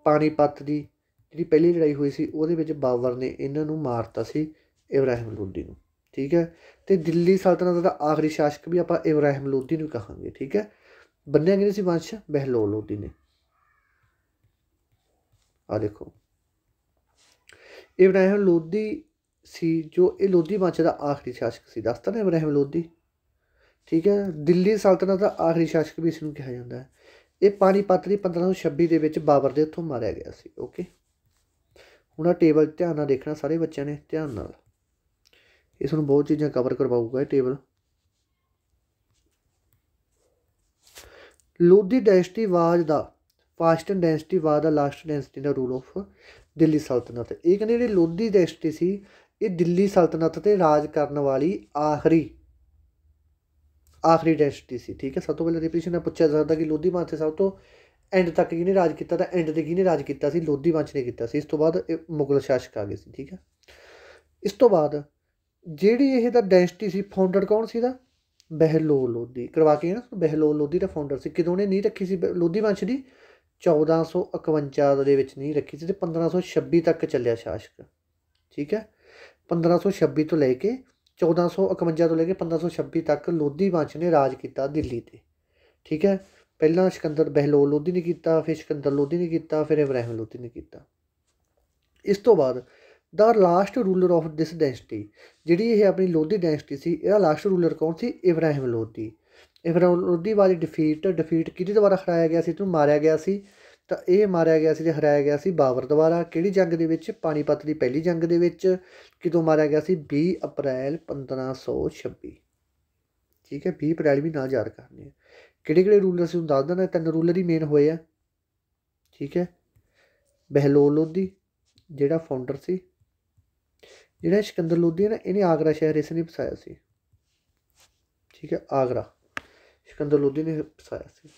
ਪਾਣੀਪਤ ਦੀ ਜਿਹੜੀ ਪਹਿਲੀ ਲੜਾਈ ਹੋਈ ਸੀ ਉਹਦੇ ਵਿੱਚ ਬਾਬਰ ਨੇ ਇਹਨਾਂ ਨੂੰ ਮਾਰਤਾ ਸੀ ਇਬਰਾਹਿਮ ਲੋਧੀ ਨੂੰ ਠੀਕ ਹੈ ਤੇ ਦਿੱਲੀ ਸਲਤਨਤ ਦਾ ਆਖਰੀ ਸ਼ਾਸਕ ਵੀ ਆਪਾਂ ਇਬਰਾਹਿਮ ਲੋਧੀ ਨੂੰ ਕਹਾਂਗੇ ਠੀਕ ਹੈ ਬੰਨਿਆ ਗਿਆ ਸੀ ਬਾਦਸ਼ਾਹ ਬਹਿਲੋਲ ਲੋਧੀ ਨੇ ਆ ਦੇਖੋ ਇਬਰਾਹਿਮ ਲੋਧੀ ਸੀ ਜੋ ਇਹ ਲੋਧੀ ਵੰਸ਼ ਦਾ ਆਖਰੀ ਸ਼ਾਸਕ ਸੀ ਦੱਸਦਾ ਨੇ ਇਬਰਾਹਿਮ ਲੋਧੀ ਠੀਕ ਹੈ ਦਿੱਲੀ ਸਲਤਨਤ ਦਾ ਆਖਰੀ ਸ਼ਾਸਕ ਵੀ ਇਸ ਨੂੰ ਕਿਹਾ ਜਾਂਦਾ ਹੈ ਇਹ ਪਾਣੀਪਤ ਦੀ 1526 ਦੇ ਵਿੱਚ ਬਾਬਰ ਦੇ ਉੱਥੋਂ ਮਾਰਿਆ ਗਿਆ ਸੀ ਓਕੇ ਹੁਣ ਆ ਟੇਬਲ ਧਿਆਨ ਨਾਲ ਦੇਖਣਾ ਸਾਰੇ ਬੱਚਿਆਂ ਨੇ ਧਿਆਨ ਨਾਲ ਇਸ ਨੂੰ ਬਹੁਤ ਚੀਜ਼ਾਂ ਕਵਰ ਕਰਵਾਊਗਾ ਇਹ table Lodhi density was the first dynasty was ਦਾ ਲਾਸਟ ਡੈਂਸਿਟੀ ਦਾ ਰੂਲ ਆਫ ਦਿੱਲੀ ਸਲਤਨਤ ਇਹ ਕਹਿੰਦੇ ਜਿਹੜੇ ਲੋਧੀ ਡੈਸਟੀ ਸੀ ਇਹ ਦਿੱਲੀ ਸਲਤਨਤ ਤੇ ਰਾਜ ਕਰਨ ਵਾਲੀ ਆਖਰੀ ਆਖਰੀ ਡੈਸਟੀ ਸੀ ਠੀਕ ਹੈ ਸਭ ਤੋਂ ਪਹਿਲਾਂ ਰਿਪੀਸ਼ਨ ਨਾਲ ਪੁੱਛਿਆ ਜਾਂਦਾ ਕਿ ਲੋਧੀ ਵੰਸ਼ ਸਭ ਤੋਂ ਐਂਡ ਤੱਕ ਕਿਹਨੇ ਰਾਜ ਕੀਤਾ ਤਾਂ ਐਂਡ ਤੇ ਕਿਹਨੇ ਰਾਜ ਕੀਤਾ ਸੀ ਲੋਧੀ ਵੰਸ਼ ਨੇ ਕੀਤਾ ਸੀ ਇਸ ਤੋਂ ਬਾਅਦ ਇਹ ਮੁਗਲ ਸ਼ਾਸਕ ਆ ਗਏ ਸੀ ਠੀਕ ਹੈ ਇਸ ਤੋਂ ਬਾਅਦ ਜਿਹੜੀ ਇਹ ਦਾ ਡੈਂਸਟੀ ਸੀ ਫਾਊਂਡਰ ਕੌਣ ਸੀ ਦਾ ਬਹਿਲੋਲ ਲੋਧੀ ਕਰਵਾ ਕੇ ਨਾ ਬਹਿਲੋਲ ਲੋਧੀ ਦਾ ਫਾਊਂਡਰ ਸੀ ਕਿਦੋਂ ਨੇ ਨਹੀਂ ਰੱਖੀ ਸੀ ਲੋਧੀ ਵੰਸ਼ ਦੀ 1451 ਦੇ ਵਿੱਚ ਨਹੀਂ ਰੱਖੀ ਸੀ ਤੇ 1526 ਤੱਕ ਚੱਲਿਆ ਸ਼ਾਸਕ ਠੀਕ ਹੈ 1526 ਤੋਂ ਲੈ ਕੇ 1451 ਤੋਂ ਲੈ ਕੇ 1526 ਤੱਕ ਲੋਧੀ ਵੰਸ਼ ਨੇ ਰਾਜ ਕੀਤਾ ਦਿੱਲੀ ਤੇ ਠੀਕ ਹੈ ਪਹਿਲਾਂ ਸ਼ਕੰਦਰ ਬਹਿਲੋਲ ਲੋਧੀ ਨੇ ਕੀਤਾ ਫਿਰ ਸ਼ਕੰਦਰ ਲੋਧੀ ਨੇ ਕੀਤਾ ਫਿਰ ਇਬਰਾਹਿਮ ਲੋਧੀ ਨੇ ਕੀਤਾ ਇਸ ਤੋਂ ਬਾਅਦ ਦਾ last ruler of this dynasty ਜਿਹੜੀ ਇਹ ਆਪਣੀ ਲੋਧੀ ਡੈਂਸਟੀ ਸੀ ਇਹਦਾ ਲਾਸਟ ਰੂਲਰ ਕੌਣ ਸੀ ਇਬਰਾਹਿਮ ਲੋਧੀ ਇਹ ਫਿਰ ਉਹਦੀ ਵਾਰੀ ਡਿਫੀਟ ਡਿਫੀਟ ਕਿਹਦੇ ਦੁਆਰਾ ਹਰਾਇਆ ਗਿਆ ਸੀ ਤੂੰ ਮਾਰਿਆ ਗਿਆ ਸੀ ਤਾਂ ਇਹ ਮਾਰਿਆ ਗਿਆ ਸੀ ਤੇ ਹਰਾਇਆ ਗਿਆ ਸੀ ਬਾਬਰ ਦੁਆਰਾ ਕਿਹੜੀ ਜੰਗ ਦੇ ਵਿੱਚ ਪਾਣੀਪਤ ਦੀ ਪਹਿਲੀ ਜੰਗ ਦੇ ਵਿੱਚ ਕਿਦੋਂ ਮਾਰਿਆ ਗਿਆ ਸੀ 20 ਅਪ੍ਰੈਲ 1526 ਠੀਕ ਹੈ 20 ਅਪ੍ਰੈਲ ਵੀ ਨਾ ਯਾਦ ਕਰਨੀ ਹੈ ਕਿਹੜੇ ਕਿਹੜੇ ਰੂਲਰ ਸੀ ਉਹ ਦੱਸ ਦਿੰਦਾ ਤਿੰਨ ਰੂਲਰ ਹੀ ਮੇਨ ਹੋਏ ਆ ਠੀਕ ਹੈ ਬਹਿਲੋਲ ਲੋਦੀ ਜਿਹੜਾ ਫਾਊਂਡਰ ਸੀ ਜਿਹੜਾ ਸਿਕੰਦਰ ਲੋਦੀ ਹੈ ਨਾ ਇਹਨੇ ਆਗਰਾ ਸ਼ਹਿਰ ਇਸ ਨੇ ਵਸਾਇਆ ਸੀ ਠੀਕ ਹੈ ਆਗਰਾ ਸਿਕੰਦਰ ਲੋਧੀ ਨੇ ਫਸਾਇਆ ਸੀ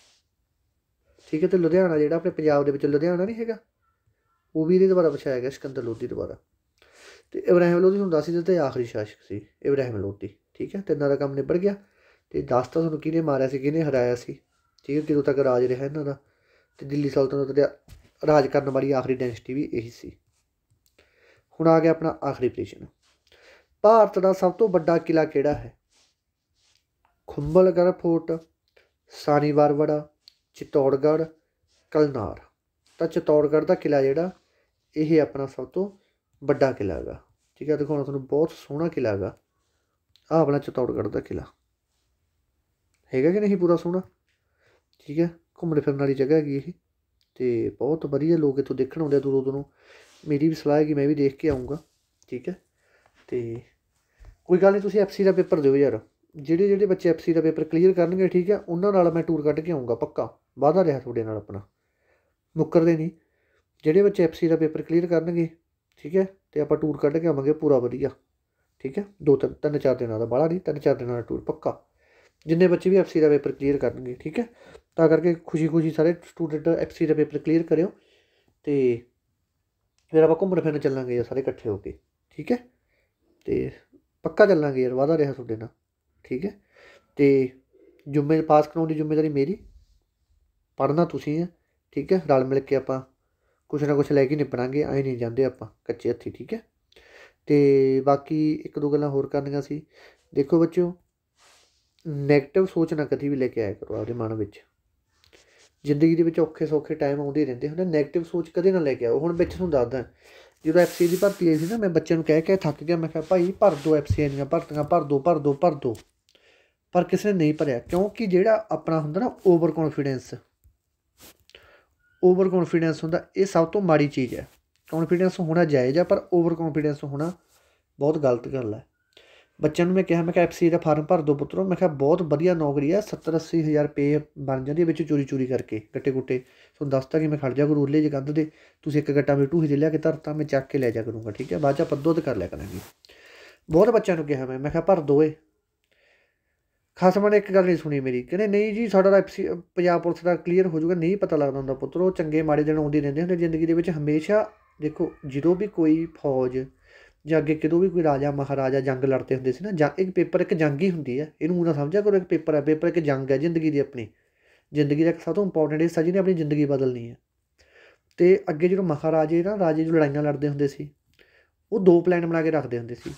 ਠੀਕ ਹੈ ਤੇ ਲੁਧਿਆਣਾ ਜਿਹੜਾ ਆਪਣੇ ਪੰਜਾਬ ਦੇ ਵਿੱਚ ਲੁਧਿਆਣਾ ਨਹੀਂ ਹੈਗਾ ਉਹ ਵੀ ਇਹਦੇ ਦੁਆਰਾ ਬਚਾਇਆ ਗਿਆ ਸਿਕੰਦਰ ਲੋਧੀ ਦੁਆਰਾ ਤੇ ਇਬਰਾਹਿਮ ਲੋਧੀ ਹੁੰਦਾ ਸੀ ਦਿੱਤਾ ਤੇ ਆਖਰੀ ਸ਼ਾਸਕ ਸੀ ਇਬਰਾਹਿਮ ਲੋਧੀ ਠੀਕ ਹੈ ਤੇ ਇਹਨਾਂ ਦਾ ਕੰਮ ਨਿਬੜ ਗਿਆ ਤੇ ਦੱਸ ਤਾਂ ਤੁਹਾਨੂੰ ਕਿਹਨੇ ਮਾਰਿਆ ਸੀ ਕਿਹਨੇ ਹਰਾਇਆ ਸੀ ਠੀਕ ਹੈ ਕਿਦੋਂ ਤੱਕ ਰਾਜ ਰਿਹਾ ਇਹਨਾਂ ਦਾ ਤੇ ਦਿੱਲੀ ਸਲਤਨਤ ਦੇ ਰਾਜ ਕਰਨ ਵਾਲੀ ਆਖਰੀ ਡਾਇਨੈਸਟੀ ਵੀ ਇਹੀ ਸੀ ਹੁਣ ਆ ਗਿਆ ਆਪਣਾ ਆਖਰੀ ਪ੍ਰਸ਼ਨ ਭਾਰਤ ਦਾ ਸਭ ਤੋਂ ਵੱਡਾ ਕਿਲਾ ਕਿਹੜਾ ਹੈ ਖੁੰਬਲਗੜ੍ਹ ਫੋਰਟ ਸਾਨੀਵਾਰਵੜਾ ਚਿਤੌੜਗੜ੍ਹ ਕਲਨਾਰ ਤਾਂ ਚਿਤੌੜਗੜ੍ਹ ਦਾ ਕਿਲਾ ਜਿਹੜਾ ਇਹ ਆਪਣਾ ਸਭ ਤੋਂ ਵੱਡਾ ਕਿਲਾ ਹੈਗਾ ਠੀਕ ਹੈ ਦਿਖਾਉਣਾ ਤੁਹਾਨੂੰ ਬਹੁਤ ਸੋਹਣਾ ਕਿਲਾ ਹੈਗਾ ਆਹ ਆਪਣਾ ਚਿਤੌੜਗੜ੍ਹ ਦਾ ਕਿਲਾ ਹੈਗਾ ਕਿ ਨਹੀਂ ਪੂਰਾ ਸੋਹਣਾ ਠੀਕ ਹੈ ਘੁੰਮਣ ਫਿਰਨ ਵਾਲੀ ਜਗ੍ਹਾ ਹੈਗੀ ਇਹ ਤੇ ਬਹੁਤ ਵਧੀਆ ਲੋਕ ਇੱਥੋਂ ਦੇਖਣ ਆਉਂਦੇ ਦੂਰੋਂ ਦੂਰੋਂ ਮੇਰੀ ਵੀ ਸਲਾਹ ਹੈ ਕਿ ਮੈਂ ਵੀ ਦੇਖ ਕੇ ਆਉਂਗਾ ਠੀਕ ਹੈ ਤੇ ਕੋਈ ਗੱਲ ਨਹੀਂ ਤੁਸੀਂ ਐਫਸੀ ਦਾ ਪੇਪਰ ਦਿਓ ਯਾਰ ਜਿਹੜੇ ਜਿਹੜੇ ਬੱਚੇ ਐਫਸੀ ਦਾ ਪੇਪਰ ਕਲੀਅਰ ਕਰਨਗੇ ਠੀਕ ਹੈ ਉਹਨਾਂ ਨਾਲ ਮੈਂ ਟੂਰ ਕੱਢ ਕੇ ਆਉਂਗਾ ਪੱਕਾ ਵਾਅਦਾ ਰਿਹਾ ਤੁਹਾਡੇ ਨਾਲ ਆਪਣਾ ਮੁੱਕਰਦੇ ਨਹੀਂ ਜਿਹੜੇ ਬੱਚੇ ਐਫਸੀ ਦਾ ਪੇਪਰ ਕਲੀਅਰ ਕਰਨਗੇ ਠੀਕ ਹੈ ਤੇ ਆਪਾਂ ਟੂਰ ਕੱਢ ਕੇ ਆਵਾਂਗੇ ਪੂਰਾ ਵਧੀਆ ਠੀਕ ਹੈ ਦੋ ਤਿੰਨ ਤਿੰਨ ਚਾਰ ਦਿਨਾਂ ਦਾ ਬਾਲਾ ਨਹੀਂ ਤਿੰਨ ਚਾਰ ਦਿਨਾਂ ਦਾ ਟੂਰ ਪੱਕਾ ਜਿੰਨੇ ਬੱਚੇ ਵੀ ਐਫਸੀ ਦਾ ਪੇਪਰ ਕਲੀਅਰ ਕਰਨਗੇ ਠੀਕ ਹੈ ਤਾਂ ਕਰਕੇ ਖੁਸ਼ੀ-ਖੁਸ਼ੀ ਸਾਰੇ ਸਟੂਡੈਂਟ ਐਫਸੀ ਦਾ ਪੇਪਰ ਕਲੀਅਰ ਕਰਿਓ ਤੇ ਫਿਰ ਆਪਾਂ ਘੁੰਮਣ ਫਿਰਨ ਚੱਲਾਂਗੇ ਸਾਰੇ ਇਕੱਠੇ ਹੋ ਕੇ ਠੀਕ ਹੈ ਤੇ ਪੱਕਾ ਚੱਲਾਂਗੇ ਯਾਰ ਵਾਦਾ ਰਿਹਾ ਤੁਹਾਡੇ ਨਾਲ ਠੀਕ ਹੈ ਤੇ ਜੁਮੇ ਪਾਸ ਕਰਾਉਣ ਦੀ ਜ਼ਿੰਮੇਵਾਰੀ ਮੇਰੀ ਪੜਨਾ ਤੁਸੀਂ ਹੈ ਠੀਕ ਹੈ ਰਲ ਮਿਲ ਕੇ ਆਪਾਂ ਕੁਛ ਨਾ ਕੁਛ ਲੈ ਕੇ ਨਿਪੜਾਂਗੇ ਐ ਨਹੀਂ ਜਾਂਦੇ ਆਪਾਂ ਕੱਚੇ ਹੱਥੀ ਠੀਕ ਹੈ ਤੇ ਬਾਕੀ ਇੱਕ ਦੋ ਗੱਲਾਂ ਹੋਰ ਕਰਨੀਆਂ ਸੀ ਦੇਖੋ ਬੱਚਿਓ 네ਗੇਟਿਵ ਸੋਚ ਨਾ ਕਦੀ ਵੀ ਲੈ ਕੇ ਆਇਆ ਕਰੋ ਆਪਣੇ ਮਨ ਵਿੱਚ ਜ਼ਿੰਦਗੀ ਦੇ ਵਿੱਚ ਔਖੇ ਸੌਖੇ ਟਾਈਮ ਆਉਂਦੇ ਰਹਿੰਦੇ ਹੁੰਦੇ 네ਗੇਟਿਵ ਸੋਚ ਕਦੇ ਨਾ ਲੈ ਕੇ ਆਓ ਹੁਣ ਵਿੱਚ ਤੁਹਾਨੂੰ ਦੱਸਦਾ ਜਦੋਂ ਐਫਸੀ ਦੀ ਭਰਤੀ ਆਈ ਸੀ ਨਾ ਮੈਂ ਬੱਚਿਆਂ ਨੂੰ ਕਹਿ ਕੇ ਥੱਕ ਗਿਆ ਮੈਂ ਕਿਹਾ ਭਾਈ ਭਰ ਦੋ ਐਫਸੀਆਂ ਦੀਆਂ ਭਰਤੀਆਂ ਭਰ ਦੋ ਭਰ ਦੋ ਭਰ ਦੋ ਪਰ ਕਿਸੇ ਨੇ ਨਹੀਂ ਭਰਿਆ ਕਿਉਂਕਿ ਜਿਹੜਾ ਆਪਣਾ ਹੁੰਦਾ ਨਾ ਓਵਰ ਕੌਨਫੀਡੈਂਸ ਓਵਰ ਕੌਨਫੀਡੈਂਸ ਹੁੰਦਾ ਇਹ ਸਭ ਤੋਂ ਮਾੜੀ ਚੀਜ਼ ਹੈ ਕੌਨਫੀਡੈਂਸ ਹੋਣਾ ਜਾਇਜ਼ ਆ ਪਰ ਓਵਰ ਕੌਨਫੀਡੈਂਸ ਹੋਣਾ ਬਹੁਤ ਗਲਤ ਗੱਲ ਹੈ ਬੱਚਿਆਂ ਨੂੰ ਮੈਂ ਕਿਹਾ ਮੈਂ ਕਿਹਾ ਐਫਸੀ ਦਾ ਫਾਰਮ ਭਰ ਦਿਓ ਪੁੱਤਰੋ ਮੈਂ ਕਿਹਾ ਬਹੁਤ ਵਧੀਆ ਨੌਕਰੀ ਆ 70 80 ਹਜ਼ਾਰ ਰੁਪਏ ਬਣ ਜਾਂਦੀ ਵਿੱਚ ਚੋਰੀ ਚੋਰੀ ਕਰਕੇ ਗੱਟੇ ਗੁੱਟੇ ਤੁਹਾਨੂੰ ਦੱਸਤਾ ਕਿ ਮੈਂ ਖੜ ਜਾ ਗਰੂਰਲੇ ਲੈ ਜੇ ਕੰਧ ਦੇ ਤੁਸੀਂ ਇੱਕ ਗੱਟਾ ਮੇਰੇ ਢੂਹੀ 'ਚ ਲਿਆ ਕੇ ਧਰਤਾ ਮੈਂ ਚੱਕ ਕੇ ਲੈ ਜਾ ਕਰੂੰਗਾ ਠੀਕ ਹੈ ਬਾਅਦ ਚ ਪੱਦੋਦ ਕਰ ਲਿਆ ਕਰਾਂਗੇ ਬਹੁਤ ਬੱਚਿਆਂ ਨੂੰ ਕਿਹਾ ਮੈਂ ਮੈਂ ਕਿਹਾ ਭਰ ਦੋਏ ਖਸਮਾਂ ਨੇ ਇੱਕ ਗੱਲ ਨਹੀਂ ਸੁਣੀ ਮੇਰੀ ਕਹਿੰਦੇ ਨਹੀਂ ਜੀ ਸਾਡਾ ਪੰਜਾਬ ਪੁਲਿਸ ਦਾ ਕਲੀਅਰ ਹੋ ਜਾਊਗਾ ਨਹੀਂ ਪਤਾ ਲੱਗਦਾ ਹੁੰਦਾ ਪੁੱਤਰ ਉਹ ਚੰਗੇ ਮਾੜੇ ਦਿਨ ਆਉਂਦੇ ਰਹਿੰਦੇ ਹੁੰਦੇ ਜ਼ਿੰਦਗੀ ਦੇ ਵਿੱਚ ਹਮੇਸ਼ਾ ਦੇਖੋ ਜਦੋਂ ਵੀ ਕੋਈ ਫੌਜ ਜਾਂ ਅੱਗੇ ਕਿਦੋਂ ਵੀ ਕੋਈ ਰਾਜਾ ਮਹਾਰਾਜਾ ਜੰਗ ਲੜਦੇ ਹੁੰਦੇ ਸੀ ਨਾ ਜਾਂ ਇੱਕ ਪੇਪਰ ਇੱਕ ਜੰਗ ਹੀ ਹੁੰਦੀ ਹੈ ਇਹਨੂੰ ਉਹਨਾਂ ਸਮਝਿਆ ਕਰੋ ਇੱਕ ਪੇਪਰ ਹੈ ਪੇਪਰ ਇੱਕ ਜੰਗ ਹੈ ਜ਼ਿੰਦਗੀ ਦੀ ਆਪਣੀ ਜ਼ਿੰਦਗੀ ਦਾ ਇੱਕ ਸਭ ਤੋਂ ਇੰਪੋਰਟੈਂਟ ਹਿੱਸਾ ਜਿਹਨੇ ਆਪਣੀ ਜ਼ਿੰਦਗੀ ਬਦਲਣੀ ਹੈ ਤੇ ਅੱਗੇ ਜਦੋਂ ਮਹਾਰਾਜੇ ਨਾ ਰਾਜੇ ਜੋ ਲੜਾਈਆਂ ਲੜਦੇ ਹੁੰਦੇ ਸੀ ਉਹ ਦੋ ਪਲਾਨ ਬਣਾ ਕੇ ਰੱਖਦੇ ਹੁੰਦੇ ਸੀ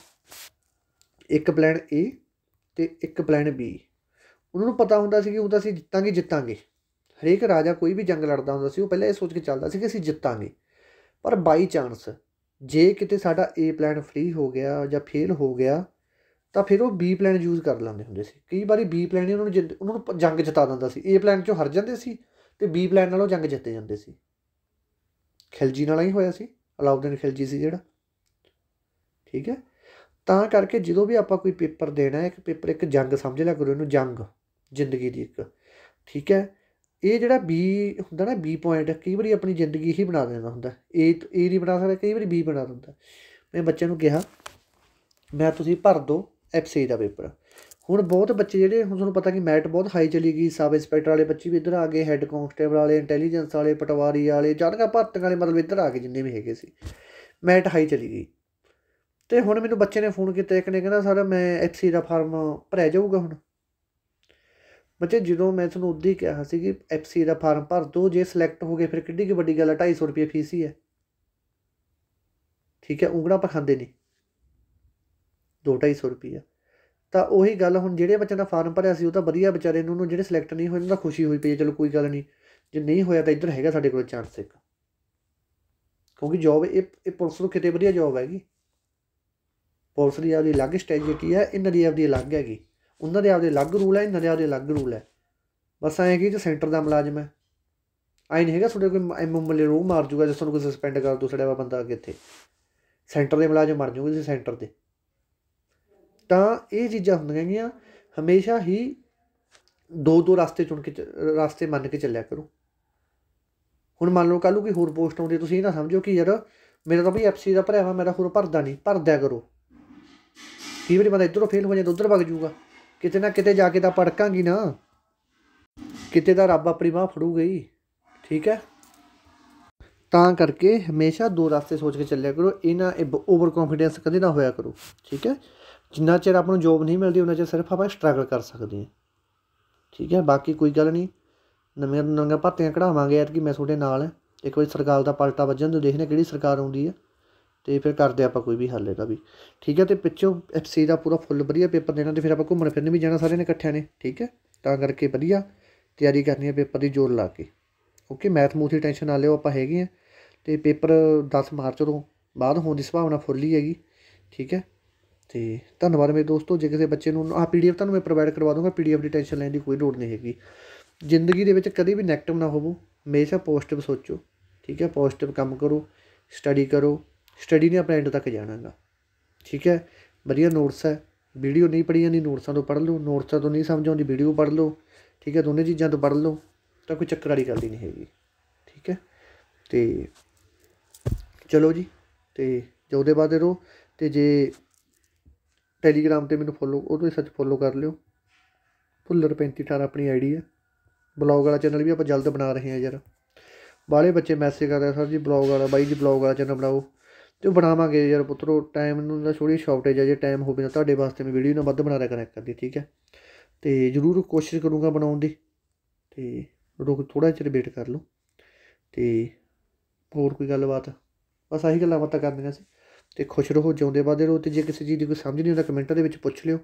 ਇੱਕ ਪਲਾਨ ਏ ਤੇ ਇੱਕ ਪਲਾਨ ਬੀ ਉਹਨਾਂ ਨੂੰ ਪਤਾ ਹੁੰਦਾ ਸੀ ਕਿ ਉਹ ਤਾਂ ਅਸੀਂ ਜਿੱਤਾਂਗੇ ਜਿੱਤਾਂਗੇ ਹਰੇਕ ਰਾਜਾ ਕੋਈ ਵੀ ਜੰਗ ਲੜਦਾ ਹੁੰਦਾ ਸੀ ਉਹ ਪਹਿਲਾਂ ਇਹ ਸੋਚ ਕੇ ਚੱਲਦਾ ਸੀ ਕਿ ਅਸੀਂ ਜਿੱਤਾਂਗੇ ਪਰ ਬਾਈ ਚਾਂਸ ਜੇ ਕਿਤੇ ਸਾਡਾ ਏ ਪਲਾਨ ਫ੍ਰੀ ਹੋ ਗਿਆ ਜਾਂ ਫੇਲ ਹੋ ਗਿਆ ਤਾਂ ਫਿਰ ਉਹ ਬੀ ਪਲਾਨ ਯੂਜ਼ ਕਰ ਲੈਂਦੇ ਹੁੰਦੇ ਸੀ ਕਈ ਵਾਰੀ ਬੀ ਪਲਾਨ ਹੀ ਉਹਨਾਂ ਨੂੰ ਉਹਨਾਂ ਨੂੰ ਜੰਗ ਜਿਤਾ ਦਿੰਦਾ ਸੀ ਏ ਪਲਾਨ ਚੋਂ ਹਾਰ ਜਾਂਦੇ ਸੀ ਤੇ ਬੀ ਪਲਾਨ ਨਾਲ ਉਹ ਜੰਗ ਜਿੱਤੇ ਜਾਂਦੇ ਸੀ ਖਿਲਜੀ ਨਾਲ ਹੀ ਹੋਇਆ ਸੀ ਅਲਾਉਦੀਨ ਖਿਲਜੀ ਸੀ ਜਿਹੜਾ ਠੀਕ ਹੈ ਤਾਂ ਕਰਕੇ ਜਦੋਂ ਵੀ ਆਪਾਂ ਕੋਈ ਪੇਪਰ ਦੇਣਾ ਹੈ ਇੱਕ ਪੇਪਰ ਇੱਕ ਜੰਗ ਸਮਝ ਲਿਆ ਕਰੋ ਇਹਨੂੰ ਜੰਗ ਜ਼ਿੰਦਗੀ ਦੀ ਇੱਕ ਠੀਕ ਹੈ ਇਹ ਜਿਹੜਾ ਬੀ ਹੁੰਦਾ ਨਾ ਬੀ ਪੁਆਇੰਟ ਕਈ ਵਾਰੀ ਆਪਣੀ ਜ਼ਿੰਦਗੀ ਹੀ ਬਣਾ ਦਿੰਦਾ ਹੁੰਦਾ ਏ ਏ ਨਹੀਂ ਬਣਾ ਸਕਦਾ ਕਈ ਵਾਰੀ ਬੀ ਬਣਾ ਦਿੰਦਾ ਮੈਂ ਬੱਚਿਆਂ ਨੂੰ ਕਿਹਾ ਮੈਂ ਤੁਸੀਂ ਭਰ ਦਿਓ ਐਫਸੀ ਦਾ ਪੇਪਰ ਹੁਣ ਬਹੁਤ ਬੱਚੇ ਜਿਹੜੇ ਹੁਣ ਤੁਹਾਨੂੰ ਪਤਾ ਕਿ ਮੈਟ ਬਹੁਤ ਹਾਈ ਚਲੀ ਗਈ ਸਬ ਇੰਸਪੈਕਟਰ ਵਾਲੇ ਬੱਚੇ ਵੀ ਇੱਧਰ ਆ ਗਏ ਹੈੱਡ ਕਾਂਸਟੇਬਲ ਵਾਲੇ ਇੰਟੈਲੀਜੈਂਸ ਵਾਲੇ ਪਟਵਾਰੀ ਵਾਲੇ ਜਨਗਾ ਭਰਤੀਆਂ ਵਾਲੇ ਮਤਲਬ ਇੱਧਰ ਆ ਗਏ ਜਿੰਨੇ ਵੀ ਹੈਗੇ ਸੀ ਮੈਟ ਹਾਈ ਚਲੀ ਗਈ ਤੇ ਹੁਣ ਮੈਨੂੰ ਬੱਚੇ ਨੇ ਫੋਨ ਕੀਤਾ ਇੱਕ ਨੇ ਕਹਿੰਦਾ ਸਰ ਮੈਂ ਐਫਸੀ ਦਾ ਫਾਰਮ ਭਰਿਆ ਜਾਊਗਾ ਹੁਣ ਬੱਚੇ ਜਦੋਂ ਮੈਂ ਤੁਹਾਨੂੰ ਉਦੋਂ ਹੀ ਕਿਹਾ ਸੀ ਕਿ ਐਫਸੀ ਦਾ ਫਾਰਮ ਭਰ ਦੋ ਜੇ ਸਿਲੈਕਟ ਹੋ ਗਏ ਫਿਰ ਕਿੱਡੀ ਕੀ ਵੱਡੀ ਗੱਲ ਹੈ 250 ਰੁਪਏ ਫੀਸ ਹੀ ਹੈ ਠੀਕ ਹੈ ਉਂਗਣਾ ਪਖਾਂਦੇ ਨਹੀਂ 250 ਰੁਪਏ ਤਾਂ ਉਹੀ ਗੱਲ ਹੁਣ ਜਿਹੜੇ ਬੱਚਿਆਂ ਦਾ ਫਾਰਮ ਭਰਿਆ ਸੀ ਉਹ ਤਾਂ ਵਧੀਆ ਵਿਚਾਰੇ ਨੂੰ ਉਹਨੂੰ ਜਿਹੜੇ ਸਿਲੈਕਟ ਨਹੀਂ ਹੋਏ ਉਹਨਾਂ ਦਾ ਖੁਸ਼ੀ ਹੋਈ ਪਈ ਚਲੋ ਕੋਈ ਗੱਲ ਨਹੀਂ ਜੇ ਨਹੀਂ ਹੋਇਆ ਤਾਂ ਇੱਧਰ ਹੈਗਾ ਸਾਡੇ ਕੋਲ ਚਾਂਸ ਇੱਕ ਕਿਉਂਕਿ ਜੌਬ ਇਹ ਇਹ ਪੁਲਿਸ ਨੂੰ ਕਿਤੇ ਵਧੀਆ ਜੌਬ ਹੈਗੀ ਪੁਲਿਸ ਦੀ ਆਪਦੀ ਅਲੱਗ ਸਟ੍ਰੈਟਜੀ ਹੈ ਇਹਨਾਂ ਦੀ ਆਪਦੀ ਅਲੱਗ ਹੈਗੀ ਉਹਨਾਂ ਦੇ ਆਪਦੇ ਅਲੱਗ ਰੂਲ ਹੈ ਇਹਨਾਂ ਦੇ ਆਪਦੇ ਅਲੱਗ ਰੂਲ ਹੈ ਬਸ ਐਂ ਕਿ ਜੇ ਸੈਂਟਰ ਦਾ ਮੁਲਾਜ਼ਮ ਹੈ ਆਈ ਨਹੀਂ ਹੈਗਾ ਤੁਹਾਡੇ ਕੋਈ ਐਮਐਮਐਲ ਰੂ ਮਾਰ ਜੂਗਾ ਜੇ ਤੁਹਾਨੂੰ ਕੋਈ ਸਸਪੈਂਡ ਕਰ ਦੂ ਸੜਿਆ ਬੰਦਾ ਇੱਥੇ ਸੈਂਟਰ ਦੇ ਮੁਲਾਜ਼ਮ ਮਰ ਜੂਗੇ ਜੇ ਸੈਂਟਰ ਤੇ ਤਾਂ ਇਹ ਚੀਜ਼ਾਂ ਹੁੰਦੀਆਂ ਗਈਆਂ ਹਮੇਸ਼ਾ ਹੀ ਦੋ ਦੋ ਰਸਤੇ ਚੁਣ ਕੇ ਰਸਤੇ ਮੰਨ ਕੇ ਚੱਲਿਆ ਕਰੋ ਹੁਣ ਮੰਨ ਲਓ ਕੱਲੂ ਕੋਈ ਹੋਰ ਪੋਸਟ ਆਉਂਦੀ ਤੁਸੀਂ ਇਹ ਨਾ ਸਮਝੋ ਕਿ ਯਾਰ ਮੇਰਾ ਤਾਂ ਵੀ ਐਫਸੀ ਦਾ ਭਰਿਆ ਮੇਰਾ ਹੋਰ ਭਰਦਾ ਨਹੀਂ ਭਰਦਿਆ ਕਰੋ ਕਈ ਵਾਰੀ ਬੰਦਾ ਇਧਰੋਂ ਫੇਲ ਹੋ ਜਾਂਦਾ ਉਧਰ ਵਗ ਜਾਊਗਾ ਕਿਤੇ ਨਾ ਕਿਤੇ ਜਾ ਕੇ ਤਾਂ ਪੜਕਾਂਗੀ ਨਾ ਕਿਤੇ ਤਾਂ ਰੱਬ ਆਪਣੀ ਬਾਹ ਫੜੂ ਗਈ ਠੀਕ ਹੈ ਤਾਂ ਕਰਕੇ ਹਮੇਸ਼ਾ ਦੋ ਰਸਤੇ ਸੋਚ ਕੇ ਚੱਲਿਆ ਕਰੋ ਇਹਨਾਂ ਓਵਰ ਕੌਨਫੀਡੈਂਸ ਕਦੇ ਨਾ ਹੋਇਆ ਕਰੋ ਠੀਕ ਹੈ ਜਿੰਨਾ ਚਿਰ ਆਪ ਨੂੰ ਜੋਬ ਨਹੀਂ ਮਿਲਦੀ ਉਹਨਾਂ ਚਿਰ ਸਿਰਫ ਆਪਾਂ ਸਟਰਗਲ ਕਰ ਸਕਦੇ ਹਾਂ ਠੀਕ ਹੈ ਬਾਕੀ ਕੋਈ ਗੱਲ ਨਹੀਂ ਨਵੇਂ ਨੰਗਾ ਭਰਤੀਆਂ ਕਢਾਵਾਂਗੇ ਕਿ ਮੈਂ ਤੁਹਾਡੇ ਨਾਲ ਇੱਕ ਵਾਰੀ ਸਰਕਾਰ ਦਾ ਪਲਟਾ ਵੱਜਣ ਤੋਂ ਦੇਖਨੇ ਕਿਹੜੀ ਸਰਕਾਰ ਆਉਂਦੀ ਹੈ ਤੇ ਫਿਰ ਕਰਦੇ ਆਪਾਂ ਕੋਈ ਵੀ ਹੱਲ ਇਹਦਾ ਵੀ ਠੀਕ ਹੈ ਤੇ ਪਿੱਛੋਂ ਐਫਸੀ ਦਾ ਪੂਰਾ ਫੁੱਲ ਵਧੀਆ ਪੇਪਰ ਦੇਣਾ ਤੇ ਫਿਰ ਆਪਾਂ ਘੁੰਮਣ ਫਿਰਨ ਵੀ ਜਾਣਾ ਸਾਰੇ ਨੇ ਇਕੱਠਿਆਂ ਨੇ ਠੀਕ ਹੈ ਤਾਂ ਕਰਕੇ ਵਧੀਆ ਤਿਆਰੀ ਕਰਨੀ ਹੈ ਪੇਪਰ ਦੀ ਜੋਰ ਲਾ ਕੇ ਓਕੇ ਮੈਥ ਮੂਥੀ ਟੈਨਸ਼ਨ ਨਾ ਲਿਓ ਆਪਾਂ ਹੈਗੇ ਆ ਤੇ ਪੇਪਰ 10 ਮਾਰਚ ਤੋਂ ਬਾਅਦ ਹੋਣ ਦੀ ਸੰਭਾਵਨਾ ਫੁੱਲ ਹੀ ਹੈਗੀ ਠੀਕ ਹੈ ਤੇ ਧੰਨਵਾਦ ਮੇਰੇ ਦੋਸਤੋ ਜੇ ਕਿਸੇ ਬੱਚੇ ਨੂੰ ਆ ਪੀਡੀਐਫ ਤੁਹਾਨੂੰ ਮੈਂ ਪ੍ਰੋਵਾਈਡ ਕਰਵਾ ਦੂੰਗਾ ਪੀਡੀਐਫ ਦੀ ਟੈਨਸ਼ਨ ਲੈਣ ਦੀ ਕੋਈ ਲੋੜ ਨਹੀਂ ਹੈਗੀ ਜ਼ਿੰਦਗੀ ਦੇ ਵਿੱਚ ਕਦੇ ਵੀ 네ਗੇਟਿਵ ਨਾ ਹੋਵੋ ਹਮੇਸ਼ਾ ਪੋਜ਼ਿਟਿਵ ਸੋਚੋ ਠੀਕ ਹੈ ਪੋਜ਼ਿਟਿਵ ਕੰਮ ਕਰੋ ਸਟੱਡੀ ਕਰੋ ਸਟੱਡੀ ਨੇ ਆਪਣੇ ਐਂਡ ਤੱਕ ਜਾਣਾਗਾ ਠੀਕ ਹੈ ਵਧੀਆ ਨੋਟਸ ਹੈ ਵੀਡੀਓ ਨਹੀਂ ਪੜੀਆਂ ਨਹੀਂ ਨੋਟਸਾਂ ਤੋਂ ਪੜ੍ਹ ਲਓ ਨੋਟਸਾਂ ਤੋਂ ਨਹੀਂ ਸਮਝ ਆਉਂਦੀ ਵੀਡੀਓ ਪੜ੍ਹ ਲਓ ਠੀਕ ਹੈ ਦੋਨੇ ਚੀਜ਼ਾਂ ਤੋਂ ਪੜ੍ਹ ਲਓ ਤਾਂ ਕੋਈ ਚੱਕਰ ਵਾਲੀ ਗੱਲ ਹੀ ਨਹੀਂ ਹੈਗੀ ਠੀਕ ਹੈ ਤੇ ਚਲੋ ਜੀ ਤੇ ਜੋ ਉਹਦੇ ਬਾਅਦ ਰਹੋ ਤੇ ਜੇ ਟੈਲੀਗ੍ਰਾਮ ਤੇ ਮੈਨੂੰ ਫੋਲੋ ਉਹ ਤੋਂ ਸੱਚ ਫੋਲੋ ਕਰ ਲਿਓ ਭੁੱਲਰ 3518 ਆਪਣੀ ਆਈਡੀ ਹੈ ਬਲੌਗ ਵਾਲਾ ਚੈਨਲ ਵੀ ਆਪਾਂ ਜਲਦ ਬਣਾ ਰਹੇ ਹਾਂ ਯਾਰ ਬਾਲੇ ਬੱਚੇ ਮੈਸੇਜ ਕਰ ਰਹੇ ਸਰ ਜੀ ਬਲੌਗ ਵਾਲਾ ਬਾਈ ਜੀ ਬਲੌਗ ਵਾਲਾ ਚੈਨਲ ਬਣਾਓ ਤੇ ਬਣਾਵਾਂਗੇ ਯਾਰ ਪੁੱਤਰੋ ਟਾਈਮ ਨੂੰ ਦਾ ਥੋੜੀ ਸ਼ਾਰਟੇਜ ਹੈ ਜੇ ਟਾਈਮ ਹੋਵੇ ਨਾ ਤੁਹਾਡੇ ਵਾਸਤੇ ਮੈਂ ਵੀਡੀਓ ਨਾ ਵੱਧ ਬਣਾ ਰਿਹਾ ਕਰਾਂ ਕਰਦੀ ਠੀਕ ਹੈ ਤੇ ਜ਼ਰੂਰ ਕੋਸ਼ਿਸ਼ ਕਰੂੰਗਾ ਬਣਾਉਣ ਦੀ ਤੇ ਰੁਕ ਥੋੜਾ ਚਿਰ ਵੇਟ ਕਰ ਲਓ ਤੇ ਹੋਰ ਕੋਈ ਗੱਲਬਾਤ ਬਸ ਆਹੀ ਗੱਲਾਂ ਬਾਤਾਂ ਕਰਨੀਆਂ ਸੀ ਤੇ ਖੁਸ਼ ਰਹੋ ਜਿਉਂਦੇ ਵਾਦੇ ਰਹੋ ਤੇ ਜੇ ਕਿਸੇ ਚੀਜ਼ ਦੀ ਕੋਈ ਸਮਝ ਨਹੀਂ ਆਉਂਦਾ ਕਮੈਂਟਾਂ ਦੇ ਵਿੱਚ ਪੁੱਛ ਲਿਓ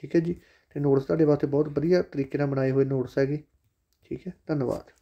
ਠੀਕ ਹੈ ਜੀ ਤੇ ਨੋਟਸ ਤੁਹਾਡੇ ਵਾਸਤੇ ਬਹੁਤ ਵਧੀਆ ਤਰੀਕੇ ਨਾਲ ਬਣਾਏ ਹੋਏ ਨੋਟਸ ਹੈਗੇ ਠੀਕ ਹੈ ਧੰਨਵਾਦ